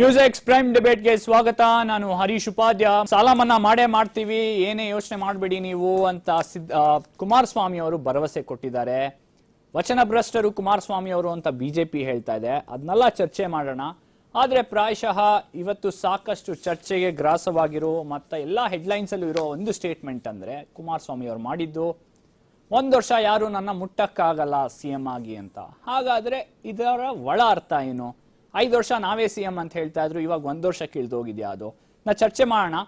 news X prime ಡಿಬೇಟ್ಗೆ ಸ್ವಾಗತ ನಾನು ಹರೀಶ್ ಉಪಾಧ್ಯ ಸಾಲ ಮನ್ನಾ ಮಾಡೇ ಮಾಡ್ತೀವಿ ಏನೇ ಯೋಚನೆ ಮಾಡಬೇಡಿ ನೀವು ಅಂತ ಸಿದ್ ಕುಮಾರಸ್ವಾಮಿ ಅವರು ಭರವಸೆ ಕೊಟ್ಟಿದ್ದಾರೆ ವಚನ ಭ್ರಷ್ಟರು ಕುಮಾರಸ್ವಾಮಿ ಅವರು ಅಂತ ಬಿಜೆಪಿ ಹೇಳ್ತಾ ಇದೆ ಅದನ್ನೆಲ್ಲ ಚರ್ಚೆ ಮಾಡೋಣ ಆದರೆ ಪ್ರಾಯಶಃ ಇವತ್ತು ಸಾಕಷ್ಟು ಚರ್ಚೆಗೆ ಗ್ರಾಸವಾಗಿರೋ ಮತ್ತು ಎಲ್ಲ ಹೆಡ್ಲೈನ್ಸಲ್ಲೂ ಇರೋ ಒಂದು ಸ್ಟೇಟ್ಮೆಂಟ್ ಅಂದರೆ ಕುಮಾರಸ್ವಾಮಿ ಅವರು ಮಾಡಿದ್ದು ಒಂದು ವರ್ಷ ಯಾರು ನನ್ನ ಮುಟ್ಟಕ್ಕಾಗಲ್ಲ ಸಿ ಎಂ ಆಗಿ ಅಂತ ಹಾಗಾದರೆ ಇದರ ಒಳ ಅರ್ಥ ಏನು ಐದು ವರ್ಷ ನಾವೇ ಸಿ ಅಂತ ಹೇಳ್ತಾ ಇದ್ರು ಇವಾಗ ಒಂದು ವರ್ಷ ಹೋಗಿದ್ಯಾ ಅದು ನಾ ಚರ್ಚೆ ಮಾಡೋಣ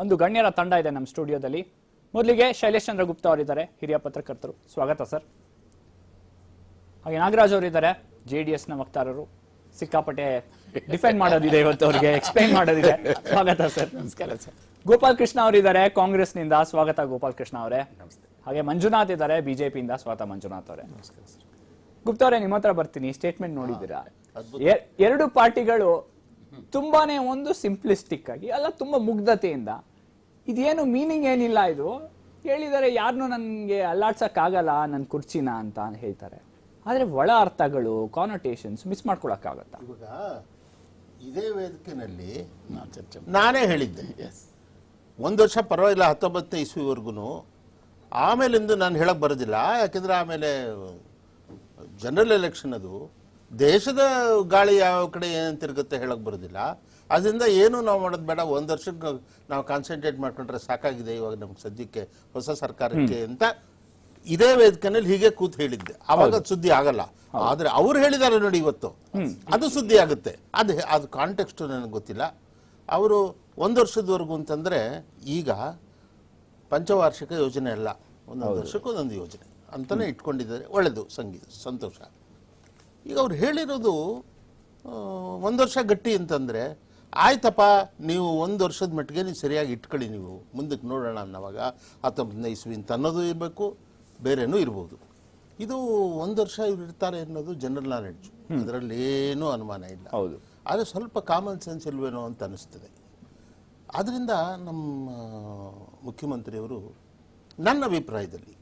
ಒಂದು ಗಣ್ಯರ ತಂಡ ಇದೆ ನಮ್ಮ ಸ್ಟುಡಿಯೋದಲ್ಲಿ ಮೊದಲಿಗೆ ಶೈಲೇಶ್ ಚಂದ್ರ ಗುಪ್ತ ಅವರಿದ್ದಾರೆ ಹಿರಿಯ ಪತ್ರಕರ್ತರು ಸ್ವಾಗತ ಸರ್ ಹಾಗೆ ನಾಗರಾಜ್ ಅವರಿದ್ದಾರೆ ಜೆ ಡಿ ನ ವಕ್ತಾರರು ಸಿಕ್ಕಾಪಟ್ಟೆ ಡಿಫೆಂಡ್ ಮಾಡೋದಿದೆ ಇವತ್ತು ಅವರಿಗೆ ಎಕ್ಸ್ಪ್ಲೈನ್ ಮಾಡೋದಿದೆ ಸ್ವಾಗತ ಸರ್ ನಮಸ್ಕಾರ ಸರ್ ಗೋಪಾಲ್ ಕೃಷ್ಣ ಅವರಿದ್ದಾರೆ ನಿಂದ ಸ್ವಾಗತ ಗೋಪಾಲ್ ಕೃಷ್ಣ ಅವರೇ ಹಾಗೆ ಮಂಜುನಾಥ್ ಇದ್ದಾರೆ ಬಿಜೆಪಿಯಿಂದ ಸ್ವಾಗತ ಮಂಜುನಾಥ್ ಅವರೇ ಗುಪ್ತ ಅವರೇ ನಿಮ್ಮ ಹತ್ರ ಬರ್ತೀನಿ ಸ್ಟೇಟ್ಮೆಂಟ್ ನೋಡಿದಿರಾ ಎರಡು ಪಾರ್ಟಿಗಳು ತುಂಬಾನೇ ಒಂದು ಸಿಂಪ್ಲಿಸ್ಟಿಕ್ ಆಗಿ ಅಲ್ಲ ತುಂಬಾ ಮುಗ್ಧತೆಯಿಂದ ಇದೇನು ಮೀನಿಂಗ್ ಏನಿಲ್ಲ ಇದು ಹೇಳಿದರೆ ಯಾರನ್ನೂ ನನಗೆ ಆಗಲ್ಲ ನನ್ನ ಕುರ್ಚಿನ ಅಂತ ಹೇಳ್ತಾರೆ ಆದರೆ ಒಳ ಅರ್ಥಗಳು ಕಾನಟೇಷನ್ಸ್ ಮಿಸ್ ಮಾಡ್ಕೊಳಕ್ ಇವಾಗ ಇದೇ ವೇದಿಕೆಯಲ್ಲಿ ನಾನೇ ಹೇಳಿದ್ದೆ ಒಂದು ವರ್ಷ ಪರವಾಗಿಲ್ಲ ಹತ್ತೊಂಬತ್ತನೇ ಇಸ್ವಿವರೆಗೂ ಆಮೇಲಿಂದು ನಾನು ಹೇಳಕ್ ಬರೋದಿಲ್ಲ ಯಾಕಂದ್ರೆ ಆಮೇಲೆ ಜನರಲ್ ಎಲೆಕ್ಷನ್ ಅದು ದೇಶದ ಗಾಳಿ ಯಾವ ಕಡೆ ಏನು ತಿರುಗುತ್ತೆ ಹೇಳಕ್ ಬರೋದಿಲ್ಲ ಅದರಿಂದ ಏನು ನಾವು ಮಾಡೋದು ಬೇಡ ಒಂದು ವರ್ಷಕ್ಕೆ ನಾವು ಕಾನ್ಸಂಟ್ರೇಟ್ ಮಾಡ್ಕೊಂಡ್ರೆ ಸಾಕಾಗಿದೆ ಇವಾಗ ನಮ್ಗೆ ಸದ್ಯಕ್ಕೆ ಹೊಸ ಸರ್ಕಾರಕ್ಕೆ ಅಂತ ಇದೇ ವೇದಿಕೆನಲ್ಲಿ ಹೀಗೆ ಕೂತ್ ಹೇಳಿದ್ದೆ ಅವಾಗ ಸುದ್ದಿ ಆಗಲ್ಲ ಆದ್ರೆ ಅವ್ರು ಹೇಳಿದಾರೆ ನೋಡಿ ಇವತ್ತು ಅದು ಸುದ್ದಿ ಆಗುತ್ತೆ ಅದು ಅದು ಕಾಂಟೆಕ್ಸ್ಟ್ ನನಗೆ ಗೊತ್ತಿಲ್ಲ ಅವರು ಒಂದು ವರ್ಷದವರೆಗೂ ಅಂತಂದ್ರೆ ಈಗ ಪಂಚವಾರ್ಷಿಕ ಯೋಜನೆ ಅಲ್ಲ ಒಂದೊಂದು ವರ್ಷಕ್ಕೂ ಒಂದೊಂದು ಯೋಜನೆ ಅಂತಾನೆ ಇಟ್ಕೊಂಡಿದ್ದಾರೆ ಒಳ್ಳೆಯದು ಸಂಗೀತ ಸಂತೋಷ ಈಗ ಅವ್ರು ಹೇಳಿರೋದು ಒಂದು ವರ್ಷ ಗಟ್ಟಿ ಅಂತಂದರೆ ಆಯ್ತಪ್ಪ ನೀವು ಒಂದು ವರ್ಷದ ಮಟ್ಟಿಗೆ ನೀವು ಸರಿಯಾಗಿ ಇಟ್ಕೊಳ್ಳಿ ನೀವು ಮುಂದಕ್ಕೆ ನೋಡೋಣ ಅನ್ನೋವಾಗ ಹತ್ತೊಂಬತ್ತನೇ ಇಸ್ವಿ ಅಂತ ಅನ್ನೋದು ಇರಬೇಕು ಬೇರೆನೂ ಇರ್ಬೋದು ಇದು ಒಂದು ವರ್ಷ ಇವ್ರು ಇರ್ತಾರೆ ಅನ್ನೋದು ಜನರಲ್ ಅದರಲ್ಲಿ ಅದರಲ್ಲೇನೂ ಅನುಮಾನ ಇಲ್ಲ ಹೌದು ಆದರೆ ಸ್ವಲ್ಪ ಕಾಮನ್ ಸೆನ್ಸ್ ಇಲ್ವೇನೋ ಅಂತ ಅನ್ನಿಸ್ತದೆ ಆದ್ದರಿಂದ ನಮ್ಮ ಮುಖ್ಯಮಂತ್ರಿಯವರು ನನ್ನ ಅಭಿಪ್ರಾಯದಲ್ಲಿ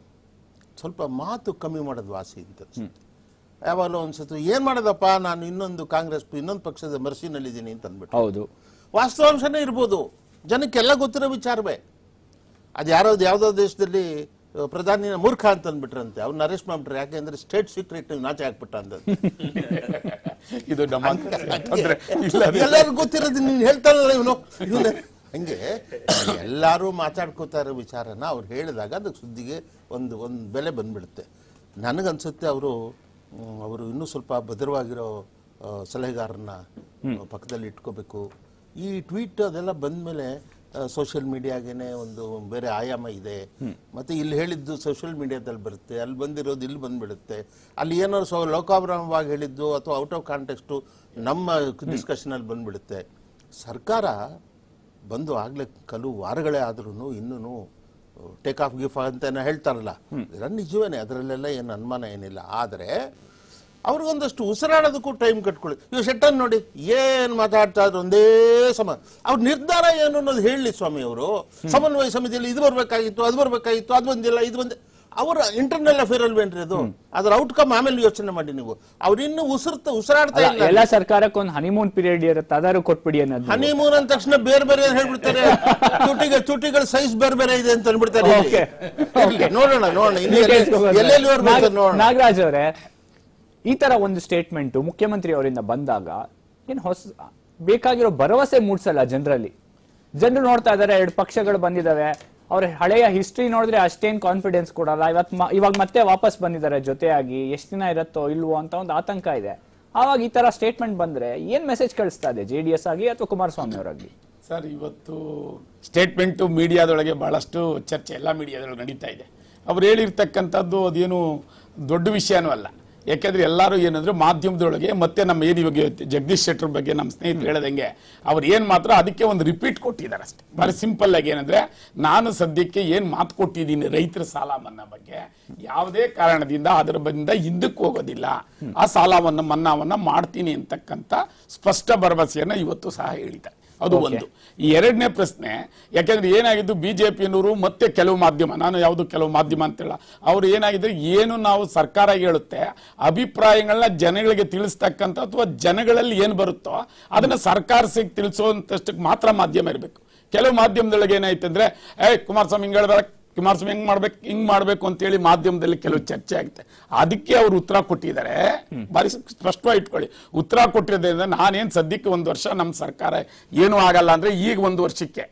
ಸ್ವಲ್ಪ ಮಾತು ಕಮ್ಮಿ ಮಾಡೋದು ವಾಸಿ ಅಂತ ಅನಿಸುತ್ತೆ ಯಾವಾಗಲೂ ಅನ್ಸುತ್ತೆ ಏನ್ ಮಾಡೋದಪ್ಪ ನಾನು ಇನ್ನೊಂದು ಕಾಂಗ್ರೆಸ್ ಇನ್ನೊಂದು ಪಕ್ಷದ ಮರ್ಸಿನಲ್ಲಿದ್ದೀನಿ ಅಂತ ಅಂದ್ಬಿಟ್ಟು ಹೌದು ವಾಸ್ತವಾಂಶನೇ ಇರ್ಬೋದು ಜನಕ್ಕೆಲ್ಲ ಗೊತ್ತಿರೋ ವಿಚಾರವೇ ಅದು ಯಾರೋ ಯಾವ್ದೋ ದೇಶದಲ್ಲಿ ಪ್ರಧಾನಿ ಮೂರ್ಖ ಅಂತ ಅಂದ್ಬಿಟ್ರಂತೆ ಅವ್ನ ಅರೆಸ್ಟ್ ಮಾಡ್ಬಿಟ್ರೆ ಯಾಕೆಂದ್ರೆ ಸ್ಟೇಟ್ ಸೀಕ್ರೆಟ್ ನಾಚೆ ಹಾಕ್ಬಿಟ್ಟ ಅಂತ ಇದು ನಮ್ಮ ಎಲ್ಲರಿಗೂ ಗೊತ್ತಿರೋದು ನೀನು ಹೇಳ್ತಾರಲ್ಲ ಇವನು ಹಂಗೆ ಎಲ್ಲಾರು ಮಾತಾಡ್ಕೋತಾ ಇರೋ ವಿಚಾರನ ಅವ್ರು ಹೇಳಿದಾಗ ಅದಕ್ಕೆ ಸುದ್ದಿಗೆ ಒಂದು ಒಂದು ಬೆಲೆ ಬಂದ್ಬಿಡುತ್ತೆ ನನಗನ್ಸುತ್ತೆ ಅವರು ಅವರು ಇನ್ನೂ ಸ್ವಲ್ಪ ಭದ್ರವಾಗಿರೋ ಸಲಹೆಗಾರನ್ನ ಪಕ್ಕದಲ್ಲಿ ಇಟ್ಕೋಬೇಕು ಈ ಟ್ವೀಟ್ ಅದೆಲ್ಲ ಬಂದ ಮೇಲೆ ಸೋಷಿಯಲ್ ಮೀಡಿಯಾಗೇನೆ ಒಂದು ಬೇರೆ ಆಯಾಮ ಇದೆ ಮತ್ತೆ ಇಲ್ಲಿ ಹೇಳಿದ್ದು ಸೋಷಿಯಲ್ ಮೀಡಿಯಾದಲ್ಲಿ ಬರುತ್ತೆ ಅಲ್ಲಿ ಬಂದಿರೋದು ಇಲ್ಲಿ ಬಂದ್ಬಿಡುತ್ತೆ ಅಲ್ಲಿ ಏನಾದ್ರು ಸೊ ಲೋಕಾಭ್ರಮವಾಗಿ ಹೇಳಿದ್ದು ಅಥವಾ ಔಟ್ ಆಫ್ ಕಾಂಟೆಕ್ಸ್ಟು ನಮ್ಮ ಡಿಸ್ಕಷನಲ್ಲಿ ಬಂದ್ಬಿಡುತ್ತೆ ಸರ್ಕಾರ ಬಂದು ಆಗಲೇ ಕೆಲವು ವಾರಗಳೇ ಆದ್ರೂ ಇನ್ನೂ ಟೇಕ್ ಆಫ್ ಗಿಫ್ ಅಂತ ಹೇಳ್ತಾರಲ್ಲ ನಿಜವೇನೆ ಅದರಲ್ಲೆಲ್ಲ ಏನು ಅನುಮಾನ ಏನಿಲ್ಲ ಆದರೆ ಒಂದಷ್ಟು ಉಸಿರಾಡೋದಕ್ಕೂ ಟೈಮ್ ಕಟ್ಕೊಳ್ಳಿ ಇವ್ರು ಶೆಟ್ಟನ್ ನೋಡಿ ಏನು ಮಾತಾಡ್ತಾ ಇದ್ರು ಒಂದೇ ಸಮ ಅವ್ರ ನಿರ್ಧಾರ ಏನು ಅನ್ನೋದು ಹೇಳಿ ಸ್ವಾಮಿ ಅವರು ಸಮನ್ವಯ ಸಮಿತಿಯಲ್ಲಿ ಇದು ಬರಬೇಕಾಗಿತ್ತು ಅದು ಬರಬೇಕಾಗಿತ್ತು ಅದು ಬಂದಿಲ್ಲ ಇದು ಬಂದ ಅವರ ಇಂಟರ್ನಲ್ ಅಫೇರ್ ಅಲ್ವೇನ್ರಿ ಅದು ಅದರ ಔಟ್ಕಮ್ ಆಮೇಲೆ ಯೋಚನೆ ಮಾಡಿ ನೀವು ಅವ್ರಿನ್ನು ಉಸಿರ್ತ ಉಸಿರಾಡ್ತಾ ಇಲ್ಲ ಎಲ್ಲ ಸರ್ಕಾರಕ್ಕೆ ಒಂದು ಹನಿಮೂನ್ ಪೀರಿಯಡ್ ಇರುತ್ತೆ ಅದಾರು ಕೊಟ್ಬಿಡಿ ಅನ್ನೋದು ಹನಿಮೂನ್ ಅಂದ ತಕ್ಷಣ ಬೇರೆ ಬೇರೆ ಹೇಳ್ಬಿಡ್ತಾರೆ ತುಟಿಗೆ ತುಟಿಗಳ ಸೈಜ್ ಬೇರೆ ಬೇರೆ ಇದೆ ಅಂತ ಅನ್ಬಿಡ್ತಾರೆ ನೋಡೋಣ ನೋಡೋಣ ಎಲ್ಲೆಲ್ಲಿ ನೋಡೋಣ ನಾಗರಾಜ್ ಅವರೇ ಈ ತರ ಒಂದು ಸ್ಟೇಟ್ಮೆಂಟ್ ಮುಖ್ಯಮಂತ್ರಿ ಅವರಿಂದ ಬಂದಾಗ ಏನು ಹೊಸ ಬೇಕಾಗಿರೋ ಭರವಸೆ ಮೂಡಿಸಲ್ಲ ಜನರಲ್ಲಿ ಜನರು ನೋಡ್ತಾ ಇದ್ದಾರೆ ಎರಡು ಪಕ್ಷಗಳು ಬಂದಿದ್ದಾವೆ ಅವ್ರ ಹಳೆಯ ಹಿಸ್ಟ್ರಿ ನೋಡಿದ್ರೆ ಅಷ್ಟೇನು ಕಾನ್ಫಿಡೆನ್ಸ್ ಕೊಡಲ್ಲ ಇವತ್ತು ಇವಾಗ ಮತ್ತೆ ವಾಪಸ್ ಬಂದಿದ್ದಾರೆ ಜೊತೆಯಾಗಿ ಎಷ್ಟು ದಿನ ಇರುತ್ತೋ ಇಲ್ವೋ ಅಂತ ಒಂದು ಆತಂಕ ಇದೆ ಆವಾಗ ಈ ತರ ಸ್ಟೇಟ್ಮೆಂಟ್ ಬಂದ್ರೆ ಏನ್ ಮೆಸೇಜ್ ಕಳಿಸ್ತಾ ಇದೆ ಜೆ ಡಿ ಎಸ್ ಆಗಿ ಅಥವಾ ಕುಮಾರಸ್ವಾಮಿ ಅವರಾಗಿ ಸರ್ ಇವತ್ತು ಸ್ಟೇಟ್ಮೆಂಟ್ ಮೀಡಿಯಾದೊಳಗೆ ಬಹಳಷ್ಟು ಚರ್ಚೆ ಎಲ್ಲ ಮೀಡಿಯಾದೊಳಗೆ ನಡೀತಾ ಇದೆ ಅವ್ರು ಹೇಳಿರ್ತಕ್ಕಂಥದ್ದು ಅದೇನು ದೊಡ್ಡ ವಿಷಯನೂ ಅಲ್ಲ ಯಾಕೆಂದ್ರೆ ಎಲ್ಲರೂ ಏನಂದ್ರೆ ಮಾಧ್ಯಮದೊಳಗೆ ಮತ್ತೆ ನಮ್ಮ ಏನು ಇವಾಗ ಜಗದೀಶ್ ಶೆಟ್ಟರ್ ಬಗ್ಗೆ ನಮ್ಮ ಸ್ನೇಹಿತರು ಹೇಳದಂಗೆ ಅವ್ರು ಏನು ಮಾತ್ರ ಅದಕ್ಕೆ ಒಂದು ರಿಪೀಟ್ ಕೊಟ್ಟಿದ್ದಾರೆ ಅಷ್ಟೇ ಬರೀ ಸಿಂಪಲ್ ಆಗಿ ಏನಂದ್ರೆ ನಾನು ಸದ್ಯಕ್ಕೆ ಏನು ಮಾತು ಕೊಟ್ಟಿದ್ದೀನಿ ರೈತರ ಸಾಲ ಮನ್ನಾ ಬಗ್ಗೆ ಯಾವುದೇ ಕಾರಣದಿಂದ ಅದರ ಬಂದ ಹಿಂದಕ್ಕೆ ಹೋಗೋದಿಲ್ಲ ಆ ಸಾಲವನ್ನು ಮನ್ನಾವನ್ನ ಮಾಡ್ತೀನಿ ಅಂತಕ್ಕಂಥ ಸ್ಪಷ್ಟ ಭರವಸೆಯನ್ನು ಇವತ್ತು ಸಹ ಹೇಳಿದ್ದಾರೆ ಅದು ಒಂದು ಈ ಎರಡನೇ ಪ್ರಶ್ನೆ ಯಾಕೆಂದ್ರೆ ಏನಾಗಿದ್ದು ಬಿಜೆಪಿಯವರು ಮತ್ತೆ ಕೆಲವು ಮಾಧ್ಯಮ ನಾನು ಯಾವುದು ಕೆಲವು ಮಾಧ್ಯಮ ಅಂತೇಳ ಅವ್ರು ಏನಾಗಿದ್ರೆ ಏನು ನಾವು ಸರ್ಕಾರ ಹೇಳುತ್ತೆ ಅಭಿಪ್ರಾಯಗಳನ್ನ ಜನಗಳಿಗೆ ತಿಳಿಸ್ತಕ್ಕಂಥ ಅಥವಾ ಜನಗಳಲ್ಲಿ ಏನು ಬರುತ್ತೋ ಅದನ್ನ ಸರ್ಕಾರ ಸಿಗ್ ತಿಳಿಸೋಂತಷ್ಟಕ್ಕೆ ಮಾತ್ರ ಮಾಧ್ಯಮ ಇರಬೇಕು ಕೆಲವು ಮಾಧ್ಯಮದೊಳಗೆ ಏನಾಯ್ತು ಅಂದ್ರೆ ಏ ಕುಮಾರಸ್ವಾಮಿ ಹಿಂಗೆ ಹೇಳ್ಬೇಕು ಕುಮಾರಸ್ವಾಮಿ ಹೆಂಗ್ ಮಾಡ್ಬೇಕು ಹಿಂಗ್ ಮಾಡ್ಬೇಕು ಅಂತೇಳಿ ಮಾಧ್ಯಮದಲ್ಲಿ ಕೆಲವು ಚರ್ಚೆ ಆಗುತ್ತೆ ಅದಕ್ಕೆ ಅವರು ಉತ್ತರ ಕೊಟ್ಟಿದ್ದಾರೆ ಬಾರಿ ಸ್ಪಷ್ಟವಾಗಿ ಇಟ್ಕೊಳ್ಳಿ ಉತ್ತರ ಕೊಟ್ಟಿರೋದ್ರಿಂದ ನಾನೇನು ಸದ್ಯಕ್ಕೆ ಒಂದು ವರ್ಷ ನಮ್ಮ ಸರ್ಕಾರ ಏನೂ ಆಗಲ್ಲ ಅಂದ್ರೆ ಈಗ ಒಂದು ವರ್ಷಕ್ಕೆ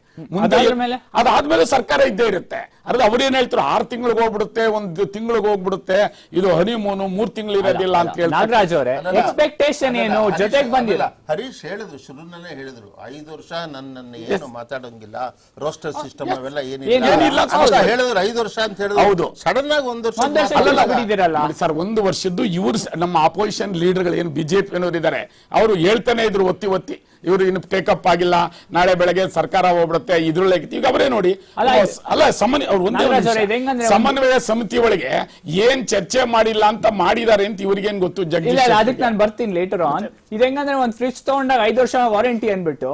ಅದಾದ್ಮೇಲೆ ಸರ್ಕಾರ ಇದ್ದೇ ಇರುತ್ತೆ ಅದ್ರಲ್ಲಿ ಅವ್ರೇನ್ ಹೇಳ್ತಾರೆ ಆರು ತಿಂಗಳಿಗೆ ಹೋಗ್ಬಿಡುತ್ತೆ ಒಂದ್ ತಿಂಗಳಿಗೆ ಹೋಗ್ಬಿಡುತ್ತೆ ಇದು ಹನಿಮೂನು ಮೂರ್ ತಿಂಗಳು ಇರೋದಿಲ್ಲ ಅಂತ ಹೇಳಿ ಎಕ್ಸ್ಪೆಕ್ಟೇಷನ್ ಏನು ಜೊತೆಗೆ ಬಂದಿಲ್ಲ ಹರೀಶ್ ಹೇಳಿದ್ರು ಶುರುನಲ್ಲೇ ಹೇಳಿದ್ರು ಐದು ವರ್ಷ ನನ್ನ ಏನು ಮಾತಾಡೋಂಗಿಲ್ಲ ರೋಸ್ಟರ್ ಸಿಸ್ಟಮ್ oh, ಅವೆಲ್ಲ ಏನಿಲ್ಲ ಹೇಳಿದ್ರು ಐದು ವರ್ಷ ಅಂತ ಹೇಳಿದ್ರು ಹೌದು ಸಡನ್ ಆಗಿ ಒಂದು ವರ್ಷ ಸರ್ ಒಂದು ವರ್ಷದ್ದು ಇವ್ರು ನಮ್ಮ ಅಪೋಸಿಷನ್ ಲೀಡರ್ಗಳು ಏನು ಬಿಜೆಪಿ ಅನ್ನೋರಿದ್ದಾರೆ ಅವರು ಹೇಳ್ತಾನೆ ಇದ್ರು ಒತ್ತಿ ಒತ್ತಿ ಇವರು ಇನ್ನು ಟೇಕಪ್ ಆಗಿಲ್ಲ ನಾಳೆ ಬೆಳಗ್ಗೆ ಸರ್ಕಾರ ಹೋಗ್ಬಿಡುತ್ತೆ ಇದ್ರೊಳಗೆ ಈಗ ಅವರೇ ನೋಡಿ ಅಲ್ಲ ಸಮನ್ವಯ ಅವ್ರು ಒಂದೇ ಸಮನ್ವಯ ಸಮಿತಿ ಒಳಗೆ ಏನ್ ಚರ್ಚೆ ಮಾಡಿಲ್ಲ ಅಂತ ಮಾಡಿದ್ದಾರೆ ಅಂತ ಇವ್ರಿಗೇನ್ ಗೊತ್ತು ಇಲ್ಲ ಅದಕ್ಕೆ ನಾನು ಬರ್ತೀನಿ ಲೇಟರ್ ಆನ್ ಹೆಂಗಂದ್ರೆ ಒಂದ್ ಫ್ರಿಜ್ ತಗೊಂಡಾಗ ಐದು ವರ್ಷ ವಾರಂಟಿ ಅನ್ಬಿಟ್ಟು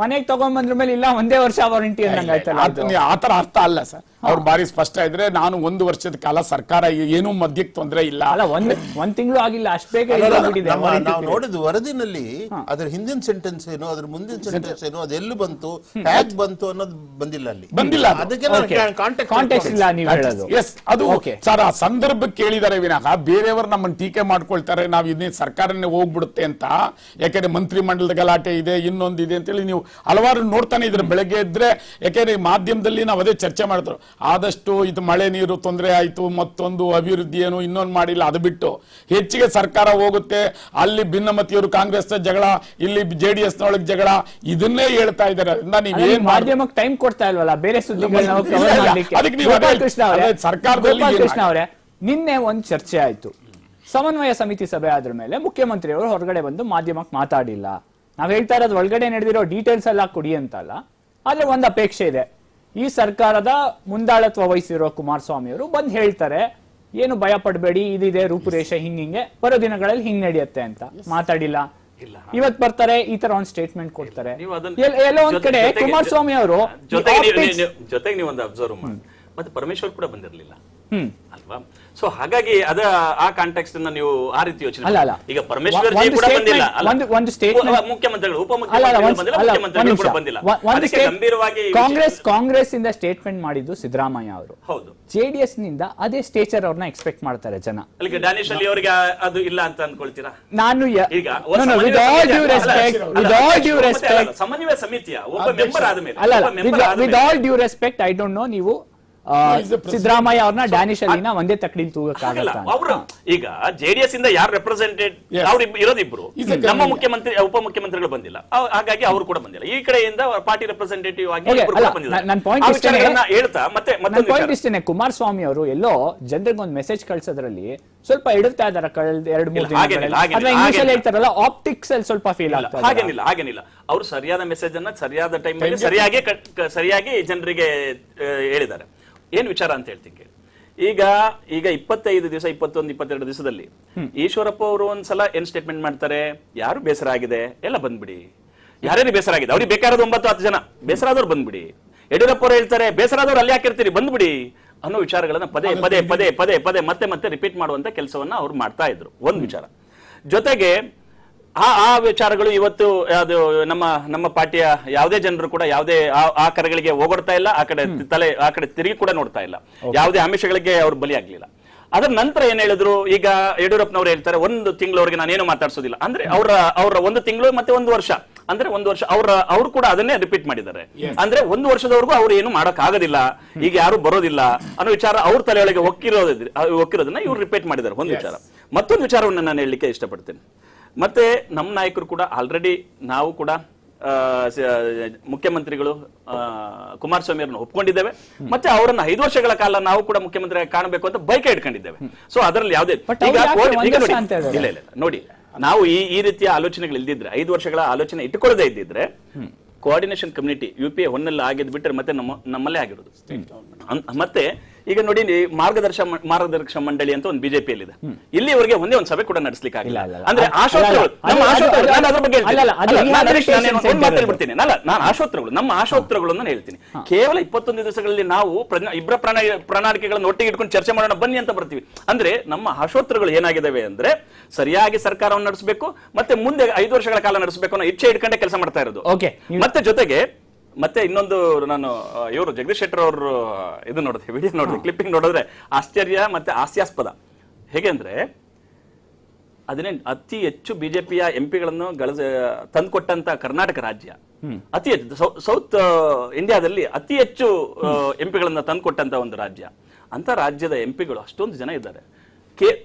ಮನೆಗೆ ತಗೊಂಡ್ ಬಂದ್ರ ಮೇಲೆ ಇಲ್ಲ ಒಂದೇ ವರ್ಷ ವಾರಂಟಿ ಆತರ ಅರ್ಥ ಅಲ್ಲ ಸರ್ ಅವ್ರು ಬಾರಿ ಸ್ಪಷ್ಟ ಇದ್ರೆ ನಾನು ಒಂದು ವರ್ಷದ ಕಾಲ ಸರ್ಕಾರ ಏನೂ ಮಧ್ಯಕ್ಕೆ ತೊಂದರೆ ಇಲ್ಲ ಅಲ್ಲ ಒಂದ್ ಒಂದ್ ತಿಂಗಳು ಆಗಿಲ್ಲ ಅಷ್ಟೇ ನಾವು ನೋಡಿದ್ ವರದಿನಲ್ಲಿ ಅದ್ರ ಹಿಂದಿನ ಸೆಂಟೆನ್ಸ್ ಏನು ಅದ್ರ ಮುಂದಿನ ಸೆಂಟೆನ್ಸ್ ಏನು ಅದೆಲ್ಲೂ ಬಂತು ಹ್ಯಾಕ್ ಬಂತು ಅನ್ನೋದು ಬಂದಿಲ್ಲ ಅಲ್ಲಿ ಬಂದಿಲ್ಲ ಅದಕ್ಕೆ ಇಲ್ಲ ನೀವು ಎಸ್ ಅದು ಸರ್ ಆ ಸಂದರ್ಭ ಕೇಳಿದಾರೆ ವಿನಃ ಬೇರೆಯವರು ನಮ್ಮನ್ನು ಟೀಕೆ ಮಾಡ್ಕೊಳ್ತಾರೆ ನಾವು ಇದನ್ನ ಸರ್ಕಾರನೇ ಹೋಗ್ಬಿಡುತ್ತೆ ಅಂತ ಯಾಕಂದ್ರೆ ಮಂತ್ರಿ ಮಂಡಲದ ಗಲಾಟೆ ಇದೆ ಇನ್ನೊಂದಿದೆ ಅಂತೇಳಿ ನೀವು ಹಲವಾರು ನೋಡ್ತಾನೆ ಇದ್ರೆ ಬೆಳಗ್ಗೆ ಇದ್ರೆ ಯಾಕಂದ್ರೆ ಮಾಧ್ಯಮದಲ್ಲಿ ನಾವು ಅದೇ ಚರ್ಚೆ ಮಾಡಿದ್ರು ಆದಷ್ಟು ಇದು ಮಳೆ ನೀರು ತೊಂದರೆ ಆಯಿತು ಮತ್ತೊಂದು ಅಭಿವೃದ್ಧಿ ಏನು ಇನ್ನೊಂದು ಮಾಡಿಲ್ಲ ಅದು ಬಿಟ್ಟು ಹೆಚ್ಚಿಗೆ ಸರ್ಕಾರ ಹೋಗುತ್ತೆ ಅಲ್ಲಿ ಭಿನ್ನಮತಿಯವರು ಕಾಂಗ್ರೆಸ್ ಜಗಳ ಇಲ್ಲಿ ಜೆ ಡಿ ನೊಳಗೆ ಜಗಳ ಇದನ್ನೇ ಹೇಳ್ತಾ ಇದ್ದಾರೆ ನೀವೇನ್ ಮಾಧ್ಯಮಕ್ಕೆ ಟೈಮ್ ಕೊಡ್ತಾ ಇಲ್ವಲ್ಲ ಬೇರೆ ಸರ್ಕಾರದಲ್ಲಿ ನಿನ್ನೆ ಒಂದು ಚರ್ಚೆ ಆಯ್ತು ಸಮನ್ವಯ ಸಮಿತಿ ಸಭೆ ಆದ್ರ ಮೇಲೆ ಮುಖ್ಯಮಂತ್ರಿಯವರು ಹೊರಗಡೆ ಬಂದು ಮಾಧ್ಯಮಕ್ಕೆ ಮಾತಾಡಿಲ್ಲ ನಾವ್ ಹೇಳ್ತಾ ಇರೋದು ಒಳಗಡೆ ನಡೆದಿರೋ ಡೀಟೇಲ್ಸ್ ಎಲ್ಲ ಕೊಡಿ ಅಂತಲ್ಲ ಆದ್ರೆ ಒಂದು ಅಪೇಕ್ಷೆ ಇದೆ ಈ ಸರ್ಕಾರದ ಮುಂದಾಳತ್ವ ವಹಿಸಿರೋ ಕುಮಾರಸ್ವಾಮಿಯವರು ಬಂದು ಹೇಳ್ತಾರೆ ಏನು ಭಯ ಪಡಬೇಡಿ ಇದಿದೆ ರೂಪುರೇಷೆ ಹಿಂಗ ಹಿಂಗೆ ಬರೋ ದಿನಗಳಲ್ಲಿ ಹಿಂಗ್ ನಡೆಯುತ್ತೆ ಅಂತ ಮಾತಾಡಿಲ್ಲ ಇವತ್ ಬರ್ತಾರೆ ಈ ತರ ಒಂದ್ ಸ್ಟೇಟ್ಮೆಂಟ್ ಕೊಡ್ತಾರೆ ಎಲ್ಲೋ ಒಂದ್ ಕಡೆ ಕುಮಾರಸ್ವಾಮಿ ಅವರು ಜೊತೆಗೆ ನೀವೊಂದು ಅಬ್ಸರ್ವ್ ಮಾಡಿ ಮತ್ತೆ ಪರಮೇಶ್ವರ್ ಕೂಡ ಬಂದಿರಲಿಲ್ಲ ಅಲ್ವಾ ಸೊ ಹಾಗಾಗಿ ಅದ ಆ ಕಾಂಟೆಕ್ಸ್ಟ್ ಅನ್ನ ನೀವು ಆ ರೀತಿ ಯೋಚನೆ ಈಗ ಪರಮೇಶ್ವರ್ ಜಿ ಕೂಡ ಬಂದಿಲ್ಲ ಒಂದು ಮುಖ್ಯಮಂತ್ರಿಗಳು ಉಪಮುಖ್ಯಮಂತ್ರಿಗಳು ಕೂಡ ಬಂದಿಲ್ಲ ಅದಕ್ಕೆ ಗಂಭೀರವಾಗಿ ಕಾಂಗ್ರೆಸ್ ಕಾಂಗ್ರೆಸ್ ಇಂದ ಸ್ಟೇಟ್ಮೆಂಟ್ ಮಾಡಿದ್ದು ಸಿದ್ದರಾಮಯ್ಯ ಅವರು ಹೌದು ಜೆಡಿಎಸ್ ನಿಂದ ಅದೇ ಸ್ಟೇಚರ್ ಅವ್ರನ್ನ ಎಕ್ಸ್ಪೆಕ್ಟ್ ಮಾಡ್ತಾರೆ ಜನ ಡ್ಯಾನಿಶ್ ಅಲ್ಲಿ ಅವರಿಗೆ ಅದು ಇಲ್ಲ ಅಂತ ಅನ್ಕೊಳ್ತೀರಾ ನಾನು ಈಗ ಸಮನ್ವಯ ಸಮಿತಿಯ ಒಬ್ಬ ಮೆಂಬರ್ ಆದ್ಮೇಲೆ with all due respect I don't know ನೀವು ಸಿದ್ದರಾಮಯ್ಯ ಅವ್ರನ್ನ ಡ್ಯಾನಿಶ್ ಅಲ್ಲಿನ ಒಂದೇ ತಕ್ಕಡಿಲ್ ತೂಗಕ್ಕಾಗಲ್ಲ ಅವರು ಈಗ ಜೆಡಿಎಸ್ ಇಂದ ಯಾರು ರೆಪ್ರೆಸೆಂಟೆಡ್ ಅವ್ರು ಇರೋದಿಬ್ರು ನಮ್ಮ ಮುಖ್ಯಮಂತ್ರಿ ಉಪಮುಖ್ಯಮಂತ್ರಿಗಳು ಬಂದಿಲ್ಲ ಹಾಗಾಗಿ ಅವರು ಕೂಡ ಬಂದಿಲ್ಲ ಈ ಕಡೆಯಿಂದ ಪಾರ್ಟಿ ರೆಪ್ರೆಸೆಂಟೇಟಿವ್ ಆಗಿ ಹೇಳ್ತಾ ಮತ್ತೆ ಪಾಯಿಂಟ್ ಇಷ್ಟೇನೆ ಕುಮಾರಸ್ವಾಮಿ ಅವರು ಎಲ್ಲೋ ಜನರಿಗೆ ಒಂದು ಮೆಸೇಜ್ ಕಳ್ಸೋದ್ರಲ್ಲಿ ಸ್ವಲ್ಪ ಇಡುತ್ತಾ ಇದಾರೆ ಕಳೆದ ಎರಡು ಮೂರು ಹೇಳ್ತಾರಲ್ಲ ಆಪ್ಟಿಕ್ಸ್ ಅಲ್ಲಿ ಸ್ವಲ್ಪ ಫೀಲ್ ಆಗ್ತಾರೆ ಹಾಗೇನಿಲ್ಲ ಹಾಗೇನಿಲ್ಲ ಅವರು ಸರಿಯಾದ ಮೆಸೇಜ್ ಅನ್ನ ಸರಿಯಾದ ಟೈಮ್ ಸರಿಯಾಗಿ ಸರಿಯಾಗಿ ಜನರಿಗೆ ಹೇಳಿದ್ದಾರೆ ಏನ್ ವಿಚಾರ ಅಂತ ಹೇಳ್ತೀನಿ ಈಗ ಈಗ ಇಪ್ಪತ್ತೈದು ದಿವಸ ಇಪ್ಪತ್ತೊಂದು ಇಪ್ಪತ್ತೆರಡು ದಿವಸದಲ್ಲಿ ಈಶ್ವರಪ್ಪ ಅವರು ಒಂದ್ಸಲ ಏನ್ ಸ್ಟೇಟ್ಮೆಂಟ್ ಮಾಡ್ತಾರೆ ಯಾರು ಬೇಸರ ಆಗಿದೆ ಎಲ್ಲ ಬಂದ್ಬಿಡಿ ಯಾರೇನು ಬೇಸರ ಆಗಿದೆ ಅವ್ರಿಗೆ ಬೇಕಾರದ ಒಂಬತ್ತು ಹತ್ತು ಜನ ಬೇಸರ ಆದವ್ರು ಬಂದ್ಬಿಡಿ ಯಡಿಯೂರಪ್ಪ ಅವರು ಹೇಳ್ತಾರೆ ಬೇಸರ ಆದವ್ರು ಅಲ್ಲಿ ಹಾಕಿರ್ತೀರಿ ಬಂದ್ಬಿಡಿ ಅನ್ನೋ ವಿಚಾರಗಳನ್ನ ಪದೇ ಪದೇ ಪದೇ ಪದೇ ಪದೇ ಮತ್ತೆ ಮತ್ತೆ ರಿಪೀಟ್ ಮಾಡುವಂತ ಕೆಲಸವನ್ನ ಅವ್ರು ಮಾಡ್ತಾ ಇದ್ರು ಒಂದ್ ವಿಚಾರ ಜೊತೆಗೆ ಆ ಆ ವಿಚಾರಗಳು ಇವತ್ತು ಅದು ನಮ್ಮ ನಮ್ಮ ಪಾರ್ಟಿಯ ಯಾವುದೇ ಜನರು ಕೂಡ ಯಾವುದೇ ಆ ಕರೆಗಳಿಗೆ ಹೋಗೋಡ್ತಾ ಇಲ್ಲ ಆ ಕಡೆ ತಲೆ ಆ ಕಡೆ ತಿರುಗಿ ಕೂಡ ನೋಡ್ತಾ ಇಲ್ಲ ಯಾವುದೇ ಆಮಿಷಗಳಿಗೆ ಅವ್ರು ಬಲಿಯಾಗ್ಲಿಲ್ಲ ಅದರ ನಂತರ ಏನ್ ಹೇಳಿದ್ರು ಈಗ ಯಡಿಯೂರಪ್ಪನವ್ರು ಹೇಳ್ತಾರೆ ಒಂದು ತಿಂಗಳವರೆಗೆ ನಾನೇನು ಮಾತಾಡ್ಸೋದಿಲ್ಲ ಅಂದ್ರೆ ಅವರ ಅವರ ಒಂದು ತಿಂಗಳು ಮತ್ತೆ ಒಂದು ವರ್ಷ ಅಂದ್ರೆ ಒಂದು ವರ್ಷ ಅವ್ರ ಅವ್ರು ಕೂಡ ಅದನ್ನೇ ರಿಪೀಟ್ ಮಾಡಿದ್ದಾರೆ ಅಂದ್ರೆ ಒಂದು ವರ್ಷದವರೆಗೂ ಅವ್ರು ಏನು ಮಾಡಕ್ ಆಗೋದಿಲ್ಲ ಈಗ ಯಾರು ಬರೋದಿಲ್ಲ ಅನ್ನೋ ವಿಚಾರ ಅವ್ರ ತಲೆಯೊಳಗೆ ಹೊಕ್ಕಿರೋದ್ರಿ ಒಕ್ಕಿರೋದನ್ನ ಇವ್ರು ರಿಪೀಟ್ ಮಾಡಿದ್ದಾರೆ ಒಂದು ವಿಚಾರ ಮತ್ತೊಂದು ವಿಚಾರವನ್ನು ನಾನು ಹೇಳಲಿಕ್ಕೆ ಇಷ್ಟಪಡ್ತೇನೆ ಮತ್ತೆ ನಮ್ಮ ನಾಯಕರು ಕೂಡ ಆಲ್ರೆಡಿ ನಾವು ಕೂಡ ಮುಖ್ಯಮಂತ್ರಿಗಳು ಕುಮಾರಸ್ವಾಮಿ ಅವರನ್ನು ಒಪ್ಕೊಂಡಿದ್ದೇವೆ ಮತ್ತೆ ಅವರನ್ನ ಐದು ವರ್ಷಗಳ ಕಾಲ ನಾವು ಕೂಡ ಮುಖ್ಯಮಂತ್ರಿ ಕಾಣಬೇಕು ಅಂತ ಬೈಕ್ ಇಟ್ಕೊಂಡಿದ್ದೇವೆ ಸೊ ಅದರಲ್ಲಿ ಯಾವುದೇ ಇಲ್ಲ ಇಲ್ಲ ನೋಡಿ ನಾವು ಈ ಈ ರೀತಿಯ ಆಲೋಚನೆಗಳು ಇಲ್ದಿದ್ರೆ ಐದು ವರ್ಷಗಳ ಆಲೋಚನೆ ಇಟ್ಟುಕೊಳ್ಳದೆ ಇದ್ದಿದ್ರೆ coordination community U P A ಆಗಿದ್ ಬಿಟ್ಟರೆ ಮತ್ತೆ ನಮ್ಮ ನಮ್ಮಲ್ಲೇ ಆಗಿರೋದು ಮತ್ತೆ ಈಗ ನೋಡಿ ಮಾರ್ಗದರ್ಶ ಮಾರ್ಗದರ್ಶಕ ಮಂಡಳಿ ಅಂತ ಒಂದು ಅಲ್ಲಿ ಇದೆ ಇಲ್ಲಿವರೆಗೆ ಒಂದೇ ಒಂದು ಸಭೆ ಕೂಡ ನಡೆಸಲಿಕ್ಕೆ ಆಗಿಲ್ಲ ಅಂದ್ರೆ ಆಶೋತ್ತರಗಳು ನಾನು ಆಶೋತ್ರಗಳು ನಮ್ಮ ಆಶೋತ್ರಗಳನ್ನು ಹೇಳ್ತೀನಿ ಕೇವಲ ಇಪ್ಪತ್ತೊಂದು ದಿವಸಗಳಲ್ಲಿ ನಾವು ಇಬ್ಬರ ಪ್ರಣ ಒಟ್ಟಿಗೆ ಇಟ್ಕೊಂಡು ಚರ್ಚೆ ಮಾಡೋಣ ಬನ್ನಿ ಅಂತ ಬರ್ತೀವಿ ಅಂದ್ರೆ ನಮ್ಮ ಆಶೋತ್ರಗಳು ಏನಾಗಿದ್ದಾವೆ ಅಂದ್ರೆ ಸರಿಯಾಗಿ ಸರ್ಕಾರವನ್ನು ನಡೆಸಬೇಕು ಮತ್ತೆ ಮುಂದೆ ಐದು ವರ್ಷಗಳ ಕಾಲ ನಡೆಸಬೇಕು ಅನ್ನೋ ಇಚ್ಛೆ ಇಟ್ಕೊಂಡೆ ಕೆಲಸ ಮಾಡ್ತಾ ಇರೋದು ಮತ್ತೆ ಜೊತೆಗೆ ಮತ್ತೆ ಇನ್ನೊಂದು ನಾನು ಇವರು ಜಗದೀಶ್ ಶೆಟ್ಟರ್ ಅವರು ಇದು ನೋಡಿದೆ ವಿಡಿಯೋ ನೋಡಿದೆ ಕ್ಲಿಪ್ಪಿಂಗ್ ನೋಡಿದ್ರೆ ಆಶ್ಚರ್ಯ ಮತ್ತೆ ಹಾಸ್ಯಾಸ್ಪದ ಹೇಗೆಂದ್ರೆ ಅದನ್ನೇ ಅತಿ ಹೆಚ್ಚು ಬಿಜೆಪಿಯ ಎಂಪಿಗಳನ್ನು ಗಳ ತಂದುಕೊಟ್ಟಂತ ಕರ್ನಾಟಕ ರಾಜ್ಯ ಅತಿ ಹೆಚ್ಚು ಸೌತ್ ಇಂಡಿಯಾದಲ್ಲಿ ಅತಿ ಹೆಚ್ಚು ಎಂಪಿಗಳನ್ನ ತಂದುಕೊಟ್ಟಂತ ಒಂದು ರಾಜ್ಯ ಅಂತ ರಾಜ್ಯದ ಎಂಪಿಗಳು ಅಷ್ಟೊಂದು ಜನ ಇದ್ದಾರೆ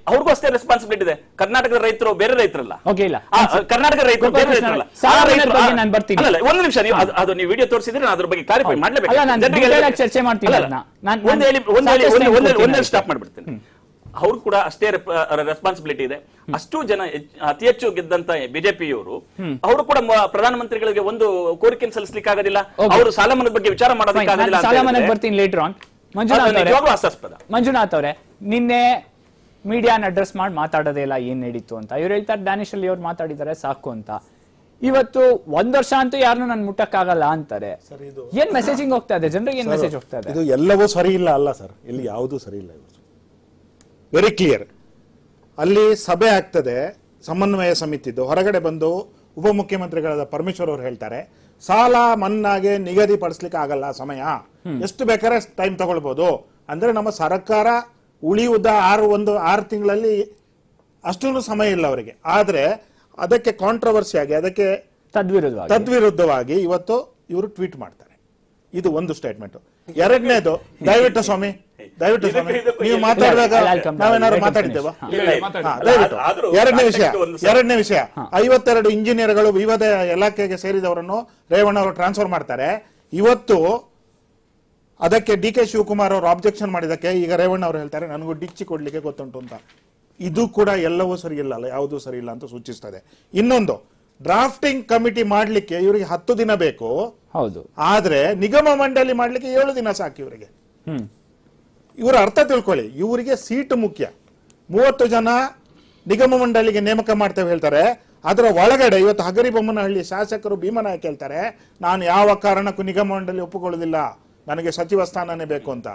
ಅವ್ರಿಗೂ ಅಷ್ಟೇ ರೆಸ್ಪಾನ್ಸಿಬಿಲಿಟಿ ಇದೆ ಕರ್ನಾಟಕದ ರೈತರು ಬೇರೆ ರೈತರಲ್ಲ ಕರ್ನಾಟಕ ರೈತರು ಬೇರೆ ರೈತರಲ್ಲ ಒಂದು ನಿಮಿಷ ನೀವು ಅದು ನೀವು ವಿಡಿಯೋ ತೋರಿಸಿದ್ರೆ ಅದ್ರ ಬಗ್ಗೆ ಕ್ಲಾರಿಫೈ ಮಾಡ್ಲೇಬೇಕು ಚರ್ಚೆ ಮಾಡ್ತೀನಿ ಸ್ಟಾಪ್ ಮಾಡ್ಬಿಡ್ತೀನಿ ಅವ್ರು ಕೂಡ ಅಷ್ಟೇ ರೆಸ್ಪಾನ್ಸಿಬಿಲಿಟಿ ಇದೆ ಅಷ್ಟು ಜನ ಅತಿ ಹೆಚ್ಚು ಗೆದ್ದಂತ ಬಿಜೆಪಿಯವರು ಅವರು ಕೂಡ ಪ್ರಧಾನಮಂತ್ರಿಗಳಿಗೆ ಒಂದು ಕೋರಿಕೆ ಸಲ್ಲಿಸಲಿಕ್ಕೆ ಆಗೋದಿಲ್ಲ ಅವರು ಸಾಲ ಮನದ ಬಗ್ಗೆ ವಿಚಾರ ಮಾಡೋದಕ್ಕೆ ಬರ್ತೀನಿ ಆನ್ ಮಂಜುನಾಥ್ ಅವರೇ ನಿನ್ನೆ ಮೀಡಿಯಾನ ಅಡ್ರೆಸ್ ಮಾಡಿ ಮಾತಾಡೋದೇ ಇಲ್ಲ ಏನ್ ನಡೀತು ಅಂತ ಇವ್ರು ಹೇಳ್ತಾರೆ ಡ್ಯಾನಿಶ್ ಅಲ್ಲಿ ಅವ್ರು ಮಾತಾಡಿದ್ದಾರೆ ಸಾಕು ಅಂತ ಇವತ್ತು ಒಂದ್ ವರ್ಷ ಅಂತೂ ಯಾರನ್ನೂ ನನ್ ಆಗಲ್ಲ ಅಂತಾರೆ ಏನ್ ಮೆಸೇಜಿಂಗ್ ಹೋಗ್ತಾ ಇದೆ ಜನರಿಗೆ ಏನ್ ಮೆಸೇಜ್ ಹೋಗ್ತಾ ಇದೆ ಇದು ಎಲ್ಲವೂ ಸರಿ ಇಲ್ಲ ಅಲ್ಲ ಸರ್ ಇಲ್ಲಿ ಯಾವುದು ಸರಿ ಇಲ್ಲ ವೆರಿ ಕ್ಲಿಯರ್ ಅಲ್ಲಿ ಸಭೆ ಆಗ್ತದೆ ಸಮನ್ವಯ ಸಮಿತಿದ್ದು ಹೊರಗಡೆ ಬಂದು ಉಪಮುಖ್ಯಮಂತ್ರಿಗಳಾದ ಪರಮೇಶ್ವರ್ ಅವರು ಹೇಳ್ತಾರೆ ಸಾಲ ಮನ್ನಾಗೆ ನಿಗದಿಪಡಿಸ್ಲಿಕ್ಕೆ ಆಗಲ್ಲ ಸಮಯ ಎಷ್ಟು ಬೇಕಾದ್ರೆ ಟೈಮ್ ತಗೊಳ್ಬಹುದು ಅಂದ್ರೆ ನಮ್ಮ ಸರ್ಕಾರ ಉಳಿಯುವುದ ಆರು ಒಂದು ಆರು ತಿಂಗಳಲ್ಲಿ ಅಷ್ಟೊಂದು ಸಮಯ ಇಲ್ಲ ಅವರಿಗೆ ಆದ್ರೆ ಅದಕ್ಕೆ ಆಗಿ ಅದಕ್ಕೆ ತದ್ವಿರುದ್ಧವಾಗಿ ಇವತ್ತು ಇವರು ಟ್ವೀಟ್ ಮಾಡ್ತಾರೆ ಇದು ಒಂದು ಸ್ಟೇಟ್ಮೆಂಟ್ ಎರಡನೇದು ದಯವಿಟ್ಟು ಸ್ವಾಮಿ ದಯವಿಟ್ಟು ಸ್ವಾಮಿ ನೀವು ಮಾತಾಡಿದಾಗ ನಾವೇನಾದ್ರು ಮಾತಾಡಿದ್ದೇವಾ ದಯವಿಟ್ಟು ಎರಡನೇ ವಿಷಯ ಎರಡನೇ ವಿಷಯ ಐವತ್ತೆರಡು ಇಂಜಿನಿಯರ್ಗಳು ವಿವಿಧ ಇಲಾಖೆಗೆ ಸೇರಿದವರನ್ನು ರೇವಣ್ಣ ಅವರು ಟ್ರಾನ್ಸ್ಫರ್ ಮಾಡ್ತಾರೆ ಇವತ್ತು ಅದಕ್ಕೆ ಡಿ ಕೆ ಶಿವಕುಮಾರ್ ಅವರು ಆಬ್ಜೆಕ್ಷನ್ ಮಾಡಿದಕ್ಕೆ ಈಗ ರೇವಣ್ಣ ಅವರು ಹೇಳ್ತಾರೆ ನನಗೂ ಡಿಚ್ಚಿ ಕೊಡ್ಲಿಕ್ಕೆ ಗೊತ್ತುಂಟು ಅಂತ ಇದು ಕೂಡ ಎಲ್ಲವೂ ಸರಿ ಇಲ್ಲ ಅಲ್ಲ ಯಾವುದೂ ಸರಿ ಇಲ್ಲ ಅಂತ ಸೂಚಿಸ್ತದೆ ಇನ್ನೊಂದು ಡ್ರಾಫ್ಟಿಂಗ್ ಕಮಿಟಿ ಮಾಡಲಿಕ್ಕೆ ಇವರಿಗೆ ಹತ್ತು ದಿನ ಬೇಕು ಹೌದು ಆದ್ರೆ ನಿಗಮ ಮಂಡಳಿ ಮಾಡಲಿಕ್ಕೆ ಏಳು ದಿನ ಸಾಕು ಇವರಿಗೆ ಇವರ ಅರ್ಥ ತಿಳ್ಕೊಳ್ಳಿ ಇವರಿಗೆ ಸೀಟ್ ಮುಖ್ಯ ಮೂವತ್ತು ಜನ ನಿಗಮ ಮಂಡಳಿಗೆ ನೇಮಕ ಮಾಡ್ತೇವೆ ಹೇಳ್ತಾರೆ ಅದರ ಒಳಗಡೆ ಇವತ್ತು ಹಗರಿಬೊಮ್ಮನಹಳ್ಳಿ ಶಾಸಕರು ಭೀಮನಾಯಕ್ ಹೇಳ್ತಾರೆ ನಾನು ಯಾವ ಕಾರಣಕ್ಕೂ ನಿಗಮ ಮಂಡಳಿ ಒಪ್ಪಿಕೊಳ್ಳೋದಿಲ್ಲ ನನಗೆ ಸಚಿವ ಸ್ಥಾನನೇ ಬೇಕು ಅಂತ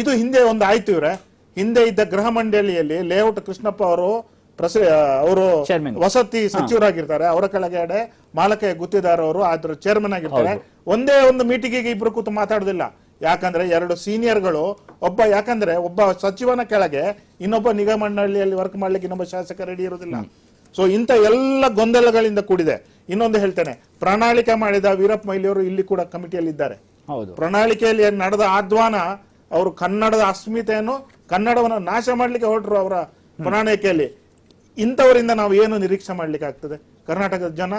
ಇದು ಹಿಂದೆ ಒಂದು ಆಯ್ತು ಇವ್ರೆ ಹಿಂದೆ ಇದ್ದ ಗೃಹ ಮಂಡಳಿಯಲ್ಲಿ ಲೇಔಟ್ ಕೃಷ್ಣಪ್ಪ ಅವರು ಅವರು ವಸತಿ ಸಚಿವರಾಗಿರ್ತಾರೆ ಅವರ ಕೆಳಗಡೆ ಮಾಲಕ ಗುತ್ತಿದಾರ ಅವರು ಅದ್ರ ಚೇರ್ಮನ್ ಆಗಿರ್ತಾರೆ ಒಂದೇ ಒಂದು ಮೀಟಿಂಗಿಗೆ ಇಬ್ರು ಕೂತು ಮಾತಾಡುದಿಲ್ಲ ಯಾಕಂದ್ರೆ ಎರಡು ಸೀನಿಯರ್ಗಳು ಒಬ್ಬ ಯಾಕಂದ್ರೆ ಒಬ್ಬ ಸಚಿವನ ಕೆಳಗೆ ಇನ್ನೊಬ್ಬ ಮಂಡಳಿಯಲ್ಲಿ ವರ್ಕ್ ಮಾಡ್ಲಿಕ್ಕೆ ಇನ್ನೊಬ್ಬ ಶಾಸಕ ರೆಡಿ ಇರೋದಿಲ್ಲ ಸೊ ಇಂಥ ಎಲ್ಲ ಗೊಂದಲಗಳಿಂದ ಕೂಡಿದೆ ಇನ್ನೊಂದು ಹೇಳ್ತೇನೆ ಪ್ರಣಾಳಿಕೆ ಮಾಡಿದ ವೀರಪ್ಪ ಮೈಲಿಯವರು ಇಲ್ಲಿ ಕೂಡ ಕಮಿಟಿಯಲ್ಲಿ ಇದ್ದಾರೆ ಹೌದು ಪ್ರಣಾಳಿಕೆಯಲ್ಲಿ ನಡೆದ ಆಧ್ವಾನ ಅವರು ಕನ್ನಡದ ಅಸ್ಮಿತೆಯನ್ನು ಕನ್ನಡವನ್ನು ನಾಶ ಮಾಡ್ಲಿಕ್ಕೆ ಹೊರಟರು ಅವರ ಪ್ರಣಾಳಿಕೆಯಲ್ಲಿ ಇಂಥವರಿಂದ ನಾವು ಏನು ನಿರೀಕ್ಷೆ ಮಾಡ್ಲಿಕ್ಕೆ ಆಗ್ತದೆ ಕರ್ನಾಟಕದ ಜನ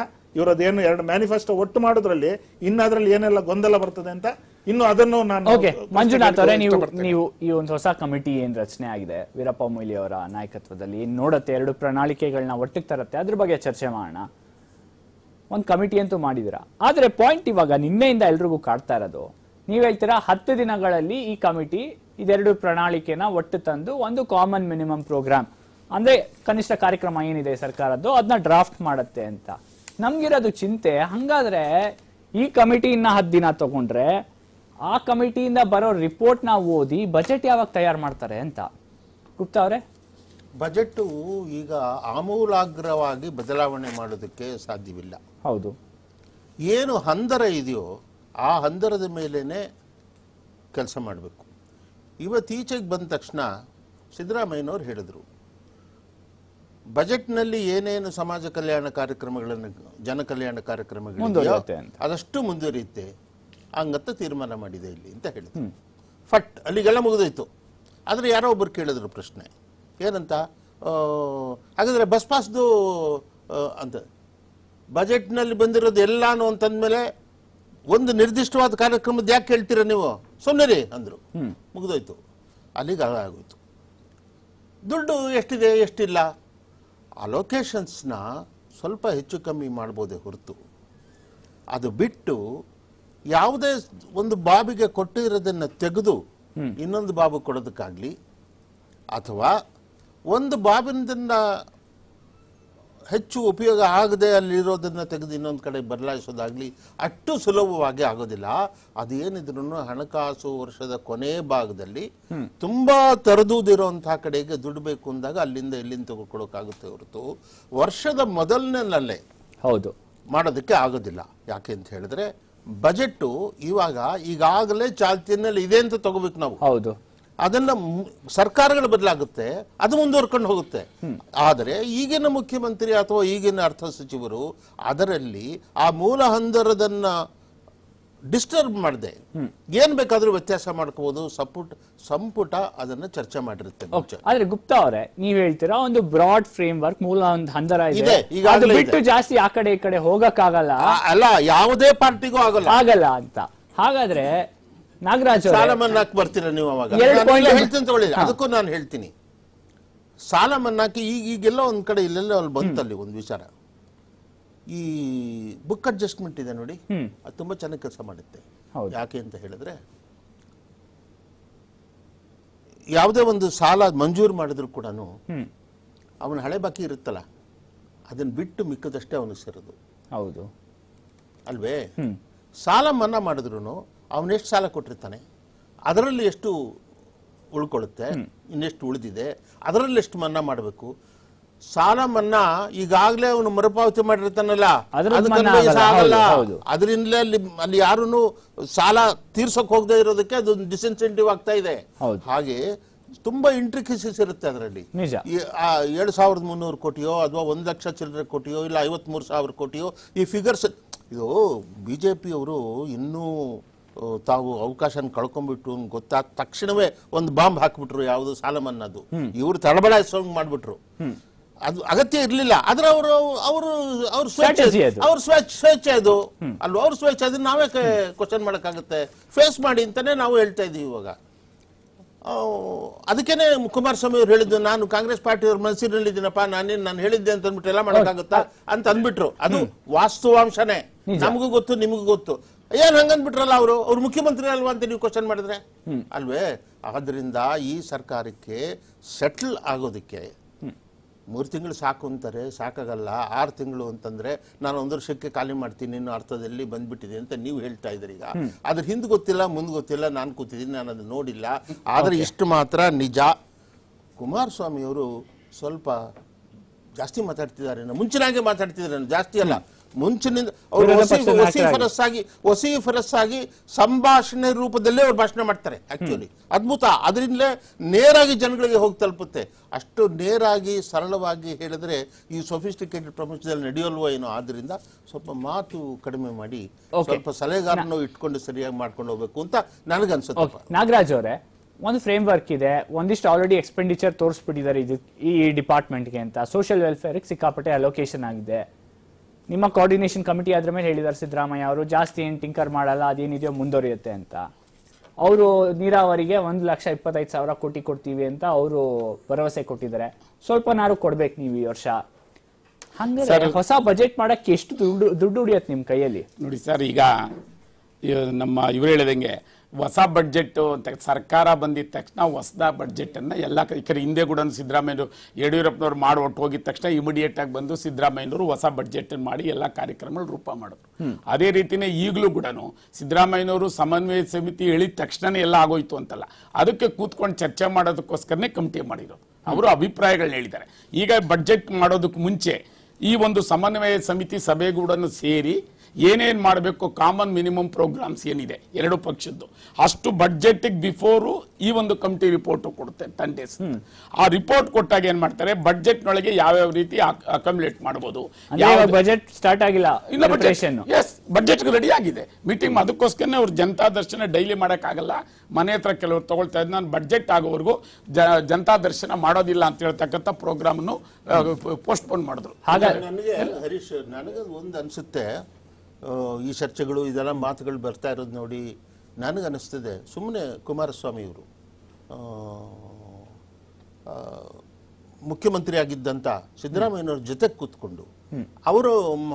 ಏನು ಎರಡು ಮ್ಯಾನಿಫೆಸ್ಟೋ ಒಟ್ಟು ಮಾಡೋದ್ರಲ್ಲಿ ಇನ್ನು ಅದರಲ್ಲಿ ಏನೆಲ್ಲ ಗೊಂದಲ ಬರ್ತದೆ ಅಂತ ಇನ್ನು ಅದನ್ನು ನಾನು ಓಕೆ ಮಂಜುನಾಥ್ ಅವರೇ ನೀವು ನೀವು ಈ ಒಂದು ಹೊಸ ಕಮಿಟಿ ಏನ್ ರಚನೆ ಆಗಿದೆ ವೀರಪ್ಪ ಮೊಯ್ಲಿ ಅವರ ನಾಯಕತ್ವದಲ್ಲಿ ನೋಡತ್ತೆ ಎರಡು ಪ್ರಣಾಳಿಕೆಗಳನ್ನ ಒಟ್ಟಿಗೆ ತರುತ್ತೆ ಅದ್ರ ಬಗ್ಗೆ ಚರ್ಚೆ ಮಾಡೋಣ ಒಂದು ಕಮಿಟಿ ಅಂತೂ ಮಾಡಿದಿರ ಆದರೆ ಪಾಯಿಂಟ್ ಇವಾಗ ನಿನ್ನೆಯಿಂದ ಎಲ್ರಿಗೂ ಕಾಡ್ತಾ ಇರೋದು ನೀವು ಹೇಳ್ತೀರಾ ಹತ್ತು ದಿನಗಳಲ್ಲಿ ಈ ಕಮಿಟಿ ಇದೆರಡು ಪ್ರಣಾಳಿಕೆನ ಒಟ್ಟು ತಂದು ಒಂದು ಕಾಮನ್ ಮಿನಿಮಮ್ ಪ್ರೋಗ್ರಾಮ್ ಅಂದರೆ ಕನಿಷ್ಠ ಕಾರ್ಯಕ್ರಮ ಏನಿದೆ ಸರ್ಕಾರದ್ದು ಅದನ್ನ ಡ್ರಾಫ್ಟ್ ಮಾಡುತ್ತೆ ಅಂತ ನಮಗಿರೋದು ಚಿಂತೆ ಹಂಗಾದ್ರೆ ಈ ಕಮಿಟಿಯಿಂದ ಹತ್ತು ದಿನ ತಗೊಂಡ್ರೆ ಆ ಕಮಿಟಿಯಿಂದ ಬರೋ ರಿಪೋರ್ಟ್ನ ಓದಿ ಬಜೆಟ್ ಯಾವಾಗ ತಯಾರು ಮಾಡ್ತಾರೆ ಅಂತ ಗುಪ್ತಾ ಅವರೇ ಬಜೆಟ್ ಈಗ ಆಮೂಲಾಗ್ರವಾಗಿ ಬದಲಾವಣೆ ಮಾಡೋದಕ್ಕೆ ಸಾಧ್ಯವಿಲ್ಲ ಹೌದು ಏನು ಹಂದರ ಇದೆಯೋ ಆ ಹಂದರದ ಮೇಲೇ ಕೆಲಸ ಮಾಡಬೇಕು ಇವತ್ತೀಚೆಗೆ ಬಂದ ತಕ್ಷಣ ಸಿದ್ದರಾಮಯ್ಯನವ್ರು ಹೇಳಿದರು ಬಜೆಟ್ನಲ್ಲಿ ಏನೇನು ಸಮಾಜ ಕಲ್ಯಾಣ ಕಾರ್ಯಕ್ರಮಗಳನ್ನು ಜನ ಕಲ್ಯಾಣ ಕಾರ್ಯಕ್ರಮಗಳು ಅದಷ್ಟು ಮುಂದುವರಿಯುತ್ತೆ ಹಂಗತ್ತ ತೀರ್ಮಾನ ಮಾಡಿದೆ ಇಲ್ಲಿ ಅಂತ ಹೇಳಿದ್ರು ಫಟ್ ಅಲ್ಲಿಗೆಲ್ಲ ಮುಗಿದೋಯ್ತು ಆದರೆ ಯಾರೋ ಒಬ್ಬರು ಕೇಳಿದ್ರು ಪ್ರಶ್ನೆ ಏನಂತ ಹಾಗಾದರೆ ಬಸ್ ಪಾಸ್ದು ಅಂತ ಬಜೆಟ್ನಲ್ಲಿ ಬಂದಿರೋದು ಎಲ್ಲಾನು ಮೇಲೆ ಒಂದು ನಿರ್ದಿಷ್ಟವಾದ ಕಾರ್ಯಕ್ರಮದ ಯಾಕೆ ಹೇಳ್ತೀರ ನೀವು ಸುಮ್ಮನೆ ರೀ ಅಂದರು ಮುಗಿದೋಯ್ತು ಅಲ್ಲಿಗೆ ಆಗೋಯ್ತು ದುಡ್ಡು ಎಷ್ಟಿದೆ ಎಷ್ಟಿಲ್ಲ ಅಲೊಕೇಶನ್ಸ್ನ ಸ್ವಲ್ಪ ಹೆಚ್ಚು ಕಮ್ಮಿ ಮಾಡ್ಬೋದೇ ಹೊರತು ಅದು ಬಿಟ್ಟು ಯಾವುದೇ ಒಂದು ಬಾಬಿಗೆ ಕೊಟ್ಟಿರೋದನ್ನು ತೆಗೆದು ಇನ್ನೊಂದು ಬಾಬು ಕೊಡೋದಕ್ಕಾಗಲಿ ಅಥವಾ ಒಂದು ಬಾಬಿನದಿಂದ ಹೆಚ್ಚು ಉಪಯೋಗ ಆಗದೆ ಅಲ್ಲಿರೋದನ್ನು ತೆಗೆದು ಇನ್ನೊಂದು ಕಡೆ ಬದಲಾಯಿಸೋದಾಗಲಿ ಅಷ್ಟು ಸುಲಭವಾಗಿ ಆಗೋದಿಲ್ಲ ಅದೇನಿದ್ರು ಹಣಕಾಸು ವರ್ಷದ ಕೊನೆ ಭಾಗದಲ್ಲಿ ತುಂಬ ತರದೂದಿರೋಂಥ ಕಡೆಗೆ ದುಡ್ಡು ಬೇಕು ಅಂದಾಗ ಅಲ್ಲಿಂದ ಇಲ್ಲಿಂದ ತೆಗೆದುಕೊಳ್ಳೋಕ್ಕಾಗುತ್ತೆ ಹೊರತು ವರ್ಷದ ಮೊದಲನೇನಲ್ಲೇ ಹೌದು ಮಾಡೋದಕ್ಕೆ ಆಗೋದಿಲ್ಲ ಯಾಕೆ ಅಂತ ಹೇಳಿದ್ರೆ ಬಜೆಟ್ಟು ಇವಾಗ ಈಗಾಗಲೇ ಚಾಲ್ತಿಯಲ್ಲಿ ಇದೆ ಅಂತ ತಗೋಬೇಕು ನಾವು ಹೌದು ಅದನ್ನ ಸರ್ಕಾರಗಳು ಬದಲಾಗುತ್ತೆ ಅದು ಮುಂದುವರ್ಕೊಂಡು ಹೋಗುತ್ತೆ ಆದರೆ ಈಗಿನ ಮುಖ್ಯಮಂತ್ರಿ ಅಥವಾ ಈಗಿನ ಅರ್ಥ ಸಚಿವರು ಅದರಲ್ಲಿ ಆ ಮೂಲ ಹಂದರದನ್ನ ಡಿಸ್ಟರ್ಬ್ ಮಾಡಿದೆ ಏನ್ ಬೇಕಾದ್ರೂ ವ್ಯತ್ಯಾಸ ಮಾಡ್ಕೋಬಹುದು ಸಪುಟ ಸಂಪುಟ ಅದನ್ನ ಚರ್ಚೆ ಮಾಡಿರುತ್ತೆ ಆದ್ರೆ ಗುಪ್ತಾ ಅವರೇ ನೀವ್ ಹೇಳ್ತೀರಾ ಒಂದು ಬ್ರಾಡ್ ಫ್ರೇಮ್ ವರ್ಕ್ ಮೂಲ ಒಂದು ಹಂದರ ಇದೆ ಬಿಟ್ಟು ಜಾಸ್ತಿ ಆ ಕಡೆ ಈ ಕಡೆ ಹೋಗಕ್ಕಾಗಲ್ಲ ಅಲ್ಲ ಯಾವುದೇ ಪಾರ್ಟಿಗೂ ಆಗಲ್ಲ ಆಗಲ್ಲ ಅಂತ ಹಾಗಾದ್ರೆ ನಾಗರಾಜ್ ಸಾಲ ಮನ್ನಾಕ್ ಬರ್ತೀರಾ ನೀವು ಅವಾಗ ಹೇಳ್ತೀನಿ ಅದಕ್ಕೂ ನಾನು ಹೇಳ್ತೀನಿ ಸಾಲ ಮನ್ನಾಕಿ ಈಗ ಈಗೆಲ್ಲ ಒಂದ್ ಕಡೆ ಇಲ್ಲೆಲ್ಲ ಅಲ್ಲಿ ಬಂತಲ್ಲಿ ಒಂದು ವಿಚಾರ ಈ ಬುಕ್ ಅಡ್ಜಸ್ಟ್ಮೆಂಟ್ ಇದೆ ನೋಡಿ ಅದು ತುಂಬಾ ಚೆನ್ನಾಗಿ ಕೆಲಸ ಮಾಡುತ್ತೆ ಯಾಕೆ ಅಂತ ಹೇಳಿದ್ರೆ ಯಾವುದೇ ಒಂದು ಸಾಲ ಮಂಜೂರು ಮಾಡಿದ್ರು ಕೂಡ ಅವನ ಹಳೆ ಬಾಕಿ ಇರುತ್ತಲ್ಲ ಅದನ್ನ ಬಿಟ್ಟು ಮಿಕ್ಕದಷ್ಟೇ ಸೇರೋದು ಹೌದು ಅಲ್ವೇ ಸಾಲ ಮನ್ನಾ ಮಾಡಿದ್ರು ಅವನೆಷ್ಟು ಸಾಲ ಕೊಟ್ಟಿರ್ತಾನೆ ಅದರಲ್ಲಿ ಎಷ್ಟು ಉಳ್ಕೊಳ್ಳುತ್ತೆ ಇನ್ನೆಷ್ಟು ಉಳಿದಿದೆ ಅದರಲ್ಲಿ ಎಷ್ಟು ಮನ್ನಾ ಮಾಡಬೇಕು ಸಾಲ ಮನ್ನಾ ಈಗಾಗಲೇ ಅವನು ಮರುಪಾವತಿ ಮಾಡಿರ್ತಾನಲ್ಲ ಆಗಲ್ಲ ಅದರಿಂದ ಅಲ್ಲಿ ಅಲ್ಲಿ ಯಾರು ಸಾಲ ತೀರ್ಸಕ್ ಹೋಗದೆ ಇರೋದಕ್ಕೆ ಅದೊಂದು ಡಿಸ್ಇನ್ಸೆಂಟಿವ್ ಆಗ್ತಾ ಇದೆ ಹಾಗೆ ತುಂಬಾ ಇಂಟ್ರಿಕಿಸಿಸ್ ಇರುತ್ತೆ ಅದರಲ್ಲಿ ಏಳು ಸಾವಿರದ ಮುನ್ನೂರು ಕೋಟಿಯೋ ಅಥವಾ ಒಂದು ಲಕ್ಷ ಚಿಲ್ಲರೆ ಕೋಟಿಯೋ ಇಲ್ಲ ಐವತ್ಮೂರು ಸಾವಿರ ಕೋಟಿಯೋ ಈ ಫಿಗರ್ಸ್ ಇದು ಬಿ ಜೆ ಅವರು ಇನ್ನೂ ತಾವು ಅವಕಾಶ ಕಳ್ಕೊಂಡ್ಬಿಟ್ಟು ಗೊತ್ತಾದ ತಕ್ಷಣವೇ ಒಂದು ಬಾಂಬ್ ಹಾಕ್ಬಿಟ್ರು ಯಾವುದು ಸಾಲ ಮನ್ನಾದು ತಳಬಳ ತಳಬಡಾಯಿಸೋಂಗ್ ಮಾಡ್ಬಿಟ್ರು ಅದು ಅಗತ್ಯ ಇರಲಿಲ್ಲ ಆದ್ರೆ ಅವರು ಅವರು ಅವ್ರ ಸ್ವೇಚ್ಛೆ ಅವ್ರ ಸ್ವೇಚ್ಛೆ ಸ್ವೇಚ್ಛೆ ಅದು ಅಲ್ವಾ ಅವ್ರ ಸ್ವೇಚ್ಛೆ ಅದನ್ನ ನಾವೇ ಕ್ವಶನ್ ಮಾಡೋಕ್ಕಾಗುತ್ತೆ ಫೇಸ್ ಮಾಡಿ ಅಂತಾನೆ ನಾವು ಹೇಳ್ತಾ ಇದೀವಿ ಇವಾಗ ಅದಕ್ಕೇನೆ ಕುಮಾರಸ್ವಾಮಿ ಅವ್ರು ಹೇಳಿದ್ದು ನಾನು ಕಾಂಗ್ರೆಸ್ ಪಾರ್ಟಿಯವ್ರ ಇದ್ದೀನಪ್ಪ ನಾನೇನು ನಾನು ಹೇಳಿದ್ದೆ ಅಂತ ಅಂದ್ಬಿಟ್ಟು ಎಲ್ಲ ಮಾಡೋಕ್ಕಾಗುತ್ತಾ ಅಂತ ಅಂದ್ಬಿಟ್ರು ಅದು ವಾಸ್ತವಾಂಶನೇ ನಮಗೂ ಗೊತ್ತು ನಿಮಗೂ ಗೊತ್ತು ಏನು ಹಂಗಂದ್ಬಿಟ್ರಲ್ಲ ಅವರು ಅವ್ರು ಮುಖ್ಯಮಂತ್ರಿ ಅಲ್ವಾ ಅಂತ ನೀವು ಕ್ವಶನ್ ಮಾಡಿದ್ರೆ ಅಲ್ವೇ ಆದ್ದರಿಂದ ಈ ಸರ್ಕಾರಕ್ಕೆ ಸೆಟ್ಲ್ ಆಗೋದಕ್ಕೆ ಮೂರು ತಿಂಗಳು ಸಾಕು ಅಂತಾರೆ ಸಾಕಾಗಲ್ಲ ಆರು ತಿಂಗಳು ಅಂತಂದ್ರೆ ನಾನು ಒಂದು ವರ್ಷಕ್ಕೆ ಖಾಲಿ ಮಾಡ್ತೀನಿ ಇನ್ನೂ ಅರ್ಥದಲ್ಲಿ ಬಂದ್ಬಿಟ್ಟಿದೆ ಅಂತ ನೀವು ಹೇಳ್ತಾ ಇದ್ದೀರಿ ಈಗ ಅದ್ರ ಹಿಂದೆ ಗೊತ್ತಿಲ್ಲ ಮುಂದೆ ಗೊತ್ತಿಲ್ಲ ನಾನು ಕೂತಿದ್ದೀನಿ ನಾನು ಅದನ್ನ ನೋಡಿಲ್ಲ ಆದರೆ ಇಷ್ಟು ಮಾತ್ರ ನಿಜ ಅವರು ಸ್ವಲ್ಪ ಜಾಸ್ತಿ ಮಾತಾಡ್ತಿದ್ದಾರೆ ಮುಂಚಿನಾಗೆ ಮಾತಾಡ್ತಿದ್ದಾರೆ ಜಾಸ್ತಿ ಅಲ್ಲ ಮುಂಚಿನಿಂದ ಅವರು ವಸೀಫರಸ್ ಆಗಿ ಸಂಭಾಷಣೆ ರೂಪದಲ್ಲೇ ಅವ್ರು ಭಾಷಣ ಮಾಡ್ತಾರೆ ಆಕ್ಚುಲಿ ಅದ್ಭುತ ಅದರಿಂದಲೇ ನೇರಾಗಿ ಜನಗಳಿಗೆ ಹೋಗಿ ತಲುಪುತ್ತೆ ಅಷ್ಟು ನೇರಾಗಿ ಸರಳವಾಗಿ ಹೇಳಿದ್ರೆ ಈ ಸೊಫಿಸ್ಟಿಕೇಟೆಡ್ ಪ್ರಪಂಚದಲ್ಲಿ ನಡೆಯಲ್ವೋ ಏನೋ ಆದ್ರಿಂದ ಸ್ವಲ್ಪ ಮಾತು ಕಡಿಮೆ ಮಾಡಿ ಸ್ವಲ್ಪ ಸಲಹೆಗಾರನ್ನು ಇಟ್ಕೊಂಡು ಸರಿಯಾಗಿ ಮಾಡ್ಕೊಂಡು ಹೋಗ್ಬೇಕು ಅಂತ ನನಗನ್ಸುತ್ತೆ ನಾಗರಾಜ್ ಅವರೇ ಒಂದು ಫ್ರೇಮ್ ವರ್ಕ್ ಇದೆ ಒಂದಿಷ್ಟು ಆಲ್ರೆಡಿ ಎಕ್ಸ್ಪೆಂಡಿಚರ್ ತೋರಿಸ್ಬಿಟ್ಟಿದ್ದಾರೆ ಇದು ಈ ಡಿಪಾರ್ಟ್ಮೆಂಟ್ಗೆ ಅಂತ ಸೋಷಿಯಲ್ ವೆಲ್ಫೇರ್ಗೆ ಸಿಕ್ಕಾಪಟ್ಟೆ ಅಲೋಕೇಶನ್ ಆಗಿದೆ ನಿಮ್ಮ ಕೋಆರ್ಡಿನೇಷನ್ ಕಮಿಟಿ ಅದ್ರ ಮೇಲೆ ಹೇಳಿದ್ದಾರೆ ಸಿದ್ದರಾಮಯ್ಯ ಅವರು ಜಾಸ್ತಿ ಏನು ಟಿಂಕರ್ ಮಾಡಲ್ಲ ಅದೇನಿದೆಯೋ ಮುಂದುವರಿಯುತ್ತೆ ಅಂತ ಅವರು ನೀರಾವರಿಗೆ ಒಂದು ಲಕ್ಷ ಇಪ್ಪತ್ತೈದು ಸಾವಿರ ಕೋಟಿ ಕೊಡ್ತೀವಿ ಅಂತ ಅವರು ಭರವಸೆ ಕೊಟ್ಟಿದ್ದಾರೆ ಸ್ವಲ್ಪನಾರು ಕೊಡ್ಬೇಕು ನೀವು ಈ ವರ್ಷ ಹಂಗೆ ಹೊಸ ಬಜೆಟ್ ಮಾಡಕ್ಕೆ ಎಷ್ಟು ದುಡ್ಡು ದುಡ್ಡು ನಿಮ್ಮ ಕೈಯಲ್ಲಿ ನೋಡಿ ಸರ್ ಈಗ ನಮ್ಮ ಇವರು ಹೇಳಿದಂಗೆ ಹೊಸ ಅಂತ ಸರ್ಕಾರ ಬಂದಿದ್ದ ತಕ್ಷಣ ಹೊಸದ ಬಡ್ಜೆಟನ್ನು ಎಲ್ಲ ಈ ಕಡೆ ಹಿಂದೆ ಕೂಡ ಸಿದ್ದರಾಮಯ್ಯರು ಯಡಿಯೂರಪ್ಪನವ್ರು ಮಾಡಿ ಒಟ್ಟು ಹೋಗಿದ ತಕ್ಷಣ ಇಮಿಡಿಯೇಟಾಗಿ ಬಂದು ಸಿದ್ದರಾಮಯ್ಯನವರು ಹೊಸ ಬಡ್ಜೆಟನ್ನು ಮಾಡಿ ಎಲ್ಲ ಕಾರ್ಯಕ್ರಮಗಳು ರೂಪ ಮಾಡಿದ್ರು ಅದೇ ರೀತಿಯೇ ಈಗಲೂ ಕೂಡ ಸಿದ್ದರಾಮಯ್ಯನವರು ಸಮನ್ವಯ ಸಮಿತಿ ಹೇಳಿದ ತಕ್ಷಣನೇ ಎಲ್ಲ ಆಗೋಯ್ತು ಅಂತಲ್ಲ ಅದಕ್ಕೆ ಕೂತ್ಕೊಂಡು ಚರ್ಚೆ ಮಾಡೋದಕ್ಕೋಸ್ಕರನೇ ಕಮಿಟಿ ಮಾಡಿದ್ರು ಅವರು ಅಭಿಪ್ರಾಯಗಳನ್ನ ಹೇಳಿದ್ದಾರೆ ಈಗ ಬಡ್ಜೆಟ್ ಮಾಡೋದಕ್ಕೆ ಮುಂಚೆ ಈ ಒಂದು ಸಮನ್ವಯ ಸಮಿತಿ ಸಭೆಗೂಡನ್ನು ಸೇರಿ ಏನೇನು ಮಾಡಬೇಕು ಕಾಮನ್ ಮಿನಿಮಮ್ ಪ್ರೋಗ್ರಾಮ್ಸ್ ಏನಿದೆ ಎರಡು ಪಕ್ಷದ್ದು ಅಷ್ಟು ಬಡ್ಜೆಟ್ ಬಿಫೋರು ಈ ಒಂದು ಕಮಿಟಿ ರಿಪೋರ್ಟು ಕೊಡುತ್ತೆ ಟೆನ್ ಡೇಸ್ ಆ ರಿಪೋರ್ಟ್ ಕೊಟ್ಟಾಗ ಏನು ಮಾಡ್ತಾರೆ ಬಡ್ಜೆಟ್ನೊಳಗೆ ಯಾವ್ಯಾವ ರೀತಿ ಅಕಮಿಲೇಟ್ ಮಾಡಬಹುದು ಯಾವ ಬಜೆಟ್ ಸ್ಟಾರ್ಟ್ ಆಗಿಲ್ಲ ಬಜೆಟ್ ಎಸ್ ಬಜೆಟ್ ರೆಡಿ ಆಗಿದೆ ಮೀಟಿಂಗ್ ಅದಕ್ಕೋಸ್ಕರನೇ ಅವ್ರು ಜನತಾ ದರ್ಶನ ಡೈಲಿ ಮಾಡೋಕ್ಕಾಗಲ್ಲ ಮನೆ ಹತ್ರ ಕೆಲವರು ತಗೊಳ್ತಾ ಇದ್ದು ನಾನು ಬಡ್ಜೆಟ್ ಆಗೋವರೆಗೂ ಜನತಾ ದರ್ಶನ ಮಾಡೋದಿಲ್ಲ ಅಂತ ಹೇಳ್ತಕ್ಕಂಥ ಪ್ರೋಗ್ರಾಮ್ ಪೋಸ್ಟ್ಪೋನ್ ಮಾಡಿದ್ರು ನನಗೆ ಹರೀಶ್ ನನಗೆ ಒಂದು ಅನ್ಸುತ್ತೆ ಈ ಚರ್ಚೆಗಳು ಇದೆಲ್ಲ ಮಾತುಗಳು ಬರ್ತಾ ಇರೋದು ನೋಡಿ ನನಗನ್ನಿಸ್ತದೆ ಸುಮ್ಮನೆ ಕುಮಾರಸ್ವಾಮಿಯವರು ಮುಖ್ಯಮಂತ್ರಿ ಆಗಿದ್ದಂಥ ಸಿದ್ದರಾಮಯ್ಯನವ್ರ ಜೊತೆ ಕೂತ್ಕೊಂಡು ಅವರು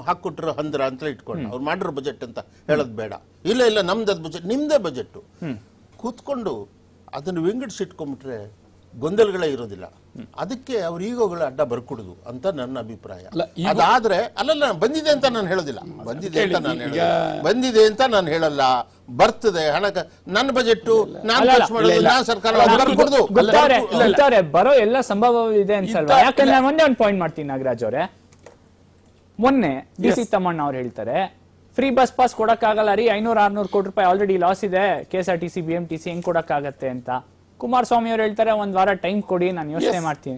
ಹಾಕ್ಕೊಟ್ರು ಹಂದ್ರ ಅಂತ ಇಟ್ಕೊಂಡು ಅವ್ರು ಮಾಡಿರೋ ಬಜೆಟ್ ಅಂತ ಹೇಳೋದು ಬೇಡ ಇಲ್ಲ ಇಲ್ಲ ನಮ್ದು ಬಜೆಟ್ ನಿಮ್ಮದೇ ಬಜೆಟ್ ಕೂತ್ಕೊಂಡು ಅದನ್ನು ವಿಂಗಡಿಸಿಟ್ಕೊಂಬಿಟ್ರೆ ಗೊಂದಲಗಳೇ ಇರೋದಿಲ್ಲ ಅದಕ್ಕೆ ಅವ್ರ ಈಗೋಗಳ ಅಡ್ಡ ಬರ್ಕೊಡುದು ಅಂತ ನನ್ನ ಅಭಿಪ್ರಾಯ ಅದಾದ್ರೆ ಅಲ್ಲಲ್ಲ ಬಂದಿದೆ ಅಂತ ನಾನು ಹೇಳೋದಿಲ್ಲ ಬಂದಿದೆ ಅಂತ ನಾನು ಬಂದಿದೆ ಅಂತ ನಾನು ಹೇಳಲ್ಲ ಬರ್ತದೆ ಹಣ ನನ್ನ ಬಜೆಟ್ ನಾನು ಖರ್ಚು ಬರೋ ಎಲ್ಲ ಸಂಭವ ಇದೆ ಅನ್ಸಲ್ವಾ ಯಾಕಂದ್ರೆ ಒಂದೇ ಒಂದು ಪಾಯಿಂಟ್ ಮಾಡ್ತೀನಿ ನಾಗರಾಜ್ ಅವರೇ ಮೊನ್ನೆ ಡಿ ಸಿ ತಮ್ಮಣ್ಣ ಅವ್ರು ಹೇಳ್ತಾರೆ ಫ್ರೀ ಬಸ್ ಪಾಸ್ ಕೊಡಕ್ಕಾಗಲ್ಲ ರೀ ಐನೂರ ಆರ್ನೂರು ಕೋಟಿ ರೂಪಾಯಿ ಆಲ್ರೆಡಿ ಲಾಸ್ ಇದೆ K S R T C B M T C ಹೆಂಗ್ ಕೊಡಕ್ಕಾಗತ್ತೆ ಅಂತ ಕುಮಾರಸ್ವಾಮಿ ಅವರು ಹೇಳ್ತಾರೆ ಒಂದ್ ವಾರ ಟೈಮ್ ಕೊಡಿ ನಾನು ಯೋಚನೆ ಮಾಡ್ತೀನಿ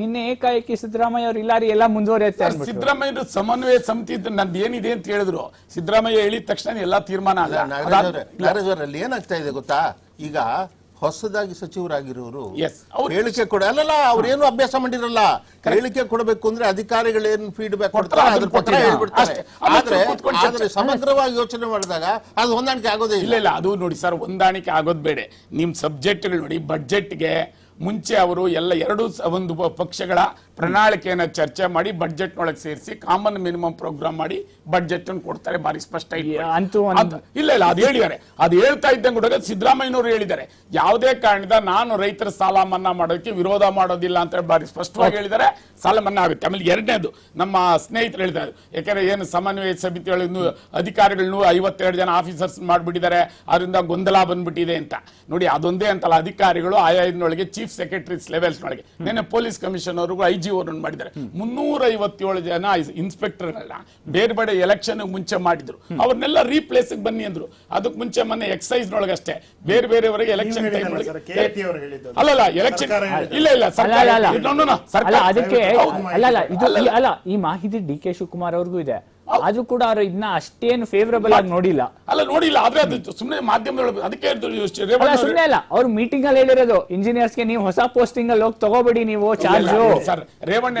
ನಿನ್ನೆ ಏಕಾಏಕಿ ಸಿದ್ದರಾಮಯ್ಯ ಅವರು ಇಲ್ಲಾರಿ ಎಲ್ಲ ಮುಂದುವರಿಯುತ್ತೆ ಸಿದ್ದರಾಮಯ್ಯ ಸಮನ್ವಯ ಸಮಿತಿ ನಂದು ಏನಿದೆ ಅಂತ ಹೇಳಿದ್ರು ಸಿದ್ದರಾಮಯ್ಯ ಹೇಳಿದ ತಕ್ಷಣ ಎಲ್ಲಾ ತೀರ್ಮಾನ ಏನಾಗ್ತಾ ಇದೆ ಗೊತ್ತಾ ಈಗ ಹೊಸದಾಗಿ ಸಚಿವರಾಗಿರೋರು ಹೇಳಿಕೆ ಕೊಡ ಅಲ್ಲಲ್ಲ ಅವ್ರೇನು ಅಭ್ಯಾಸ ಮಾಡಿರಲ್ಲ ಹೇಳಿಕೆ ಕೊಡಬೇಕು ಅಂದ್ರೆ ಅಧಿಕಾರಿಗಳೇನು ಫೀಡ್ಬ್ಯಾಕ್ ಕೊಡ್ತಾರೆ ಆದ್ರೆ ಸಮಗ್ರವಾಗಿ ಯೋಚನೆ ಮಾಡಿದಾಗ ಅದು ಹೊಂದಾಣಿಕೆ ಆಗೋದೇ ಇಲ್ಲ ಇಲ್ಲ ಅದು ನೋಡಿ ಸರ್ ಹೊಂದಾಣಿಕೆ ಆಗೋದ್ ಬೇಡ ನಿಮ್ ಸಬ್ಜೆಕ್ಟ್ಗಳು ನೋಡಿ ಬಡ್ಜೆಟ್ಗೆ ಮುಂಚೆ ಅವರು ಎಲ್ಲ ಎರಡು ಒಂದು ಪಕ್ಷಗಳ ಪ್ರಣಾಳಿಕೆಯನ್ನು ಚರ್ಚೆ ಮಾಡಿ ಬಡ್ಜೆಟ್ನೊಳಗೆ ಸೇರಿಸಿ ಕಾಮನ್ ಮಿನಿಮಮ್ ಪ್ರೋಗ್ರಾಮ್ ಮಾಡಿ ಬಡ್ಜೆಟ್ ಅನ್ನು ಕೊಡ್ತಾರೆ ಬಾರಿ ಸ್ಪಷ್ಟ ಇಲ್ಲ ಇಲ್ಲ ಇಲ್ಲ ಅದು ಹೇಳಿದ್ದಾರೆ ಅದು ಹೇಳ್ತಾ ಇದ್ದಂಗೆ ಕೂಡ ಹೇಳಿದ್ದಾರೆ ಯಾವುದೇ ಕಾರಣದ ನಾನು ರೈತರ ಸಾಲ ಮನ್ನಾ ಮಾಡೋದಕ್ಕೆ ವಿರೋಧ ಮಾಡೋದಿಲ್ಲ ಅಂತ ಭಾರಿ ಸ್ಪಷ್ಟವಾಗಿ ಹೇಳಿದ್ದಾರೆ ಸಾಲ ಮನ್ನಾ ಆಗುತ್ತೆ ಆಮೇಲೆ ಎರಡನೇದು ನಮ್ಮ ಸ್ನೇಹಿತರು ಹೇಳ್ತಾರೆ ಯಾಕಂದ್ರೆ ಏನು ಸಮನ್ವಯ ಸಮಿತಿಗಳನ್ನು ಅಧಿಕಾರಿಗಳನ್ನು ಐವತ್ತೆರಡು ಜನ ಆಫೀಸರ್ಸ್ ಮಾಡಿಬಿಟ್ಟಿದ್ದಾರೆ ಅದರಿಂದ ಗೊಂದಲ ಬಂದ್ಬಿಟ್ಟಿದೆ ಅಂತ ನೋಡಿ ಅದೊಂದೇ ಅಂತಲ್ಲ ಅಧಿಕಾರಿಗಳು ಆಯಾ ಇದನ್ನೊಳಗೆ ಚೀಫ್ ಸೆಕ್ರೆಟರೀಸ್ ಲೆವೆಲ್ಸ್ನೊಳಗೆ ನಿನ್ನೆ ಪೊಲೀಸ್ ಕಮಿಷನ್ ಅವ್ರಿಗೂ ಐ ಜಿ ಅವರನ್ನು ಮಾಡಿದ್ದಾರೆ ಮುನ್ನೂರ ಐವತ್ತೇಳು ಜನ ಇನ್ಸ್ಪೆಕ್ಟರ್ಗಳನ್ನ ಬೇರೆ ಬೇರೆ ಎಲೆಕ್ಷನ್ ಮುಂಚೆ ಮಾಡಿದ್ರು ಅವ್ರನ್ನೆಲ್ಲ ರೀಪ್ಲೇಸ್ ಬನ್ನಿ ಅಂದ್ರು ಅದಕ್ಕೆ ಮುಂಚೆ ಮೊನ್ನೆ ಎಕ್ಸೈಸ್ನೊಳಗೆ ಅಷ್ಟೇ ಬೇರೆ ಬೇರೆವರೆಗೆ ಎಲೆಕ್ಷನ್ ಅಲ್ಲ ಎಲೆಕ್ಷನ್ ಇಲ್ಲ ಇಲ್ಲ ಅದಕ್ಕೆ ಅಲ್ಲ oh ಅಲ್ಲ ಇದು ಅಲ್ಲ ಈ ಮಾಹಿತಿ ಡಿ ಕೆ ಶಿವಕುಮಾರ್ ಅವ್ರಿಗೂ ಇದೆ ಅದು ಕೂಡ ಅವರು ಇದನ್ನ ಅಷ್ಟೇನು ಫೇವರಬಲ್ ಆಗಿ ನೋಡಿಲ್ಲ ಅಲ್ಲ ನೋಡಿಲ್ಲ ಆದ್ರೆ ಅದು ಸುಮ್ಮನೆ ಮಾಧ್ಯಮದೊಳಗೆ ಅದಕ್ಕೆ ಸುಮ್ಮನೆ ಅಲ್ಲ ಅವ್ರು ಮೀಟಿಂಗ್ ಅಲ್ಲಿ ಹೇಳಿರೋದು ಇಂಜಿನಿಯರ್ಸ್ ಗೆ ನೀವು ಹೊಸ ಪೋಸ್ಟಿಂಗ್ ಅಲ್ಲಿ ಹೋಗಿ ತಗೋಬೇಡಿ ನೀವು ಚಾರ್ಜ್ ರೇವಣ್ಣ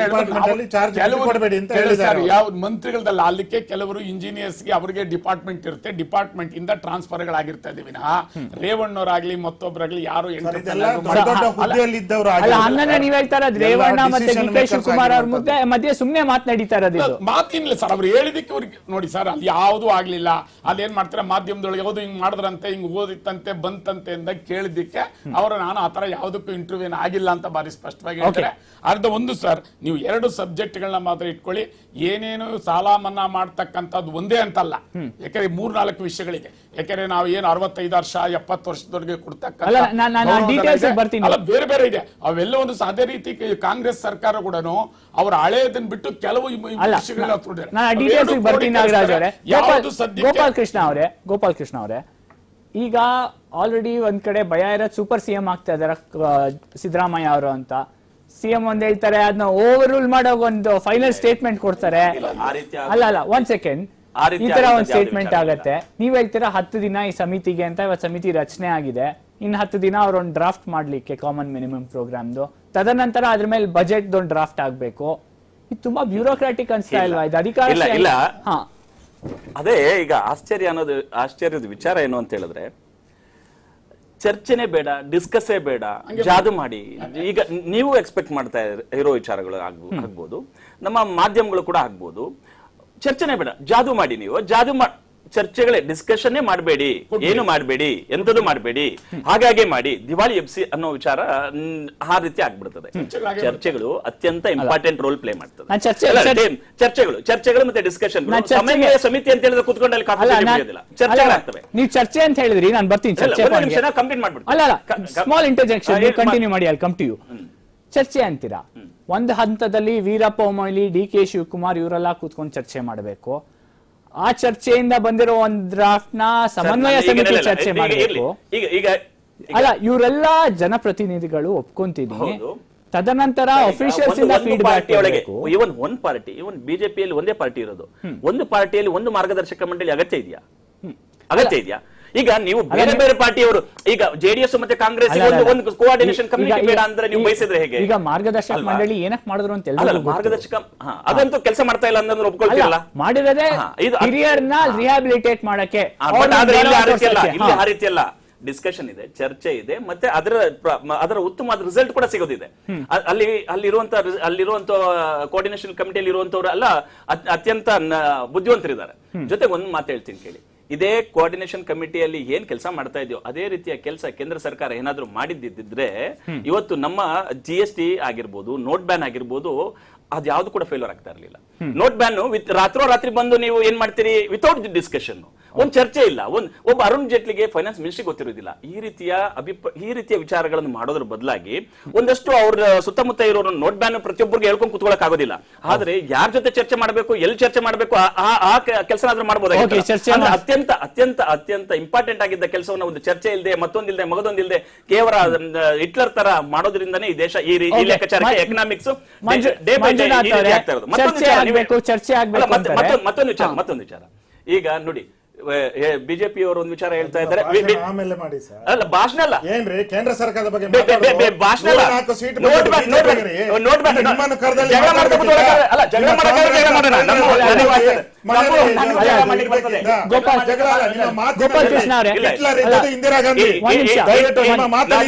ಯಾವ ಮಂತ್ರಿಗಳದಲ್ಲ ಅಲ್ಲಿಕ್ಕೆ ಕೆಲವರು ಇಂಜಿನಿಯರ್ಸ್ ಗೆ ಅವರಿಗೆ ಡಿಪಾರ್ಟ್ಮೆಂಟ್ ಇರುತ್ತೆ ಡಿಪಾರ್ಟ್ಮೆಂಟ್ ಇಂದ ಟ್ರಾನ್ಸ್ಫರ್ ಆಗಿರ್ತಾ ಇದೀವಿ ನಾ ರೇವಣ್ಣವರಾಗ್ಲಿ ಮತ್ತೊಬ್ಬರಾಗ್ಲಿ ಯಾರು ಅಣ್ಣನೇ ನೀವ್ ಹೇಳ್ತಾರ ರೇವಣ್ಣ ಮತ್ತೆ ಕುಮಾರ್ ಅವ್ರ ಮಧ್ಯೆ ಸುಮ್ನೆ ಮಾತನಾಡಿತಾ ಇರೋದು ಸರ್ ಅವ್ರು ಹೇಳಿದ ಅವ್ರಿಗೆ ನೋಡಿ ಸರ್ ಅಲ್ಲಿ ಯಾವುದು ಆಗ್ಲಿಲ್ಲ ಅದೇನ್ ಮಾಡ್ತಾರೆ ಮಾಧ್ಯಮದೊಳಗೆ ಯಾವುದು ಹಿಂಗ್ ಮಾಡಿದ್ರಂತೆ ಹಿಂಗ್ ಓದಿತ್ತಂತೆ ಬಂತಂತೆ ಅಂತ ಕೇಳಿದ್ದಕ್ಕೆ ಅವರು ನಾನು ಆತರ ಯಾವ್ದಕ್ಕೂ ಯಾವುದಕ್ಕೂ ಇಂಟರ್ವ್ಯೂನ ಆಗಿಲ್ಲ ಅಂತ ಬಾರಿ ಸ್ಪಷ್ಟವಾಗಿ ಹೇಳ್ತಾರೆ ಅರ್ಧ ಒಂದು ಸರ್ ನೀವು ಎರಡು ಸಬ್ಜೆಕ್ಟ್ ಗಳನ್ನ ಮಾತ್ರ ಇಟ್ಕೊಳ್ಳಿ ಏನೇನು ಸಾಲ ಮನ್ನಾ ಮಾಡ್ತಕ್ಕಂಥದ್ದು ಒಂದೇ ಅಂತಲ್ಲ ಯಾಕಂದ್ರೆ ಮೂರ್ನಾಲ್ಕು ವಿಷಯಗಳಿದೆ ಯಾಕೆಂದ್ರೆ ನಾವು ಏನು ಅರವತ್ತೈದು ವರ್ಷ ಎಪ್ಪತ್ತು ವರ್ಷದೊಳಗೆ ಅಲ್ಲ ಬೇರೆ ಬೇರೆ ಇದೆ ಅವೆಲ್ಲ ಒಂದು ಅದೇ ರೀತಿ ಕಾಂಗ್ರೆಸ್ ಸರ್ಕಾರ ಕೂಡ ಅವರ ಹಳೆಯದನ್ನ ಬಿಟ್ಟು ಕೆಲವು ಸದ್ಯ ಗೋಪಾಲ್ ಕೃಷ್ಣ ಅವರೇ ಗೋಪಾಲ್ ಕೃಷ್ಣ ಅವರೇ ಈಗ ಆಲ್ರೆಡಿ ಒಂದ್ ಕಡೆ ಭಯ ಇರೋದು ಸೂಪರ್ ಸಿ ಎಂ ಆಗ್ತಾ ಇದಾರೆ ಸಿದ್ದರಾಮಯ್ಯ ಅವರು ಅಂತ ಸಿಎಂ ಒಂದ್ ಹೇಳ್ತಾರೆ ಅದನ್ನ ಓವರ್ ರೂಲ್ ಮಾಡೋ ಒಂದು ಫೈನಲ್ ಸ್ಟೇಟ್ಮೆಂಟ್ ಕೊಡ್ತಾರೆ ಅಲ್ಲ ಅಲ್ಲ ಒಂದ್ ಸೆಕೆಂಡ್ ಈ ತರ ಒಂದು ಸ್ಟೇಟ್ಮೆಂಟ್ ಆಗತ್ತೆ ನೀವ್ ಹೇಳ್ತೀರಾ ಹತ್ತು ದಿನ ಈ ಸಮಿತಿಗೆ ಅಂತ ಇವತ್ತು ಸಮಿತಿ ರಚನೆ ಆಗಿದೆ ಇನ್ ಹತ್ತು ದಿನ ಅವ್ರೊಂದು ಡ್ರಾಫ್ಟ್ ಮಾಡ್ಲಿಕ್ಕೆ ಕಾಮನ್ ಮಿನಿಮಮ್ ಪ್ರೋಗ್ರಾಮ್ದು ತದನಂತರ ಅದ್ರ ಮೇಲೆ ಬಜೆಟ್ ಒಂದು ಡ್ರಾಫ್ಟ್ ಆಗ್ಬೇಕು ಇದು ತುಂಬಾ ಬ್ಯೂರೋಕ್ರಾಟಿಕ್ ಅನ್ಸ್ತಾ ಇಲ್ವಾ ಇದು ಅಧಿಕಾರ ಇಲ್ಲ ಹ ಅದೇ ಈಗ ಆಶ್ಚರ್ಯ ಅನ್ನೋದು ಆಶ್ಚರ್ಯದ ವಿಚಾರ ಏನು ಅಂತ ಹೇಳಿದ್ರೆ ಚರ್ಚೆನೆ ಬೇಡ ಡಿಸ್ಕಸೇ ಬೇಡ ಜಾದು ಮಾಡಿ ಈಗ ನೀವು ಎಕ್ಸ್ಪೆಕ್ಟ್ ಮಾಡ್ತಾ ಇರೋ ವಿಚಾರಗಳು ಆಗ್ಬೋದು ನಮ್ಮ ಮಾಧ್ಯಮಗಳು ಕೂಡ ಆಗ್ಬೋದು ಚರ್ಚೆನೆ ಬೇಡ ಜಾದು ಮಾಡಿ ನೀವು ಜಾದು ಮಾಡಿ ಚರ್ಚೆಗಳೇ ಡಿಸ್ಕಷನ್ನೇ ಮಾಡಬೇಡಿ ಏನು ಮಾಡಬೇಡಿ ಎಂತದ್ದು ಮಾಡಬೇಡಿ ಹಾಗಾಗಿ ಮಾಡಿ ದಿವಾಳಿ ಎಬ್ಸಿ ಅನ್ನೋ ವಿಚಾರ ಆ ರೀತಿ ಆಗ್ಬಿಡ್ತದೆ ಚರ್ಚೆಗಳು ಅತ್ಯಂತ ಇಂಪಾರ್ಟೆಂಟ್ ರೋಲ್ ಪ್ಲೇ ಮಾಡ್ತದೆ ಚರ್ಚೆಗಳು ಚರ್ಚೆಗಳು ಮತ್ತೆ ಡಿಸ್ಕಷನ್ ಸಮಿತಿ ಅಂತ ಹೇಳಿದ್ರೆ ಕುತ್ಕೊಂಡು ಅಲ್ಲಿ ಚರ್ಚೆಗಳಾಗ್ತವೆ ನೀವು ಚರ್ಚೆ ಅಂತ ಹೇಳಿದ್ರಿ ನಾನು ಬರ್ತೀನಿ ಕಂಪ್ಲೀಟ್ ಮಾಡ್ಬಿಡ್ತೀನಿ ಸ್ಮಾಲ್ ಇಂಟರ್ಜೆಕ್ಷನ್ ಕಂಟಿನ್ಯೂ ಮಾಡಿ ಅಲ್ಲಿ ಕಮ್ ಟು ಯು ಚರ್ಚೆ ಅಂತೀರಾ ಒಂದು ಹಂತದಲ್ಲಿ ವೀರಪ್ಪ ಮೊಯ್ಲಿ ಡಿ ಕೆ ಶಿವಕುಮಾರ್ ಇವರೆಲ್ಲ ಕೂತ್ಕೊಂಡು ಚರ್ಚೆ ಮಾಡಬೇಕು ಆ ಚರ್ಚೆಯಿಂದ ಬಂದಿರೋ ಒಂದು ಡ್ರಾಫ್ಟ್ ನ ಸಮನ್ವಯ ಸಮಿತಿ ಚರ್ಚೆ ಮಾಡಬೇಕು ಅಲ್ಲ ಇವರೆಲ್ಲ ಜನಪ್ರತಿನಿಧಿಗಳು ಒಪ್ಕೊಂತಿದ್ವಿ ತದನಂತರ ಅಫಿಷಿಯಲ್ಸ್ ಇಂದ ಇವನ್ ಒಂದ್ ಪಾರ್ಟಿ ಇವನ್ ಬಿಜೆಪಿಯಲ್ಲಿ ಒಂದೇ ಪಾರ್ಟಿ ಇರೋದು ಒಂದು ಪಾರ್ಟಿಯಲ್ಲಿ ಒಂದು ಮಾರ್ಗದರ್ಶಕ ಮಂಡಳಿ ಅಗತ್ಯ ಇದೆಯಾ ಅಗತ್ಯ ಇದೆಯಾ ಈಗ ನೀವು ಬೇರೆ ಬೇರೆ ಪಾರ್ಟಿಯವರು ಈಗ ಜೆಡಿಎಸ್ ಮತ್ತೆ ಕಾಂಗ್ರೆಸ್ ಒಂದು ಕೋಆರ್ಡಿನೇಷನ್ ಕಮಿಟಿ ಬೇಡ ಅಂದ್ರೆ ನೀವು ಬಯಸಿದ್ರೆ ಹೇಗೆ ಈಗ ಮಾರ್ಗದರ್ಶಕ ಮಂಡಳಿ ಏನಕ್ಕೆ ಮಾಡಿದ್ರು ಅಂತ ಹೇಳಿ ಮಾರ್ಗದರ್ಶಕ ಅದಂತೂ ಕೆಲಸ ಮಾಡ್ತಾ ಇಲ್ಲ ಅಂದ್ರೆ ಒಪ್ಕೊಳ್ತಿಲ್ಲ ಮಾಡಿದರೆ ಹಿರಿಯರ್ನ ರಿಹಾಬಿಲಿಟೇಟ್ ಮಾಡಕ್ಕೆ ಆದ್ರೆ ಆ ರೀತಿ ಅಲ್ಲ ಇಲ್ಲಿ ಡಿಸ್ಕಷನ್ ಇದೆ ಚರ್ಚೆ ಇದೆ ಮತ್ತೆ ಅದರ ಅದರ ಉತ್ತಮವಾದ ರಿಸಲ್ಟ್ ಕೂಡ ಸಿಗೋದಿದೆ ಅಲ್ಲಿ ಅಲ್ಲಿರುವಂತ ಅಲ್ಲಿರುವಂತ ಕೋಆರ್ಡಿನೇಷನ್ ಕಮಿಟಿಯಲ್ಲಿ ಇರುವಂತವ್ರು ಅಲ್ಲ ಅತ್ಯಂತ ಬುದ್ಧಿವಂತರಿದ್ದಾರೆ ಜೊತೆಗೆ ಒಂದು ಮಾತು ಹೇಳ್ತೀನಿ ಕೇಳಿ ಇದೇ ಕೋಆರ್ಡಿನೇಷನ್ ಕಮಿಟಿಯಲ್ಲಿ ಏನ್ ಕೆಲಸ ಮಾಡ್ತಾ ಇದೆಯೋ ಅದೇ ರೀತಿಯ ಕೆಲಸ ಕೇಂದ್ರ ಸರ್ಕಾರ ಏನಾದ್ರೂ ಮಾಡಿದ್ದಿದ್ರೆ ಇವತ್ತು ನಮ್ಮ ಜಿ ಎಸ್ ಟಿ ಆಗಿರ್ಬೋದು ನೋಟ್ ಬ್ಯಾನ್ ಆಗಿರ್ಬೋದು ಯಾವ್ದು ಕೂಡ ಫೇಲ್ಯೂರ್ ಆಗ್ತಾ ಇರಲಿಲ್ಲ ನೋಟ್ ಬ್ಯಾನ್ ವಿತ್ ರಾತ್ರೋ ರಾತ್ರಿ ಬಂದು ನೀವು ಏನ್ ಮಾಡ್ತೀರಿ ವಿತೌಟ್ ಡಿಸ್ಕಷನ್ ಒಂದು ಚರ್ಚೆ ಇಲ್ಲ ಒಂದು ಒಬ್ಬ ಅರುಣ್ ಜೇಟ್ಲಿಗೆ ಫೈನಾನ್ಸ್ ಮಿನಿಸ್ಟ್ರಿ ಗೊತ್ತಿರೋದಿಲ್ಲ ಈ ರೀತಿಯ ಅಭಿಪ್ರಾಯ ಈ ರೀತಿಯ ವಿಚಾರಗಳನ್ನು ಮಾಡೋದ್ರ ಬದಲಾಗಿ ಒಂದಷ್ಟು ಅವ್ರ ಸುತ್ತಮುತ್ತ ಇರೋ ನೋಟ್ ಬ್ಯಾನ್ ಪ್ರತಿಯೊಬ್ಬರಿಗೆ ಹೇಳ್ಕೊಂಡು ಕುತ್ಕೊಳಕ್ ಆಗೋದಿಲ್ಲ ಆದ್ರೆ ಯಾರ ಜೊತೆ ಚರ್ಚೆ ಮಾಡಬೇಕು ಎಲ್ಲಿ ಚರ್ಚೆ ಮಾಡಬೇಕು ಆ ಕೆಲಸ ಆದ್ರೂ ಮಾಡಬಹುದಾಗಿತ್ತು ಅತ್ಯಂತ ಅತ್ಯಂತ ಅತ್ಯಂತ ಇಂಪಾರ್ಟೆಂಟ್ ಆಗಿದ್ದ ಕೆಲಸವನ್ನ ಒಂದು ಚರ್ಚೆ ಇಲ್ಲದೆ ಮತ್ತೊಂದಿಲ್ಲದೆ ಮಗದೊಂದಿಲ್ಲದೆ ಕೇವಲ ಹಿಟ್ಲರ್ ತರ ಮಾಡೋದ್ರಿಂದನೇ ಈ ದೇಶ ಈ ರೀತಿ ಲೆಕ್ಕಾಚಾರ ಎಕನಾಮಿಕ್ಸ್ ಡೇ ಬೈ ಡೇ ಆಗ್ತಾ ಇರೋದು ಮತ್ತೊಂದು ವಿಚಾರ ಮತ್ತೊಂದು ವಿಚಾರ ಈಗ ನೋಡಿ ಬಿಜೆಪಿಯವರು ಒಂದು ವಿಚಾರ ಹೇಳ್ತಾ ಇದ್ದಾರೆ ಆಮೇಲೆ ಮಾಡಿ ಸರ್ ಅಲ್ಲ ಭಾಷಣ ಅಲ್ಲ ಏನ್ರಿ ಕೇಂದ್ರ ಸರ್ಕಾರದ ಬಗ್ಗೆ ಭಾಷಣ ಅಲ್ಲ ಗೋಪಾಲ್ ಕೃಷ್ಣ ಅವರೇ ಇಂದಿರಾ ಗಾಂಧಿ ಹಿಟ್ಲರ್ ಅನ್ನೋ ಮಾತು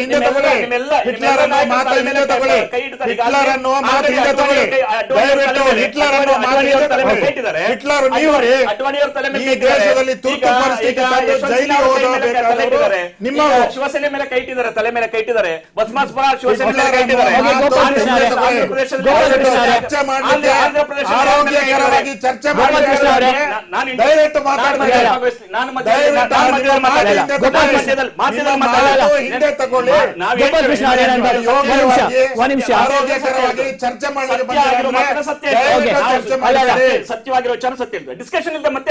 ಹಿಂದೆ ಹಿಟ್ಲರ್ ಅನ್ನೋ ಮಾತು ಹಿಂದೆ ಹಿಟ್ಲರ್ ಅನ್ನೋ ಮಾತು ಹಿಂದೆ ಹಿಟ್ಲರ್ ಅನ್ನೋ ಮಾತು ಹಿಟ್ಲರ್ ನೀವು ದೇಶದಲ್ಲಿ ನಿಮ್ಮ ಶಿವಸೇನೆ ಮೇಲೆ ಕೈ ಇಟ್ಟಿದ್ದಾರೆ ತಲೆ ಮೇಲೆ ಕೈ ಇಟ್ಟಿದ್ದಾರೆ ಶಿವಸೇನೆ ಮೇಲೆ ಕೈ ಇಟ್ಟಿದ್ದಾರೆ ಚರ್ಚೆ ಆರೋಗ್ಯಕರವಾಗಿ ಚರ್ಚೆ ಮಾಡಲಿಕ್ಕೆ ದಯವಿಟ್ಟು ಹಿಂದೆ ತಗೊಳ್ಳಿ ಆರೋಗ್ಯಕರವಾಗಿ ಚರ್ಚೆ ಮಾಡಲಿಕ್ಕೆ ಸತ್ಯವಾಗಿರೋ ಸತ್ಯ ಡಿಸ್ಕಶನ್ ಇಲ್ಲದೆ ಮತ್ತೆ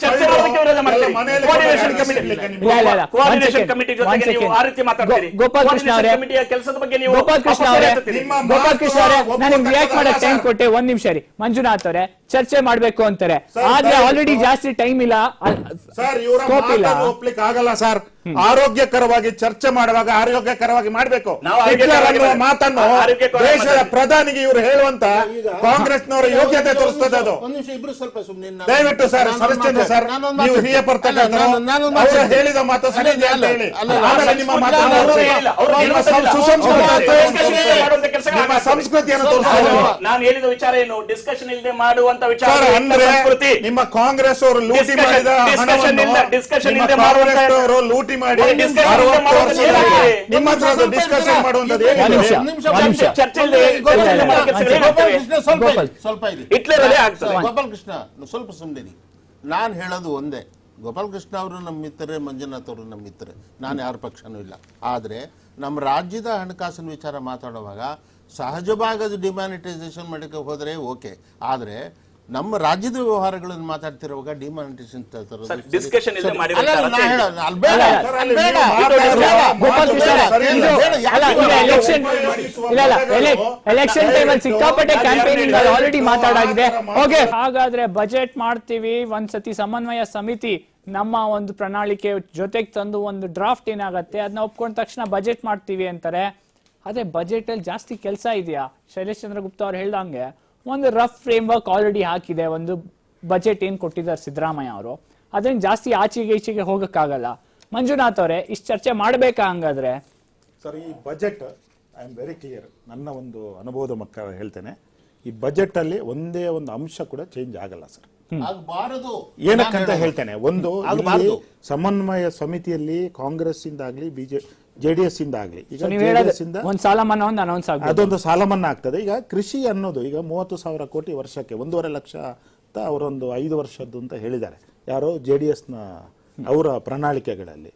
ಗೋಪಾಲ ಆ ರೀತಿ ಕೃಷ್ಣ ಅವರೇ ಗೋಪಾಲ ಕೃಷ್ಣ ಅವರೇ ಕೃಷ್ಣ ರಿಯಾಕ್ಟ್ ಟೈಮ್ ಕೊಟ್ಟೆ ಒಂದ್ ನಿಮಿಷ ರೀ ಮಂಜುನಾಥ್ ಅವರೇ ಚರ್ಚೆ ಮಾಡ್ಬೇಕು ಅಂತಾರೆ ಆದ್ರೆ ಆಲ್ರೆಡಿ ಜಾಸ್ತಿ ಟೈಮ್ ಇಲ್ಲ ಆಗಲ್ಲ ಸರ್ ಆರೋಗ್ಯಕರವಾಗಿ ಚರ್ಚೆ ಮಾಡುವಾಗ ಆರೋಗ್ಯಕರವಾಗಿ ಮಾಡಬೇಕು ಮಾತನ್ನು ದೇಶದ ಪ್ರಧಾನಿಗೆ ಇವರು ಹೇಳುವಂತ ಕಾಂಗ್ರೆಸ್ನವರ ಯೋಗ್ಯತೆ ತೋರಿಸ್ತದೆ ಅದು ದಯವಿಟ್ಟು ಸರ್ ಸರಿಶ್ಚಂದ್ರ ಸರ್ ನೀವು ಹಿರಿಯ ಅವರು ಹೇಳಿದ ಮಾತು ಸರಿ ಹೇಳಿ ಆಮೇಲೆ ನಿಮ್ಮ ಮಾತನ್ನು ನಿಮ್ಮ ಸಂಸ್ಕೃತಿಯನ್ನು ತೋರಿಸ್ತದೆ ನಾನು ಹೇಳಿದ ವಿಚಾರ ಏನು ಡಿಸ್ಕಷನ್ ಇಲ್ಲದೆ ಮಾಡುವಂತ ವಿಚಾರ ಅಂದ್ರೆ ನಿಮ್ಮ ಕಾಂಗ್ರೆಸ್ ಅವರು ಲೂಟಿ ಮಾಡಿದ ಡಿಸ್ಕಷನ್ ಲೂಟಿ ಭೇಟಿ ಮಾಡಿ ನಿಮ್ಮ ಸ್ವಲ್ಪ ಸುಮ್ಮನೆ ನಾನ್ ಹೇಳೋದು ಒಂದೇ ಗೋಪಾಲ್ ಕೃಷ್ಣ ಅವರು ನಮ್ಮ ಮಿತ್ರರೇ ಮಂಜುನಾಥ್ ಅವರು ನಮ್ಮ ಮಿತ್ರರೇ ನಾನು ಯಾರ ಪಕ್ಷನೂ ಇಲ್ಲ ಆದ್ರೆ ನಮ್ಮ ರಾಜ್ಯದ ಹಣಕಾಸಿನ ವಿಚಾರ ಮಾತಾಡುವಾಗ ಸಹಜ ಭಾಗದ ಡಿಮ್ಯಾನಿಟೈಸೇಷನ್ ಮಾಡೋಕ್ಕೆ ಹೋದರೆ ಓಕೆ ಆದರೆ ನಮ್ಮ ರಾಜ್ಯದ ವ್ಯವಹಾರಗಳನ್ನು ಮಾತಾಡ್ತಿರುವಾಗ ಡಿಮಾನಿಟೇಷನ್ ಡಿಸ್ಕಷನ್ ಎಲೆಕ್ಷನ್ ಟೈಮಲ್ಲಿ ಸಿಕ್ಕಾಪಟ್ಟೆ ಕ್ಯಾಂಪೇನಿಂಗ್ ಆಲ್ರೆಡಿ ಮಾತಾಡಾಗಿದೆ ಓಕೆ ಹಾಗಾದ್ರೆ ಬಜೆಟ್ ಮಾಡ್ತೀವಿ ಒಂದ್ಸತಿ ಸಮನ್ವಯ ಸಮಿತಿ ನಮ್ಮ ಒಂದು ಪ್ರಣಾಳಿಕೆ ಜೊತೆಗೆ ತಂದು ಒಂದು ಡ್ರಾಫ್ಟ್ ಏನಾಗತ್ತೆ ಅದನ್ನ ಒಪ್ಕೊಂಡ ತಕ್ಷಣ ಬಜೆಟ್ ಮಾಡ್ತೀವಿ ಅಂತಾರೆ ಅದೇ ಬಜೆಟ್ ಅಲ್ಲಿ ಜಾಸ್ತಿ ಕೆಲಸ ಇದೆಯಾ ಶೈಲೇಶ್ ಚಂದ್ರ ಗುಪ್ತ ಅವ್ರು ಹೇಳ್ದಂಗೆ ಒಂದು ರಫ್ ಫ್ರೇಮ್ ವರ್ಕ್ ಆಲ್ರೆಡಿ ಹಾಕಿದೆ ಒಂದು ಬಜೆಟ್ ಏನು ಕೊಟ್ಟಿದ್ದಾರೆ ಸಿದ್ದರಾಮಯ್ಯ ಅವರು ಅದನ್ನು ಜಾಸ್ತಿ ಆಚೆಗೆ ಈಚೆಗೆ ಹೋಗೋಕ್ಕಾಗಲ್ಲ ಮಂಜುನಾಥ್ ಅವರೇ ಇಷ್ಟು ಚರ್ಚೆ ಮಾಡಬೇಕಾ ಹಂಗಾದ್ರೆ ಸರ್ ಈ budget I am very clear ನನ್ನ ಒಂದು ಅನುಭವದ ಮಕ್ಕ ಹೇಳ್ತೇನೆ ಈ ಬಜೆಟ್ ಅಲ್ಲಿ ಒಂದೇ ಒಂದು ಅಂಶ ಕೂಡ ಚೇಂಜ್ ಆಗಲ್ಲ ಸರ್ ಏನಕ್ಕಂತ ಹೇಳ್ತೇನೆ ಒಂದು ಸಮನ್ವಯ ಸಮಿತಿಯಲ್ಲಿ ಕಾಂಗ್ರೆಸ್ ಇಂದಾಗ್ಲಿ ಬಿಜೆಪಿ ಜೆಡಿಎಸ್ ಇಂದ ಆಗ್ಲಿ ಈಗ ಸಾಲ ಮನ್ನಾ ಅದೊಂದು ಸಾಲ ಮನ್ನಾ ಆಗ್ತದೆ ಈಗ ಕೃಷಿ ಅನ್ನೋದು ಈಗ ಮೂವತ್ತು ಸಾವಿರ ಕೋಟಿ ವರ್ಷಕ್ಕೆ ಒಂದೂವರೆ ಲಕ್ಷ ಅಂತ ಅವರೊಂದು ಐದು ವರ್ಷದ್ದು ಅಂತ ಹೇಳಿದ್ದಾರೆ ಯಾರೋ ಜೆ ಡಿ ಎಸ್ನ ಅವರ ಪ್ರಣಾಳಿಕೆಗಳಲ್ಲಿ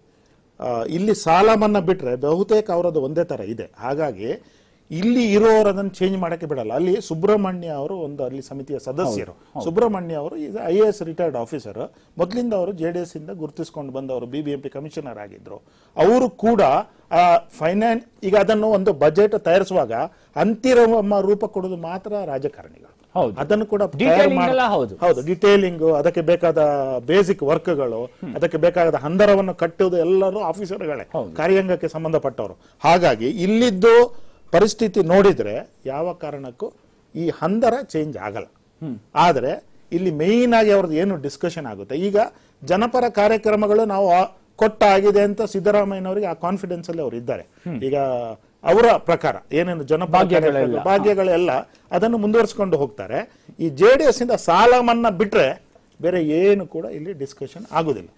ಇಲ್ಲಿ ಸಾಲ ಮನ್ನಾ ಬಿಟ್ಟರೆ ಬಹುತೇಕ ಅವರದ್ದು ಒಂದೇ ತರ ಇದೆ ಹಾಗಾಗಿ ಇಲ್ಲಿ ಇರೋರು ಅದನ್ನು ಚೇಂಜ್ ಮಾಡಕ್ಕೆ ಬಿಡಲ್ಲ ಅಲ್ಲಿ ಸುಬ್ರಹ್ಮಣ್ಯ ಅವರು ಒಂದು ಅಲ್ಲಿ ಸಮಿತಿಯ ಸದಸ್ಯರು ಸುಬ್ರಹ್ಮಣ್ಯ ಅವರು I A S retired officer ಮೊದಲಿಂದ ಅವರು ಜೆ ಡಿ ಎಸ್ ಇಂದ ಗುರುತಿಸಿಕೊಂಡು ಬಂದವರು B B M P commissioner ಆಗಿದ್ರು ಅವರು ಕೂಡ ಆ ಫೈನಾನ್ಸ್ ಈಗ ಅದನ್ನು ಒಂದು ಬಜೆಟ್ ತಯಾರಿಸುವಾಗ ಅಂತಿಮ ರೂಪ ಕೊಡೋದು ಮಾತ್ರ ರಾಜಕಾರಣಿಗಳು ಅದನ್ನು ಕೂಡ ಹೌದು ಡಿಟೇಲಿಂಗ್ ಅದಕ್ಕೆ ಬೇಕಾದ ಬೇಸಿಕ್ ವರ್ಕ್ಗಳು ಅದಕ್ಕೆ ಬೇಕಾದ ಹಂದರವನ್ನು ಕಟ್ಟುವುದು ಎಲ್ಲರೂ ಆಫೀಸರ್ಗಳೇ ಕಾರ್ಯಾಂಗಕ್ಕೆ ಸಂಬಂಧಪಟ್ಟವರು ಹಾಗಾಗಿ ಇಲ್ಲಿದ್ದು ಪರಿಸ್ಥಿತಿ ನೋಡಿದರೆ ಯಾವ ಕಾರಣಕ್ಕೂ ಈ ಹಂದರ ಚೇಂಜ್ ಆಗಲ್ಲ ಆದರೆ ಇಲ್ಲಿ ಮೇಯ್ನ್ ಆಗಿ ಅವ್ರದ್ದು ಏನು ಡಿಸ್ಕಷನ್ ಆಗುತ್ತೆ ಈಗ ಜನಪರ ಕಾರ್ಯಕ್ರಮಗಳು ನಾವು ಕೊಟ್ಟ ಆಗಿದೆ ಅಂತ ಸಿದ್ದರಾಮಯ್ಯನವರಿಗೆ ಆ ಕಾನ್ಫಿಡೆನ್ಸ್ ಅಲ್ಲಿ ಅವರು ಇದ್ದಾರೆ ಈಗ ಅವರ ಪ್ರಕಾರ ಏನೇನು ಜನಭಾಗ್ಯಗಳೆಲ್ಲ ಭಾಗ್ಯಗಳೆಲ್ಲ ಅದನ್ನು ಮುಂದುವರಿಸಿಕೊಂಡು ಹೋಗ್ತಾರೆ ಈ ಜೆ ಡಿ ಎಸ್ ಇಂದ ಸಾಲ ಮನ್ನಾ ಬಿಟ್ರೆ ಬೇರೆ ಏನು ಕೂಡ ಇಲ್ಲಿ ಡಿಸ್ಕಷನ್ ಆಗುದಿಲ್ಲ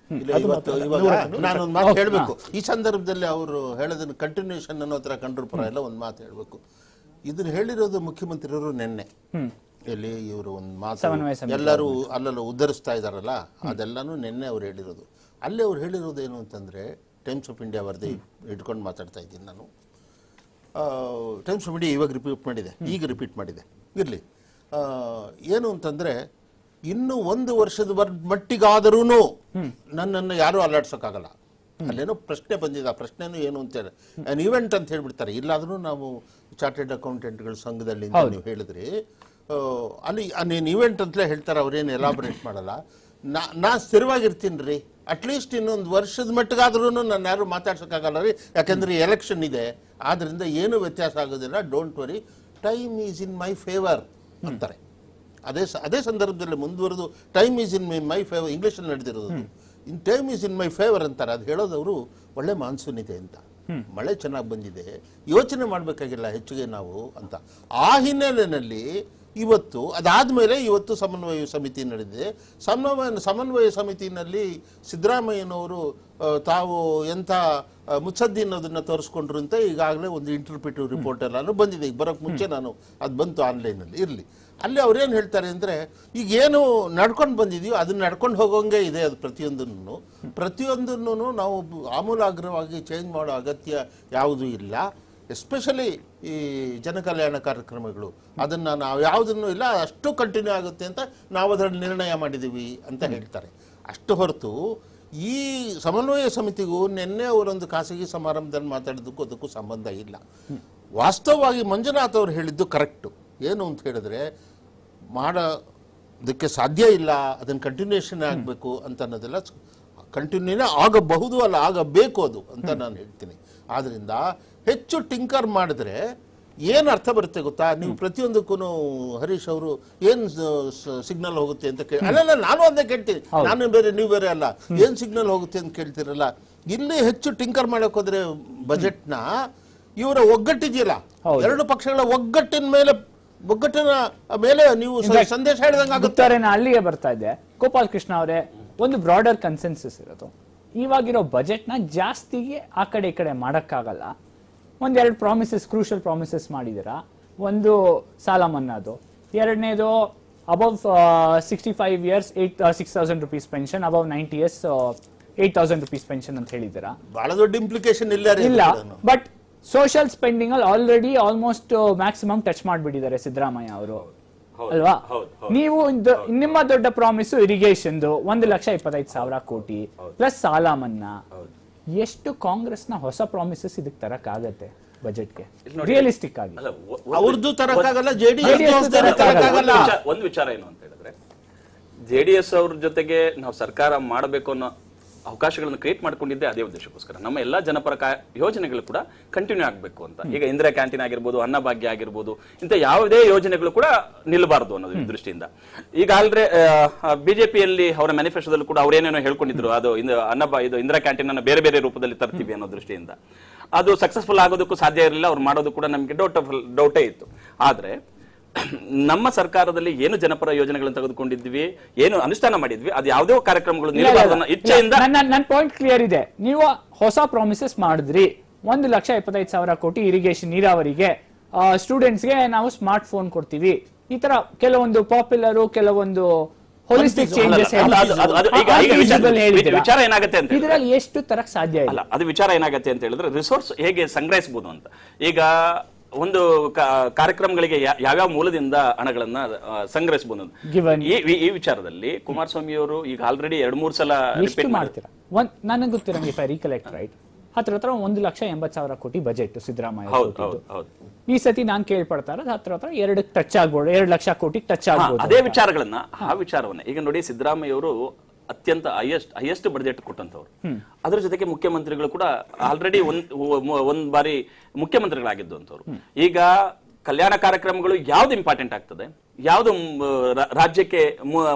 ನಾನೊಂದು ಮಾತು ಹೇಳಬೇಕು ಈ ಸಂದರ್ಭದಲ್ಲಿ ಅವರು ಹೇಳೋದನ್ನ ಕಂಟಿನ್ಯೂಷನ್ ಅನ್ನೋ ಥರ ಕಂಡ್ರ ಎಲ್ಲ ಒಂದು ಮಾತು ಹೇಳಬೇಕು ಇದನ್ನ ಹೇಳಿರೋದು ಮುಖ್ಯಮಂತ್ರಿಯವರು ನಿನ್ನೆ ಇಲ್ಲಿ ಇವರು ಒಂದು ಮಾತು ಎಲ್ಲರೂ ಅಲ್ಲೆಲ್ಲ ಉದ್ಧರಿಸ್ತಾ ಇದಾರಲ್ಲ ಅದೆಲ್ಲಾನು ನಿನ್ನೆ ಅವ್ರು ಹೇಳಿರೋದು ಅಲ್ಲೇ ಅವ್ರು ಹೇಳಿರೋದು ಏನು ಅಂತಂದ್ರೆ ಟೈಮ್ಸ್ ಆಫ್ ಇಂಡಿಯಾ ವರದಿ ಇಟ್ಕೊಂಡು ಮಾತಾಡ್ತಾ ಇದ್ದೀನಿ ನಾನು ಟೈಮ್ಸ್ ಆಫ್ ಇಂಡಿಯಾ ಇವಾಗ ರಿಪೀಟ್ ಮಾಡಿದೆ ಈಗ ರಿಪೀಟ್ ಮಾಡಿದೆ ಇರಲಿ ಏನು ಅಂತಂದ್ರೆ ಇನ್ನು ಒಂದು ವರ್ಷದ ಮಟ್ಟಿಗಾದರೂ ನನ್ನನ್ನು ಯಾರು ಅಲ್ಲಾಡ್ಸೋಕ್ಕಾಗಲ್ಲ ಅಲ್ಲೇನೋ ಪ್ರಶ್ನೆ ಬಂದಿದೆ ಆ ಪ್ರಶ್ನೆನೂ ಏನು ಅಂತ ಅನ್ ಇವೆಂಟ್ ಅಂತ ಹೇಳ್ಬಿಡ್ತಾರೆ ಇಲ್ಲಾದರೂ ನಾವು ಚಾರ್ಟೆಡ್ ಅಕೌಂಟೆಂಟ್ಗಳ ಸಂಘದಲ್ಲಿ ನೀವು ಹೇಳಿದ್ರಿ ಅಲ್ಲಿ ನೀನು ಇವೆಂಟ್ ಅಂತಲೇ ಹೇಳ್ತಾರೆ ಅವ್ರೇನು ಎಲಾಬ್ರೇಟ್ ಮಾಡಲ್ಲ ನಾ ನಾ ಸ್ಥಿರವಾಗಿರ್ತೀನಿ ರೀ ಅಟ್ಲೀಸ್ಟ್ ಇನ್ನೊಂದು ವರ್ಷದ ಮಟ್ಟಿಗಾದ್ರೂ ನಾನು ಯಾರು ಮಾತಾಡ್ಸೋಕ್ಕಾಗಲ್ಲ ರೀ ಯಾಕೆಂದ್ರೆ ಎಲೆಕ್ಷನ್ ಇದೆ ಆದ್ರಿಂದ ಏನು ವ್ಯತ್ಯಾಸ ಆಗೋದಿಲ್ಲ don't worry time is in my favour ಅಂತಾರೆ ಅದೇ ಅದೇ ಸಂದರ್ಭದಲ್ಲಿ ಮುಂದುವರೆದು time is in my my favour ಇಂಗ್ಲೀಷಲ್ಲಿ ನಡೆದಿರೋದು in time is in my favour ಅಂತಾರೆ ಅದು ಹೇಳೋದವರು ಒಳ್ಳೆ ಮಾನ್ಸೂನ್ ಇದೆ ಅಂತ ಮಳೆ ಚೆನ್ನಾಗಿ ಬಂದಿದೆ ಯೋಚನೆ ಮಾಡಬೇಕಾಗಿಲ್ಲ ಹೆಚ್ಚಿಗೆ ನಾವು ಅಂತ ಆ ಹಿನ್ನೆಲೆಯಲ್ಲಿ ಇವತ್ತು ಮೇಲೆ ಇವತ್ತು ಸಮನ್ವಯ ಸಮಿತಿ ನಡೆದಿದೆ ಸಮನ್ವಯ ಸಮನ್ವಯ ಸಮಿತಿಯಲ್ಲಿ ಸಿದ್ದರಾಮಯ್ಯನವರು ತಾವು ಎಂಥ ಮುತ್ಸದ್ದಿ ಅನ್ನೋದನ್ನು ತೋರಿಸ್ಕೊಂಡ್ರು ಅಂತ ಈಗಾಗಲೇ ಒಂದು ಇಂಟರ್ಪ್ರಿಟಿವ್ ರಿಪೋರ್ಟ್ ಎಲ್ಲಾನು ಬಂದಿದೆ ಈಗ ಬರೋಕ್ಕೆ ಮುಂಚೆ ನಾನು ಅದು ಬಂತು ಆನ್ಲೈನಲ್ಲಿ ಇರಲಿ ಅಲ್ಲಿ ಅವ್ರೇನು ಹೇಳ್ತಾರೆ ಅಂದರೆ ಈಗ ಏನು ನಡ್ಕೊಂಡು ಬಂದಿದೆಯೋ ಅದನ್ನ ನಡ್ಕೊಂಡು ಹೋಗೋಂಗೆ ಇದೆ ಅದು ಪ್ರತಿಯೊಂದನ್ನು ಪ್ರತಿಯೊಂದನ್ನು ನಾವು ಆಮೂಲಾಗ್ರವಾಗಿ ಚೇಂಜ್ ಮಾಡೋ ಅಗತ್ಯ ಯಾವುದೂ ಇಲ್ಲ ಎಸ್ಪೆಷಲಿ ಈ ಜನಕಲ್ಯಾಣ ಕಾರ್ಯಕ್ರಮಗಳು ಅದನ್ನು ನಾವು ಯಾವುದನ್ನು ಇಲ್ಲ ಅಷ್ಟು ಕಂಟಿನ್ಯೂ ಆಗುತ್ತೆ ಅಂತ ನಾವು ಅದರಲ್ಲಿ ನಿರ್ಣಯ ಮಾಡಿದ್ದೀವಿ ಅಂತ ಹೇಳ್ತಾರೆ ಅಷ್ಟು ಹೊರತು ಈ ಸಮನ್ವಯ ಸಮಿತಿಗೂ ನಿನ್ನೆ ಅವರೊಂದು ಖಾಸಗಿ ಸಮಾರಂಭದಲ್ಲಿ ಮಾತಾಡೋದಕ್ಕೂ ಅದಕ್ಕೂ ಸಂಬಂಧ ಇಲ್ಲ ವಾಸ್ತವವಾಗಿ ಮಂಜುನಾಥ್ ಅವರು ಹೇಳಿದ್ದು ಕರೆಕ್ಟು ಏನು ಅಂತ ಹೇಳಿದ್ರೆ ಮಾಡೋದಕ್ಕೆ ಸಾಧ್ಯ ಇಲ್ಲ ಅದನ್ನು ಕಂಟಿನ್ಯೂಷನ್ ಆಗಬೇಕು ಅಂತ ಅನ್ನೋದೆಲ್ಲ ಕಂಟಿನ್ಯೂನೇ ಆಗಬಹುದು ಅಲ್ಲ ಆಗಬೇಕು ಅದು ಅಂತ ನಾನು ಹೇಳ್ತೀನಿ ಆದ್ದರಿಂದ ಹೆಚ್ಚು ಟಿಂಕರ್ ಮಾಡಿದ್ರೆ ಏನು ಅರ್ಥ ಬರುತ್ತೆ ಗೊತ್ತಾ ನೀವು ಪ್ರತಿಯೊಂದಕ್ಕೂ ಹರೀಶ್ ಅವರು ಏನು ಸಿಗ್ನಲ್ ಹೋಗುತ್ತೆ ಅಂತ ಕೇಳಿ ಅಲ್ಲ ನಾನು ಅಂದೇ ಕೇಳ್ತೀನಿ ನಾನು ಬೇರೆ ನೀವು ಬೇರೆ ಅಲ್ಲ ಏನು ಸಿಗ್ನಲ್ ಹೋಗುತ್ತೆ ಅಂತ ಕೇಳ್ತೀರಲ್ಲ ಇಲ್ಲಿ ಹೆಚ್ಚು ಟಿಂಕರ್ ಮಾಡಕ್ ಹೋದ್ರೆ ಬಜೆಟ್ನ ಇವರ ಒಗ್ಗಟ್ಟಿದೆಯಲ್ಲ ಎರಡು ಪಕ್ಷಗಳ ಒಗ್ಗಟ್ಟಿನ ಮೇಲೆ ಒಗ್ಗಟ್ಟಿನ ಮೇಲೆ ನೀವು ಸಂದೇಶ ಹೇಳಿದಂಗೆ ಅಲ್ಲಿಗೆ ಬರ್ತಾ ಇದೆ ಗೋಪಾಲ್ ಕೃಷ್ಣ ಅವರೇ ಒಂದು ಬ್ರಾಡರ್ ಕನ್ಸೆನ್ಸಸ್ ಇರೋದು ಇವಾಗಿರೋ ಬಜೆಟ್ನ ಜಾಸ್ತಿಗೆ ಆ ಕಡೆ ಈ ಕಡೆ ಒಂದ್ ಒಂದೆರಡು ಪ್ರಾಮಿಸಸ್ ಕ್ರೂಷಲ್ ಪ್ರಾಮಿಸಸ್ ಮಾಡಿದಿರಾ ಒಂದು ಸಾಲ ಮನ್ನಾದು ಎರಡನೇದು above sixty five years eight six thousand rupees pension above ninety years eight thousand rupees pension ಅಂತ ಹೇಳಿದಿರಾ ಬಹಳ ದೊಡ್ಡ ಇಂಪ್ಲಿಕೇಶನ್ ಇಲ್ಲ ಬಟ್ ಸೋಷಿಯಲ್ ಸ್ಪೆಂಡಿಂಗ್ ಅಲ್ಲಿ ಆಲ್ರೆಡಿ ಆಲ್ಮೋಸ್ಟ್ ಮ್ಯಾಕ್ಸಿಮಮ್ ಟಚ್ ಮಾಡಿಬಿಟ್ಟಿದ್ದಾರೆ ಸಿದ್ದರಾಮಯ್ಯ ಅವರು ಅಲ್ವಾ ನೀವು ನಿಮ್ಮ ದೊಡ್ಡ ಪ್ರಾಮಿಸ್ ಇರಿಗೇಷನ್ ಒಂದು ಲಕ್ಷ ಇಪ್ಪತ್ತೈದು ಸಾವಿರ ಕೋಟಿ ಪ್ಲಸ್ ಸಾಲ ಮನ್ನಾ ಎಷ್ಟು ಕಾಂಗ್ರೆಸ್ ನ ಹೊಸ ಪ್ರಾಮಿಸಸ್ ಇದಕ್ ತರಕ್ ಆಗತ್ತೆ ಗೆ ರಿಯಲಿಸ್ಟಿಕ್ ಆಗಿ ಅವ್ರದ್ದು ತರಕಾಗಲ್ಲ ಜೆಡಿಎಸ್ ಒಂದು ವಿಚಾರ ಏನು ಅಂತ ಹೇಳಿದ್ರೆ ಜೆಡಿಎಸ್ ಅವ್ರ ಜೊತೆಗೆ ನಾವು ಸರ್ಕಾರ ಮಾಡಬೇಕು ಅನ್ನೋ ಅವಕಾಶಗಳನ್ನು ಕ್ರಿಯೇಟ್ ಮಾಡ್ಕೊಂಡಿದ್ದೆ ಅದೇ ಉದ್ದೇಶಕ್ಕೋಸ್ಕರ ನಮ್ಮ ಎಲ್ಲ ಜನಪರ ಯೋಜನೆಗಳು ಕೂಡ ಕಂಟಿನ್ಯೂ ಆಗಬೇಕು ಅಂತ ಈಗ ಇಂದಿರಾ ಕ್ಯಾಂಟೀನ್ ಆಗಿರ್ಬೋದು ಅನ್ನಭಾಗ್ಯ ಆಗಿರ್ಬೋದು ಇಂಥ ಯಾವುದೇ ಯೋಜನೆಗಳು ಕೂಡ ನಿಲ್ಲಬಾರದು ಅನ್ನೋದು ದೃಷ್ಟಿಯಿಂದ ಈಗ ಆಲ್ರೆ ಬಿಜೆಪಿಯಲ್ಲಿ ಅವರ ಮ್ಯಾನಿಫೆಸ್ಟೋದಲ್ಲಿ ಕೂಡ ಅವರೇನೇನೋ ಹೇಳ್ಕೊಂಡಿದ್ರು ಅದು ಅನ್ನ ಇದು ಇಂದಿರಾ ಕ್ಯಾಂಟೀನ್ ಅನ್ನು ಬೇರೆ ಬೇರೆ ರೂಪದಲ್ಲಿ ತರ್ತೀವಿ ಅನ್ನೋ ದೃಷ್ಟಿಯಿಂದ ಅದು ಸಕ್ಸಸ್ಫುಲ್ ಆಗೋದಕ್ಕೂ ಸಾಧ್ಯ ಇರಲಿಲ್ಲ ಅವ್ರು ಮಾಡೋದು ಕೂಡ ನಮಗೆ ಡೌಟ್ ಡೌಟೇ ಇತ್ತು ಆದರೆ ನಮ್ಮ ಸರ್ಕಾರದಲ್ಲಿ ಏನು ಜನಪರ ಯೋಜನೆಗಳನ್ನು ತೆಗೆದುಕೊಂಡಿದ್ವಿ ಏನು ಅನುಷ್ಠಾನ ಮಾಡಿದ್ವಿ ಅದು ಯಾವುದೇ ಕಾರ್ಯಕ್ರಮಗಳು ನನ್ನ ಪಾಯಿಂಟ್ ಕ್ಲಿಯರ್ ಇದೆ ನೀವು ಹೊಸ ಪ್ರಾಮಿಸಸ್ ಮಾಡಿದ್ರಿ ಒಂದು ಲಕ್ಷ ಇಪ್ಪತ್ತೈದು ಸಾವಿರ ಕೋಟಿ ಇರಿಗೇಷನ್ ನೀರಾವರಿಗೆ ಸ್ಟೂಡೆಂಟ್ಸ್ಗೆ ನಾವು ಸ್ಮಾರ್ಟ್ ಫೋನ್ ಕೊಡ್ತೀವಿ ಈ ತರ ಕೆಲವೊಂದು ಪಾಪ್ಯುಲರ್ ಕೆಲವೊಂದು ಹೋಲಿಸ್ಟಿಕ್ ಚೇಂಜಸ್ ವಿಚಾರ ಏನಾಗುತ್ತೆ ಅಂತ ಇದರಲ್ಲಿ ಎಷ್ಟು ತರಕ್ ಸಾಧ್ಯ ಇಲ್ಲ ಅದು ವಿಚಾರ ಏನಾಗುತ್ತೆ ಅಂತ ಹೇಳಿದ್ರೆ ರಿಸೋರ್ಸ್ ಹೇಗೆ ಸಂಗ್ರಹಿಸಬಹುದು ಅಂತ ಈಗ ಒಂದು ಕಾರ್ಯಕ್ರಮಗಳಿಗೆ ಯಾವ್ಯಾವ ಮೂಲದಿಂದ ಹಣಗಳನ್ನ ಸಂಗ್ರಹಿಸಬಹುದು ಈ ವಿಚಾರದಲ್ಲಿ ಕುಮಾರಸ್ವಾಮಿ ಅವರು ಈಗ ಆಲ್ರೆಡಿ ಎರಡ್ ಮೂರು ಸಲ ನನಗೆ ರೈಟ್ ಹತ್ರ ಹತ್ರ ಒಂದು ಲಕ್ಷ ಎಂಬತ್ ಸಾವಿರ ಕೋಟಿ ಬಜೆಟ್ ಸಿದ್ದರಾಮಯ್ಯ ಈ ಸತಿ ನಾನ್ ಕೇಳ್ಪಡ್ತಾ ಇರೋದು ಹತ್ರ ಹತ್ರ ಎರಡು ಟಚ್ ಆಗ್ಬೋದು ಎರಡು ಲಕ್ಷ ಕೋಟಿ ಟಚ್ ಆಗ್ಬೋದು ಅದೇ ವಿಚಾರಗಳನ್ನ ಆ ವಿಚಾರವನ್ನ ಈಗ ನೋಡಿ ಸಿದ್ದರಾಮಯ್ಯ ಅವರು ಅತ್ಯಂತ ಹೈಯೆಸ್ಟ್ ಹೈಯೆಸ್ಟ್ ಬಜೆಟ್ ಕೊಟ್ಟಂತವ್ರು ಅದ್ರ ಜೊತೆಗೆ ಮುಖ್ಯಮಂತ್ರಿಗಳು ಕೂಡ ಆಲ್ರೆಡಿ ಒಂದ್ ಒಂದ್ ಬಾರಿ ಮುಖ್ಯಮಂತ್ರಿಗಳಾಗಿದ್ದು ಅಂತವ್ರು ಈಗ ಕಲ್ಯಾಣ ಕಾರ್ಯಕ್ರಮಗಳು ಯಾವ್ದು ಇಂಪಾರ್ಟೆಂಟ್ ಆಗ್ತದೆ ಯಾವುದು ರಾಜ್ಯಕ್ಕೆ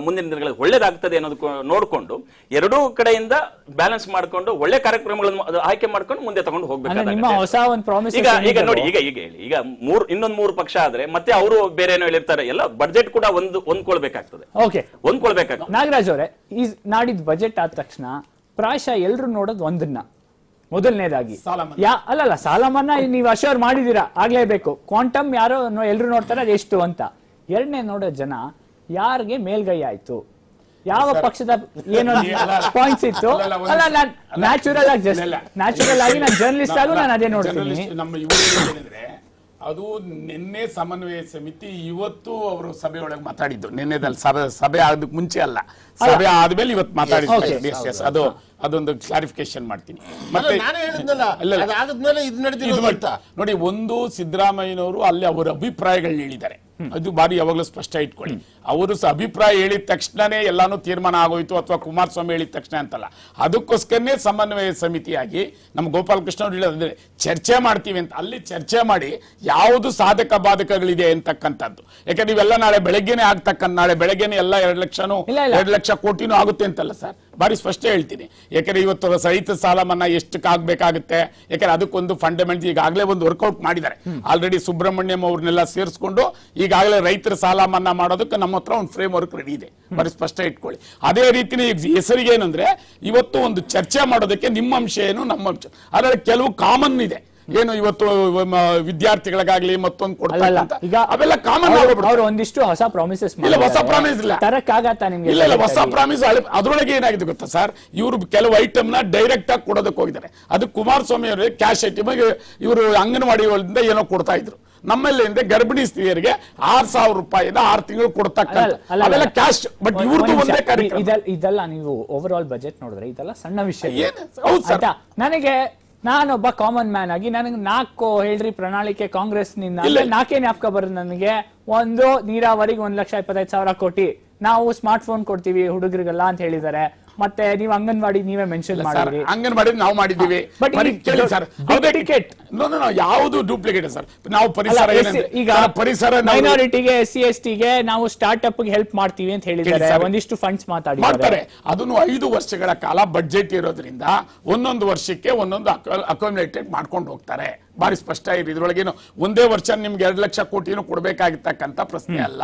ಮುಂದಿನ ದಿನಗಳಲ್ಲಿ ಒಳ್ಳೇದಾಗ್ತದೆ ಅನ್ನೋದು ನೋಡಿಕೊಂಡು ಎರಡೂ ಕಡೆಯಿಂದ ಬ್ಯಾಲೆನ್ಸ್ ಮಾಡಿಕೊಂಡು ಒಳ್ಳೆ ಕಾರ್ಯಕ್ರಮಗಳನ್ನು ಆಯ್ಕೆ ಮಾಡ್ಕೊಂಡು ಮುಂದೆ ತಗೊಂಡು ಹೋಗ್ಬೇಕು ಈಗ ಈಗ ನೋಡಿ ಈಗ ಈಗ ಹೇಳಿ ಈಗ ಮೂರ್ ಇನ್ನೊಂದ್ ಮೂರು ಪಕ್ಷ ಆದ್ರೆ ಮತ್ತೆ ಅವರು ಬೇರೆ ಏನೋ ಹೇಳಿರ್ತಾರೆ ಎಲ್ಲ ಬಜೆಟ್ ಕೂಡ ಒಂದು ಹೊಂದ್ಕೊಳ್ಬೇಕಾಗ್ತದೆ ಹೊಂದ್ಕೊಳ್ಬೇಕಾಗ್ತದೆ ನಾಗರಾಜ್ ಅವರೇ ಈ ನಾಡಿದ್ ಬಜೆಟ್ ಆದ ತಕ್ಷಣ ಪ್ರಾಯಶಃ ಎಲ್ರು ನೋಡೋದು ಒಂದನ್ನ ಮೊದಲನೇದಾಗಿ ಯಾ ಅಲ್ಲ ಸಾಲ ಮನ್ನಾ ನೀವು ಅಶೋರ್ ಮಾಡಿದೀರಾ ಆಗ್ಲೇಬೇಕು ಕ್ವಾಂಟಮ್ ಯಾರೋ ಎಲ್ರು ನೋಡ್ತಾರೆ ಎಷ್ಟು ಅಂತ ಎರಡನೇ ನೋಡೋ ಜನ ಯಾರಿಗೆ ಮೇಲ್ಗೈ ಆಯ್ತು ಯಾವ ಪಕ್ಷದ ಏನೊಂದು ಪಾಯಿಂಟ್ಸ್ ಇತ್ತು ಅಲ್ಲ ನ್ಯಾಚುರಲ್ ಆಗಿ ನ್ಯಾಚುರಲ್ ಆಗಿ ನಾನು ಜರ್ನಲಿಸ್ಟ್ ಆದ್ರೂ ನಾನು ಅದೇ ನೋಡ್ತೀನಿ ನಮ್ಮ ಏನಂದ್ರೆ ಅದು ನಿನ್ನೆ ಸಮನ್ವಯ ಸಮಿತಿ ಇವತ್ತು ಅವರು ಸಭೆಯೊಳಗೆ ಮಾತಾಡಿದ್ದು ನಿನ್ನೆದಲ್ಲಿ ಸಭೆ ಸಭೆ ಆಗದಕ್ಕೆ ಮುಂಚೆ ಅಲ್ಲ ಸಭೆ ಆದ್ಮೇಲೆ ಇವತ್ತು ಮಾತಾಡಿದ್ದು ಅದು ಅದೊಂದು ಕ್ಲಾರಿಫಿಕೇಶನ್ ಮಾಡ್ತೀನಿ ಮತ್ತೆ ನೋಡಿ ಒಂದು ಸಿದ್ದರಾಮಯ್ಯನವರು ಅಲ್ಲಿ ಅವರ ಅಭಿಪ್ರಾಯಗಳನ್ನ ಹೇಳಿದ್ದಾರೆ ಅದು ಬಾರಿ ಯಾವಾಗಲೂ ಸ್ಪಷ್ಟ ಇಟ್ಕೊಳ್ಳಿ ಅವರು ಸಹ ಅಭಿಪ್ರಾಯ ಹೇಳಿದ ತಕ್ಷಣನೇ ಎಲ್ಲಾನು ತೀರ್ಮಾನ ಆಗೋಯ್ತು ಅಥವಾ ಕುಮಾರಸ್ವಾಮಿ ಹೇಳಿದ ತಕ್ಷಣ ಅಂತಲ್ಲ ಅದಕ್ಕೋಸ್ಕರನೇ ಸಮನ್ವಯ ಸಮಿತಿಯಾಗಿ ನಮ್ಮ ಗೋಪಾಲಕೃಷ್ಣ ಅವರು ಹೇಳೋದ್ರೆ ಚರ್ಚೆ ಮಾಡ್ತೀವಿ ಅಂತ ಅಲ್ಲಿ ಚರ್ಚೆ ಮಾಡಿ ಯಾವುದು ಸಾಧಕ ಬಾಧಕಗಳಿದೆ ಅಂತಕ್ಕಂಥದ್ದು ಯಾಕಂದ್ರೆ ಇವೆಲ್ಲ ನಾಳೆ ಬೆಳಗ್ಗೆನೆ ಆಗ್ತಕ್ಕಂಥ ನಾಳೆ ಬೆಳಗ್ಗೆನೆ ಎಲ್ಲ ಎರಡು ಲಕ್ಷನೂ ಎರಡು ಲಕ್ಷ ಕೋಟಿನೂ ಆಗುತ್ತೆ ಅಂತಲ್ಲ ಸರ್ ಬಾರಿ ಸ್ಪಷ್ಟ ಹೇಳ್ತೀನಿ ಯಾಕಂದ್ರೆ ಇವತ್ತು ರೈತ ಸಾಲ ಮನ್ನಾ ಎಷ್ಟಕ್ಕಾಗಬೇಕಾಗುತ್ತೆ ಯಾಕೆಂದರೆ ಅದಕ್ಕೊಂದು ಫಂಡಮೆಂಟ್ ಈಗಾಗಲೇ ಒಂದು ವರ್ಕೌಟ್ ಮಾಡಿದ್ದಾರೆ ಆಲ್ರೆಡಿ ಸುಬ್ರಹ್ಮಣ್ಯಂ ಅವ್ರನ್ನೆಲ್ಲ ಸೇರಿಸ್ಕೊಂಡು ಈಗಾಗಲೇ ರೈತರ ಸಾಲ ಮನ್ನಾ ಮಾಡೋದಕ್ಕೆ ನಮ್ಮ ಹತ್ರ ಒಂದು ಫ್ರೇಮ್ ವರ್ಕ್ ರೆಡಿ ಇದೆ ಬಾರಿ ಸ್ಪಷ್ಟ ಇಟ್ಕೊಳ್ಳಿ ಅದೇ ಹೆಸರಿಗೆ ಏನಂದ್ರೆ ಇವತ್ತು ಒಂದು ಚರ್ಚೆ ಮಾಡೋದಕ್ಕೆ ನಿಮ್ಮ ಅಂಶ ಏನು ನಮ್ಮ ಅಂಶ ಅದರಲ್ಲಿ ಕೆಲವು ಕಾಮನ್ ಇದೆ ಏನು ಇವತ್ತು ವಿದ್ಯಾರ್ಥಿಗಳಿಗಾಗ್ಲಿ ಮತ್ತೊಂದು ಅವೆಲ್ಲ ಕಾಮನ್ ಅವ್ರು ಒಂದಿಷ್ಟು ಹೊಸ ಪ್ರಾಮಿಸಸ್ ಇಲ್ಲ ಹೊಸ ಪ್ರಾಮಿಸ್ ಇಲ್ಲ ತರಕ್ಕಾಗತ್ತಾ ನಿಮ್ಗೆ ಇಲ್ಲ ಇಲ್ಲ ಹೊಸ ಪ್ರಾಮಿಸ್ ಅದರೊಳಗೆ ಏನಾಗಿದೆ ಗೊತ್ತಾ ಸರ್ ಇವರು ಕೆಲವು ಐಟಮ್ ನ ಡೈರೆಕ್ಟ್ ಆಗಿ ಕೊಡೋದಕ್ಕೆ ಹೋಗಿದ್ದಾರೆ ಅದು ಕುಮಾರಸ್ವಾಮಿ ಅವರಿಗೆ ಕ್ಯಾಶ್ ಐಟಮ್ ಇವರು ಅಂಗನವಾಡಿ ಏನೋ ಕೊಡ್ತಾ ಇದ್ರು ನಮ್ಮಲ್ಲಿ ಅಂದ್ರೆ ಗರ್ಭಿಣಿ ಸ್ತ್ರೀಯರಿಗೆ ಆರ್ ಸಾವಿರ ರೂಪಾಯಿಂದ ಆರ್ ತಿಂಗಳು ಕೊಡ್ತಕ್ಕಂಥ ಕ್ಯಾಶ್ ಬಟ್ ಇವ್ರದ್ದು ಒಂದೇ ಕಾರ್ಯಕ್ರಮ ಇದೆಲ್ಲ ನೀವು ಓವರ್ ಆಲ್ ಬಜೆಟ್ ನೋಡಿದ್ರೆ ಇದೆಲ್ಲ ಸಣ್ಣ ವಿಷಯ ನನಗೆ ನಾನೊಬ್ಬ ಕಾಮನ್ ಮ್ಯಾನ್ ಆಗಿ ನನಗೆ ನಾಲ್ಕು ಹೇಳ್ರಿ ಪ್ರಣಾಳಿಕೆ ಕಾಂಗ್ರೆಸ್ ನಿಂದ ನಾಲ್ಕೇ ಜ್ಞಾಪಕ ಬರೋದು ನನಗೆ ಒಂದು ನೀರಾವರಿಗೆ ಒಂದ್ ಲಕ್ಷ ಇಪ್ಪತ್ತೈದು ಸಾವಿರ ಕೋಟಿ ನಾವು ಸ್ಮಾರ್ಟ್ ಫೋನ್ ಕೊಡ್ತೀವಿ ಹುಡುಗರಿಗೆಲ್ಲ ಅಂತ ಹೇಳಿದ್ದಾರೆ ಮತ್ತೆ ನೀವು ಅಂಗನವಾಡಿ ನೀವೇ ಮೆನ್ಷನ್ ಮಾಡಿದ್ರಿ ಅಂಗನವಾಡಿ ನಾವು ಮಾಡಿದ್ದೀವಿ ಯಾವುದು ಡೂಪ್ಲಿಕೇಟ್ ಸರ್ ನಾವು ಪರಿಸರ ಈಗ ಪರಿಸರ ಮೈನಾರಿಟಿಗೆ ಎಸ್ ಸಿ ಎಸ್ ಟಿಗೆ ನಾವು ಸ್ಟಾರ್ಟ್ಅಪ್ ಅಪ್ ಹೆಲ್ಪ್ ಮಾಡ್ತೀವಿ ಅಂತ ಹೇಳಿದ್ದಾರೆ ಒಂದಿಷ್ಟು ಫಂಡ್ಸ್ ಮಾಡ್ತಾರೆ ಅದನ್ನು ಐದು ವರ್ಷಗಳ ಕಾಲ ಬಜೆಟ್ ಇರೋದ್ರಿಂದ ಒಂದೊಂದು ವರ್ಷಕ್ಕೆ ಒಂದೊಂದು ಅಕೊಮಿಲೇಟೆಡ್ ಮಾಡ್ಕೊಂಡು ಹೋಗ್ತಾರೆ ಭಾರಿ ಸ್ಪಷ್ಟ ಇರಿ ಇದ್ರೊಳಗೇನು ಒಂದೇ ವರ್ಷ ನಿಮ್ಗೆ ಎರಡು ಲಕ್ಷ ಕೋಟಿನೂ ಕೊಡಬೇಕಾಗಿರ್ತಕ್ಕಂಥ ಪ್ರಶ್ನೆ ಅಲ್ಲ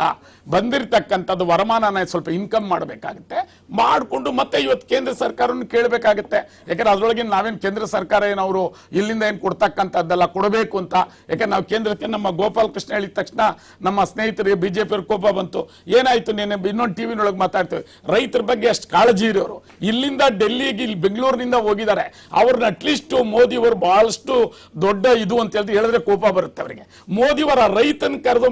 ಬಂದಿರತಕ್ಕಂಥದ್ದು ವರಮಾನ ಸ್ವಲ್ಪ ಇನ್ಕಮ್ ಮಾಡಬೇಕಾಗುತ್ತೆ ಮಾಡಿಕೊಂಡು ಮತ್ತೆ ಇವತ್ತು ಕೇಂದ್ರ ಸರ್ಕಾರವನ್ನು ಕೇಳಬೇಕಾಗುತ್ತೆ ಯಾಕಂದ್ರೆ ಅದ್ರೊಳಗೆ ನಾವೇನು ಕೇಂದ್ರ ಸರ್ಕಾರ ಏನವರು ಇಲ್ಲಿಂದ ಏನು ಕೊಡ್ತಕ್ಕಂಥದ್ದೆಲ್ಲ ಕೊಡಬೇಕು ಅಂತ ಯಾಕಂದ್ರೆ ನಾವು ಕೇಂದ್ರಕ್ಕೆ ನಮ್ಮ ಗೋಪಾಲ್ ಕೃಷ್ಣ ಹೇಳಿದ ತಕ್ಷಣ ನಮ್ಮ ಸ್ನೇಹಿತರಿಗೆ ಬಿಜೆಪಿಯವ್ರ ಕೋಪ ಬಂತು ಏನಾಯ್ತು ನೀನು ಇನ್ನೊಂದು ಟಿ ವಿನೊಳಗೆ ಮಾತಾಡ್ತೇವೆ ರೈತರ ಬಗ್ಗೆ ಅಷ್ಟು ಕಾಳಜಿ ಇರೋರು ಇಲ್ಲಿಂದ ಡೆಲ್ಲಿಗೆ ಇಲ್ಲಿ ಬೆಂಗಳೂರಿನಿಂದ ಹೋಗಿದ್ದಾರೆ ಅವ್ರನ್ನ ಅಟ್ಲೀಸ್ಟ್ ಮೋದಿ ಅವರು ಬಹಳಷ್ಟು ದೊಡ್ಡ ಇದು ಅಂತ ಹೇಳಿದ್ರೆ ಹೇಳಿದ್ರೆ ಕೋಪ ಬರುತ್ತೆ ಅವರಿಗೆ ಮೋದಿಯವರ ರೈತನ ಕರೆದು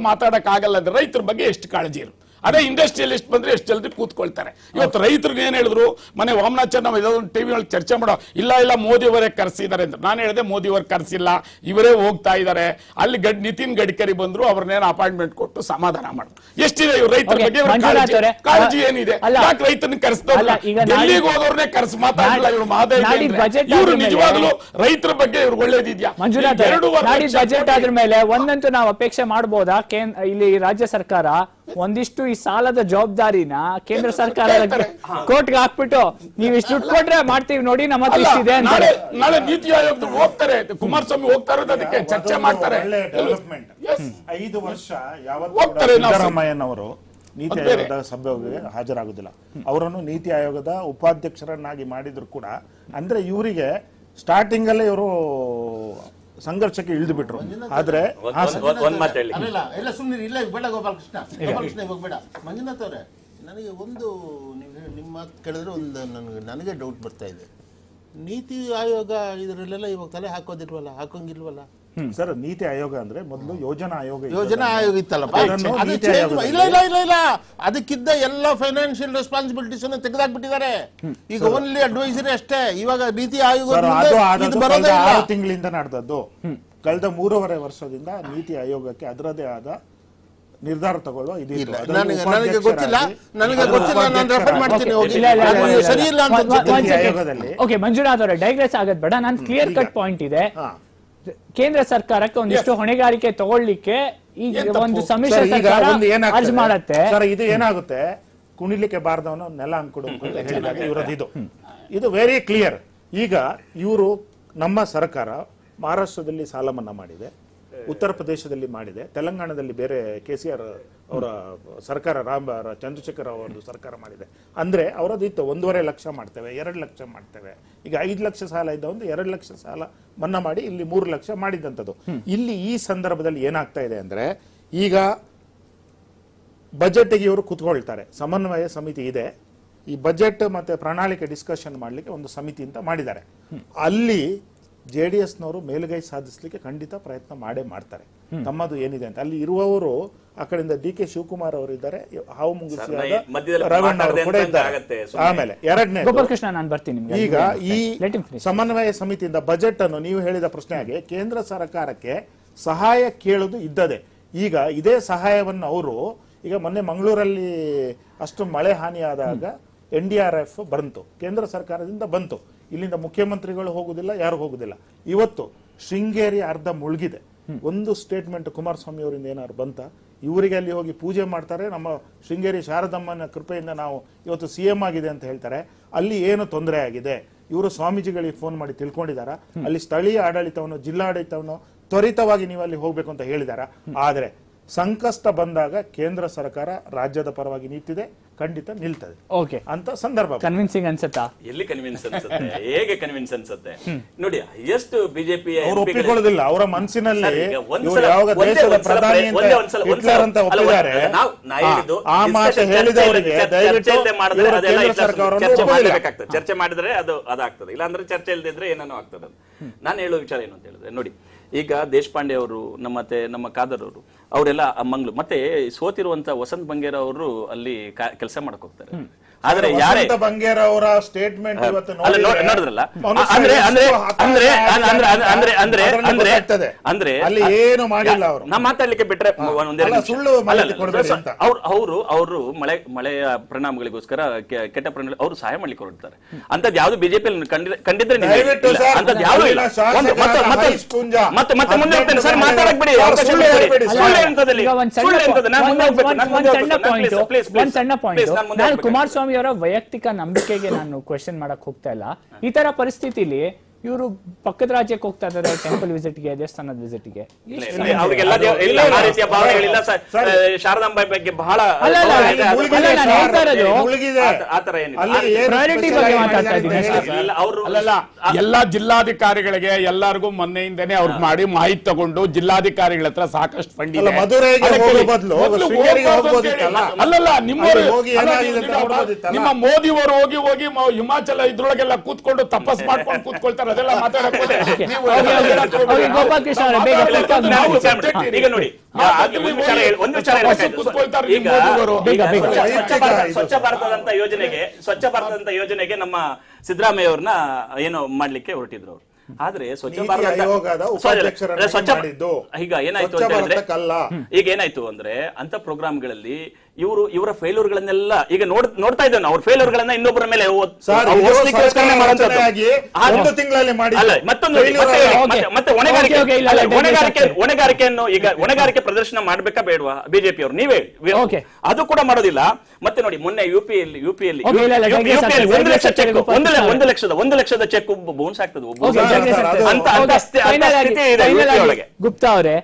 ಆಗಲ್ಲ ಅಂದ್ರೆ ರೈತರ ಬಗ್ಗೆ ಎಷ್ಟು ಕಾಳಜಿ ಇರುತ್ತೆ ಅದೇ ಇಂಡಸ್ಟ್ರಿಯಲಿಸ್ಟ್ ಬಂದ್ರೆ ಎಷ್ಟು ಜಲ್ದಿ ಕೂತ್ಕೊಳ್ತಾರೆ ಇವತ್ತು ರೈತರಿಗೆ ಏನ್ ಹೇಳಿದ್ರು ಮನೆ ವಾಮನಾಚಾರ್ಯ ನಾವು ಇದೊಂದು ಟಿ ವಿನಲ್ಲಿ ಚರ್ಚೆ ಮಾಡೋ ಇಲ್ಲ ಇಲ್ಲ ಮೋದಿಯವರೇ ಕರೆಸಿದ್ದಾರೆ ಅಂತ ನಾನು ಹೇಳಿದೆ ಮೋದಿಯವರು ಕರೆಸಿಲ್ಲ ಇವರೇ ಹೋಗ್ತಾ ಇದ್ದಾರೆ ಅಲ್ಲಿ ಗಡ್ ನಿತಿನ್ ಗಡ್ಕರಿ ಬಂದರು ಅವ್ರನ್ನೇನು ಅಪಾಯಿಂಟ್ಮೆಂಟ್ ಕೊಟ್ಟು ಸಮಾಧಾನ ಮಾಡಿದ್ರು ಎಷ್ಟಿದೆ ಇವ್ರು ರೈತರ ಬಗ್ಗೆ ಕಾಳಜಿ ಏನಿದೆ ಯಾಕೆ ರೈತನ ಕರೆಸ್ತಾರಲ್ಲ ಎಲ್ಲಿಗೆ ಹೋದವ್ರನ್ನೇ ಕರೆಸ್ ಮಾತಾಡಲ್ಲ ಇವರು ಮಹದೇವ್ ಇವರು ನಿಜವಾಗ್ಲೂ ರೈತರ ಬಗ್ಗೆ ಇವ್ರು ಒಳ್ಳೇದಿದ್ಯಾ ಮಂಜುನಾಥ್ ಎರಡು ಬಜೆಟ್ ಆದ್ರ ಮೇಲೆ ಒಂದಂತೂ ನಾವು ಅಪೇಕ್ಷೆ ಮಾಡಬಹುದಾ ಇಲ್ಲಿ ರಾಜ್ಯ ಸರ್ಕಾರ ಒಂದಿಷ್ಟು ಈ ಸಾಲದ ಜವಾಬ್ದಾರಿನ ಕೇಂದ್ರ ಸರ್ಕಾರ ಕೋರ್ಟ್ಗೆ ಹಾಕ್ಬಿಟ್ಟು ನೀವು ಇಷ್ಟು ದುಡ್ಡು ಕೊಟ್ರೆ ಮಾಡ್ತೀವಿ ನೋಡಿ ನಮ್ಮ ಹತ್ರ ಇಷ್ಟಿದೆ ನಾಳೆ ನೀತಿ ಆಯೋಗದ ಹೋಗ್ತಾರೆ ಕುಮಾರಸ್ವಾಮಿ ಅದಕ್ಕೆ ಚರ್ಚೆ ಮಾಡ್ತಾರೆ ಐದು ವರ್ಷ ನೀತಿ ಆಯೋಗದ ಸಭೆಗೆ ಹಾಜರಾಗುದಿಲ್ಲ ಅವರನ್ನು ನೀತಿ ಆಯೋಗದ ಉಪಾಧ್ಯಕ್ಷರನ್ನಾಗಿ ಮಾಡಿದ್ರು ಕೂಡ ಅಂದ್ರೆ ಇವರಿಗೆ ಸ್ಟಾರ್ಟಿಂಗ್ ಅಲ್ಲೇ ಇವರು ಸಂಘರ್ಷಕ್ಕೆ ಇಳಿದು ಬಿಟ್ರು ಆದ್ರೆ ಎಲ್ಲ ಸುಮ್ಮನೆ ಇಲ್ಲ ಬೇಡ ಗೋಪಾಲಕೃಷ್ಣ ಗೋಪಾಲಕೃಷ್ಣ ಇವಾಗ ಬೇಡ ಮಂಜುನಾಥ್ ಅವರೇ ನನಗೆ ಒಂದು ನಿಮ್ಮ ಮಾತು ಕೇಳಿದ್ರೆ ಒಂದು ನನಗೆ ನನಗೆ ಡೌಟ್ ಬರ್ತಾ ಇದೆ ನೀತಿ ಆಯೋಗ ಇದರಲ್ಲೆಲ್ಲ ಇವಾಗ ತಲೆ ಹಾಕೋದಿಲ್ವಲ್ಲ ಹಾಕೋಂಗಿಲ್ವಲ್ಲ ಸರ್ ನೀತಿ ಆಯೋಗ ಅಂದ್ರೆ ಮೊದಲು ಯೋಜನಾ ಆಯೋಗ ಯೋಜನಾ ಆಯೋಗ ಇತ್ತಲ್ಲಪ್ಪ ಇಲ್ಲ ಇಲ್ಲ ಇಲ್ಲ ಇಲ್ಲ ಅದಕ್ಕಿದ್ದ ಎಲ್ಲ ಫೈನಾನ್ಷಿಯಲ್ ರೆಸ್ಪಾನ್ಸಿಬಿಲಿಟೀಸ್ ಅನ್ನು ತೆಗೆದಾಕ್ಬಿಟ್ಟಿದ್ದಾರೆ ಈಗ ಓನ್ಲಿ ಅಡ್ವೈಸರಿ ಅಷ್ಟೇ ಇವಾಗ ನೀತಿ ಆಯೋಗ ತಿಂಗಳಿಂದ ನಡೆದದ್ದು ಕಳೆದ ಮೂರುವರೆ ವರ್ಷದಿಂದ ನೀತಿ ಆಯೋಗಕ್ಕೆ ಅದರದೇ ಆದ ನಿರ್ಧಾರ ತಗೊಳ್ಳೋ ಇದು ನನಗೆ ಗೊತ್ತಿಲ್ಲ ನನಗೆ ಗೊತ್ತಿಲ್ಲ ನಾನು ರೆಫರ್ ಓಕೆ ಮಂಜುನಾಥ್ ಅವರೇ ಡೈಗ್ರೆಸ್ ಆಗೋದ್ ಬೇಡ ನಾನು ಕ್ಲಿಯರ್ ಕಟ್ ಪಾಯಿಂಟ್ ಇದೆ ಕೇಂದ್ರ ಸರ್ಕಾರಕ್ಕೆ ಒಂದಿಷ್ಟು ಹೊಣೆಗಾರಿಕೆ ತಗೊಳ್ಳಿಕ್ಕೆ ಈಗ ಒಂದು ಸಮಿಶ್ರ ಸರ್ಕಾರ ಮಾಡತ್ತೆ ಸರ್ ಇದು ಏನಾಗುತ್ತೆ ಕುಣಿಲಿಕ್ಕೆ ಬಾರದವನು ನೆಲ ಅನ್ಕೊಡು ಅಂತ ಹೇಳಿದಾಗ ಇವರದ್ದು ಇದು ಇದು ವೆರಿ ಕ್ಲಿಯರ್ ಈಗ ಇವರು ನಮ್ಮ ಸರ್ಕಾರ ಮಹಾರಾಷ್ಟ್ರದಲ್ಲಿ ಸಾಲ ಮನ್ನಾ ಮಾಡಿದೆ ಉತ್ತರ ಪ್ರದೇಶದಲ್ಲಿ ಮಾಡಿದೆ ತೆಲಂಗಾಣದಲ್ಲಿ ಬೇರೆ ಕೆ ಸಿ ಆರ್ ಅವರ ಸರ್ಕಾರ ರಾಮ ಚಂದ್ರಶೇಖರ್ ಅವರದ್ದು ಸರ್ಕಾರ ಮಾಡಿದೆ ಅಂದರೆ ಅವರದಿತ್ತು ಒಂದೂವರೆ ಲಕ್ಷ ಮಾಡ್ತೇವೆ ಎರಡು ಲಕ್ಷ ಮಾಡ್ತೇವೆ ಈಗ ಐದು ಲಕ್ಷ ಸಾಲ ಇದ್ದ ಒಂದು ಎರಡು ಲಕ್ಷ ಸಾಲ ಮನ್ನಾ ಮಾಡಿ ಇಲ್ಲಿ ಮೂರು ಲಕ್ಷ ಮಾಡಿದ್ದಂಥದ್ದು ಇಲ್ಲಿ ಈ ಸಂದರ್ಭದಲ್ಲಿ ಏನಾಗ್ತಾ ಇದೆ ಅಂದರೆ ಈಗ ಬಜೆಟ್ಗೆ ಇವರು ಕುತ್ಕೊಳ್ತಾರೆ ಸಮನ್ವಯ ಸಮಿತಿ ಇದೆ ಈ ಬಜೆಟ್ ಮತ್ತೆ ಪ್ರಣಾಳಿಕೆ ಡಿಸ್ಕಷನ್ ಮಾಡಲಿಕ್ಕೆ ಒಂದು ಸಮಿತಿ ಅಂತ ಮಾಡಿದ್ದಾರೆ ಅಲ್ಲಿ ಜೆ ಡಿ ಎಸ್ನವರು ಮೇಲುಗೈ ಸಾಧಿಸಲಿಕ್ಕೆ ಖಂಡಿತ ಪ್ರಯತ್ನ ಮಾಡೇ ಮಾಡ್ತಾರೆ ತಮ್ಮದು ಏನಿದೆ ಅಂತ ಅಲ್ಲಿ ಇರುವವರು ಆ ಕಡೆಯಿಂದ ಡಿ ಕೆ ಶಿವಕುಮಾರ್ ಅವರು ಇದ್ದಾರೆ ಹಾವು ಮುಂಗಿಸಿ ಆಮೇಲೆ ಎರಡನೇ ಈಗ ಈ ಸಮನ್ವಯ ಸಮಿತಿಯಿಂದ ಬಜೆಟ್ ಅನ್ನು ನೀವು ಹೇಳಿದ ಪ್ರಶ್ನೆ ಕೇಂದ್ರ ಸರ್ಕಾರಕ್ಕೆ ಸಹಾಯ ಕೇಳುದು ಇದ್ದದೆ ಈಗ ಇದೇ ಸಹಾಯವನ್ನು ಅವರು ಈಗ ಮೊನ್ನೆ ಮಂಗಳೂರಲ್ಲಿ ಅಷ್ಟು ಮಳೆ ಹಾನಿಯಾದಾಗ ಎನ್ ಡಿ ಆರ್ ಎಫ್ ಬಂತು ಕೇಂದ್ರ ಸರ್ಕಾರದಿಂದ ಬಂತು ಇಲ್ಲಿಂದ ಮುಖ್ಯಮಂತ್ರಿಗಳು ಹೋಗುದಿಲ್ಲ ಯಾರು ಹೋಗುದಿಲ್ಲ ಇವತ್ತು ಶೃಂಗೇರಿ ಅರ್ಧ ಮುಳುಗಿದೆ ಒಂದು ಸ್ಟೇಟ್ಮೆಂಟ್ ಕುಮಾರಸ್ವಾಮಿ ಅವರಿಂದ ಏನಾದ್ರು ಬಂತ ಇವರಿಗೆ ಅಲ್ಲಿ ಹೋಗಿ ಪೂಜೆ ಮಾಡ್ತಾರೆ ನಮ್ಮ ಶೃಂಗೇರಿ ಶಾರದಮ್ಮನ ಕೃಪೆಯಿಂದ ನಾವು ಇವತ್ತು ಸಿ ಎಂ ಆಗಿದೆ ಅಂತ ಹೇಳ್ತಾರೆ ಅಲ್ಲಿ ಏನು ತೊಂದರೆ ಆಗಿದೆ ಇವರು ಸ್ವಾಮೀಜಿಗಳಿಗೆ ಫೋನ್ ಮಾಡಿ ತಿಳ್ಕೊಂಡಿದಾರ ಅಲ್ಲಿ ಸ್ಥಳೀಯ ಆಡಳಿತವನ್ನು ಜಿಲ್ಲಾಡಳಿತವನ್ನು ತ್ವರಿತವಾಗಿ ನೀವು ಅಲ್ಲಿ ಹೋಗ್ಬೇಕು ಅಂತ ಹೇಳಿದಾರ ಆದ್ರೆ ಸಂಕಷ್ಟ ಬಂದಾಗ ಕೇಂದ್ರ ಸರ್ಕಾರ ರಾಜ್ಯದ ಪರವಾಗಿ ನಿಂತಿದೆ ಖಂಡಿತ ನಿಲ್ತದೆ ಓಕೆ ಅಂತ ಸಂದರ್ಭ ಕನ್ವಿನ್ಸಿಂಗ್ ಅನ್ಸುತ್ತಾ ಎಲ್ಲಿ ಕನ್ವಿನ್ಸ್ ಅನ್ಸುತ್ತೆ ಹೇಗೆ ಕನ್ವಿನ್ಸ್ ಅನ್ಸುತ್ತೆ ನೋಡಿ ಎಷ್ಟು ಬಿಜೆಪಿ ಅವ್ರು ಒಪ್ಪಿಕೊಳ್ಳೋದಿಲ್ಲ ಅವರ ಮನಸ್ಸಿನಲ್ಲಿ ಯಾವಾಗ ದೇಶದ ಪ್ರಧಾನಿ ಹಿಟ್ಲರ್ ಅಂತ ಒಪ್ಪಿದ್ದಾರೆ ಆ ಹೇಳಿದವರಿಗೆ ಚರ್ಚೆ ಮಾಡಿದ್ರೆ ಅದು ಅದಾಗ್ತದೆ ಇಲ್ಲಾಂದ್ರೆ ಚರ್ಚೆ ಇಲ್ಲದಿದ್ರೆ ಏನೇನೋ ಆಗ್ತದೆ ನಾನು ಹೇಳೋ ವಿಚಾರ ಏನು ಅಂತ ಹೇಳಿದ್ರೆ ನೋಡಿ ಈಗ ದೇಶಪಾಂಡೆ ಅವರು ನಮ್ಮತ್ತೆ ನಮ್ಮ ಕಾದರ್ ಅವರು ಅವರೆಲ್ಲ ಮಂಗ್ಳು ಮತ್ತೆ ಸೋತಿರುವಂತ ವಸಂತ್ ಬಂಗೇರ ಅವರು ಅಲ್ಲಿ ಕೆಲಸ ಮಾಡಕ್ ಆದ್ರೆ ಯಾರೇ ಬಂಗೇರ ಅವರ ಸ್ಟೇಟ್ಮೆಂಟ್ ನೋಡಿದ್ರಲ್ಲ ಅಂದ್ರೆ ಅಂದ್ರೆ ಅಂದ್ರೆ ಅಂದ್ರೆ ಅಂದ್ರೆ ಅಂದ್ರೆ ಅಂದ್ರೆ ಅಲ್ಲಿ ಏನು ಮಾಡಿಲ್ಲ ಅವರು ನಾ ಮಾತಾಡ್ಲಿಕ್ಕೆ ಬಿಟ್ರೆ ಸುಳ್ಳು ಅವ್ರು ಅವರು ಅವರು ಮಳೆ ಮಳೆಯ ಪರಿಣಾಮಗಳಿಗೋಸ್ಕರ ಕೆಟ್ಟ ಪರಿಣಾಮ ಅವರು ಸಹಾಯ ಮಾಡ್ಲಿಕ್ಕೆ ಹೊರಡ್ತಾರೆ ಅಂತದ್ ಯಾವ್ದು ಬಿಜೆಪಿ ಕಂಡಿದ್ರೆ ಅಂತದ್ ಯಾವ್ದು ಇಲ್ಲ ಮತ್ತೆ ಮತ್ತೆ ಮತ್ತೆ ಮುಂದೆ ಹೋಗ್ತೇನೆ ಸರ್ ಮಾತಾಡಕ್ ಬಿಡಿ ಸಣ್ಣ ಪಾಯಿಂಟ್ ಸಣ್ಣ ಪಾಯಿಂಟ್ ನಾನು ಕುಮಾರಸ್ವಾಮಿ ಕುಮಾರಸ್ವಾಮಿ ವೈಯಕ್ತಿಕ ನಂಬಿಕೆಗೆ ನಾನು ಕ್ವಶನ್ ಮಾಡಕ್ ಹೋಗ್ತಾ ಇಲ್ಲ ಈ ತರ ಪರಿಸ್ಥಿತಿಲಿ ಇವರು ಪಕ್ಕದ ರಾಜ್ಯಕ್ಕೆ ಹೋಗ್ತಾ ಇದಾರೆ ಟೆಂಪಲ್ ವಿಸಿಟ್ ವಿಸಿಟ್ಗೆ ದೇವಸ್ಥಾನದ ವಿಸಿಟ್ಗೆ ಶಾರದಾಂಬಾಯಿ ಬಗ್ಗೆ ಎಲ್ಲಾ ಜಿಲ್ಲಾಧಿಕಾರಿಗಳಿಗೆ ಎಲ್ಲರಿಗೂ ಮೊನ್ನೆಯಿಂದನೇ ಅವ್ರ ಮಾಡಿ ಮಾಹಿತಿ ತಗೊಂಡು ಜಿಲ್ಲಾಧಿಕಾರಿಗಳ ಹತ್ರ ಸಾಕಷ್ಟು ಫಂಡ್ ಅಲ್ಲಲ್ಲ ನಿಮ್ಮ ನಿಮ್ಮ ಹೋಗಿ ಹೋಗಿ ಹಿಮಾಚಲ ಇದ್ರೊಳಗೆಲ್ಲ ಕೂತ್ಕೊಂಡು ತಪಸ್ ಮಾಡ್ಕೊಂಡು ಕೂತ್ಕೊಳ್ತಾರೆ ಸ್ವಚ್ಛ ಭಾರತದಂತ ಯೋಜನೆಗೆ ಸ್ವಚ್ಛ ಭಾರತದಂತ ಯೋಜನೆಗೆ ನಮ್ಮ ಸಿದ್ದರಾಮಯ್ಯ ಅವ್ರನ್ನ ಏನೋ ಮಾಡ್ಲಿಕ್ಕೆ ಹೊರಟಿದ್ರು ಅವರು ಆದ್ರೆ ಸ್ವಚ್ಛ ಭಾರತ ಸ್ವಚ್ಛ ಈಗ ಏನಾಯ್ತು ಅಂತ ಈಗ ಏನಾಯ್ತು ಅಂದ್ರೆ ಅಂತ ಪ್ರೋಗ್ರಾಮ್ಗಳಲ್ಲಿ ಇವರು ಇವರ ಫೇಲ್ಯೂರ್ಗಳನ್ನೆಲ್ಲ ಈಗ ನೋಡ್ ನೋಡ್ತಾ ಇದ್ದೇವೆ ಅವ್ರ ಫೇಲ್ಯೂರ್ಗಳನ್ನ ಇನ್ನೊಬ್ಬರ ಮೇಲೆ ಹೊಣೆಗಾರಿಕೆಯನ್ನು ಈಗ ಹೊಣೆಗಾರಿಕೆ ಪ್ರದರ್ಶನ ಮಾಡ್ಬೇಕಾ ಬೇಡವಾ ಬಿಜೆಪಿ ಅವರು ನೀವೇ ಅದು ಕೂಡ ಮಾಡೋದಿಲ್ಲ ಮತ್ತೆ ನೋಡಿ ಮೊನ್ನೆ ಯುಪಿಯಲ್ಲಿ ಯುಪಿಯಲ್ಲಿ ಒಂದು ಲಕ್ಷ ಚೆಕ್ ಒಂದು ಲಕ್ಷದ ಒಂದು ಲಕ್ಷದ ಚೆಕ್ ಬೌನ್ಸ್ ಆಗ್ತದೆ ಅಂತ ಗುಪ್ತಾ ಅವರೇ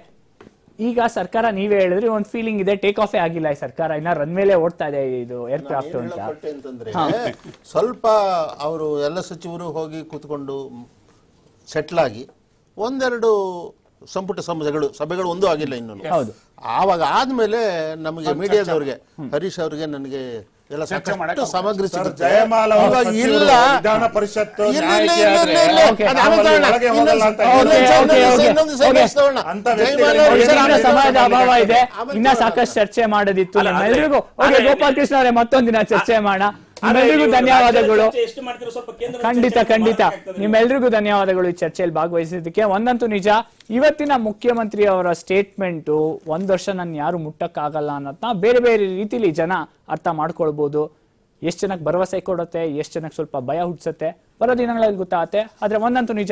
ಈಗ ಸರ್ಕಾರ ನೀವೇ ಹೇಳಿದ್ರೆ ಒಂದು ಫೀಲಿಂಗ್ ಇದೆ ಟೇಕ್ ಆಫೇ ಆಗಿಲ್ಲ ಈ ಸರ್ಕಾರ ಇನ್ನ ರನ್ ಮೇಲೆ ಓಡ್ತಾ ಇದೆ ಇದು ಏರ್ಕ್ರಾಫ್ಟ್ ಅಂತ ಸ್ವಲ್ಪ ಅವರು ಎಲ್ಲ ಸಚಿವರು ಹೋಗಿ ಕೂತ್ಕೊಂಡು ಸೆಟ್ಲ್ ಆಗಿ ಒಂದೆರಡು ಸಂಪುಟ ಸಭೆಗಳು ಸಭೆಗಳು ಒಂದೂ ಆಗಿಲ್ಲ ಇನ್ನೂ ಆವಾಗ ಆದ್ಮೇಲೆ ನಮಗೆ ಮೀಡಿಯಾದವ್ರಿಗೆ ಹರೀಶ್ ಅವ್ರಿಗೆ ನನಗೆ ಸಮಯದ ಅಭಾವ ಇದೆ ಇನ್ನ ಸಾಕಷ್ಟು ಚರ್ಚೆ ಮಾಡೋದಿತ್ತು ಗೋಪಾಲ್ ಕೃಷ್ಣ ಅವರೇ ಮತ್ತೊಂದಿನ ಚರ್ಚೆ ಮಾಡ ನಿಮ್ಮೆಲ್ರಿಗೂ ಧನ್ಯವಾದಗಳು ಖಂಡಿತ ಖಂಡಿತ ನಿಮ್ಮೆಲ್ರಿಗೂ ಧನ್ಯವಾದಗಳು ಈ ಚರ್ಚೆಯಲ್ಲಿ ಭಾಗವಹಿಸಿದ್ದಕ್ಕೆ ಒಂದಂತೂ ನಿಜ ಇವತ್ತಿನ ಮುಖ್ಯಮಂತ್ರಿ ಅವರ ಸ್ಟೇಟ್ಮೆಂಟ್ ಒಂದ್ ವರ್ಷ ನನ್ ಯಾರು ಮುಟ್ಟಕ್ಕಾಗಲ್ಲ ಅನ್ನೋದನ್ನ ಬೇರೆ ಬೇರೆ ರೀತಿಲಿ ಜನ ಅರ್ಥ ಮಾಡ್ಕೊಳ್ಬಹುದು ಎಷ್ಟ್ ಜನಕ್ಕೆ ಭರವಸೆ ಕೊಡುತ್ತೆ ಎಷ್ಟ್ ಜನಕ್ಕೆ ಸ್ವಲ್ಪ ಭಯ ಹುಟ್ಟಿಸುತ್ತೆ ಬರ ದಿನಗಳಲ್ಲಿ ಗೊತ್ತಾಗತ್ತೆ ಆದ್ರೆ ಒಂದಂತೂ ನಿಜ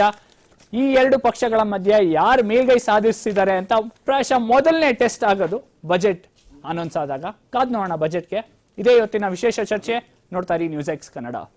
ಈ ಎರಡು ಪಕ್ಷಗಳ ಮಧ್ಯೆ ಯಾರು ಮೇಲ್ಗೈ ಸಾಧಿಸಿದ್ದಾರೆ ಅಂತ ಪ್ರಾಯಶಃ ಮೊದಲನೇ ಟೆಸ್ಟ್ ಆಗೋದು ಬಜೆಟ್ ಅನೌನ್ಸ್ ಆದಾಗ ಕಾದ್ ನೋಡೋಣ ಬಜೆಟ್ಗೆ ಇದೇ ಇವತ್ತಿನ ವಿಶೇಷ ಚರ್ಚೆ ನೋಡ್ತಾ ಇರಿ ನ್ಯೂಸ್ ಎಕ್ಸ್ ಕನ್ನಡ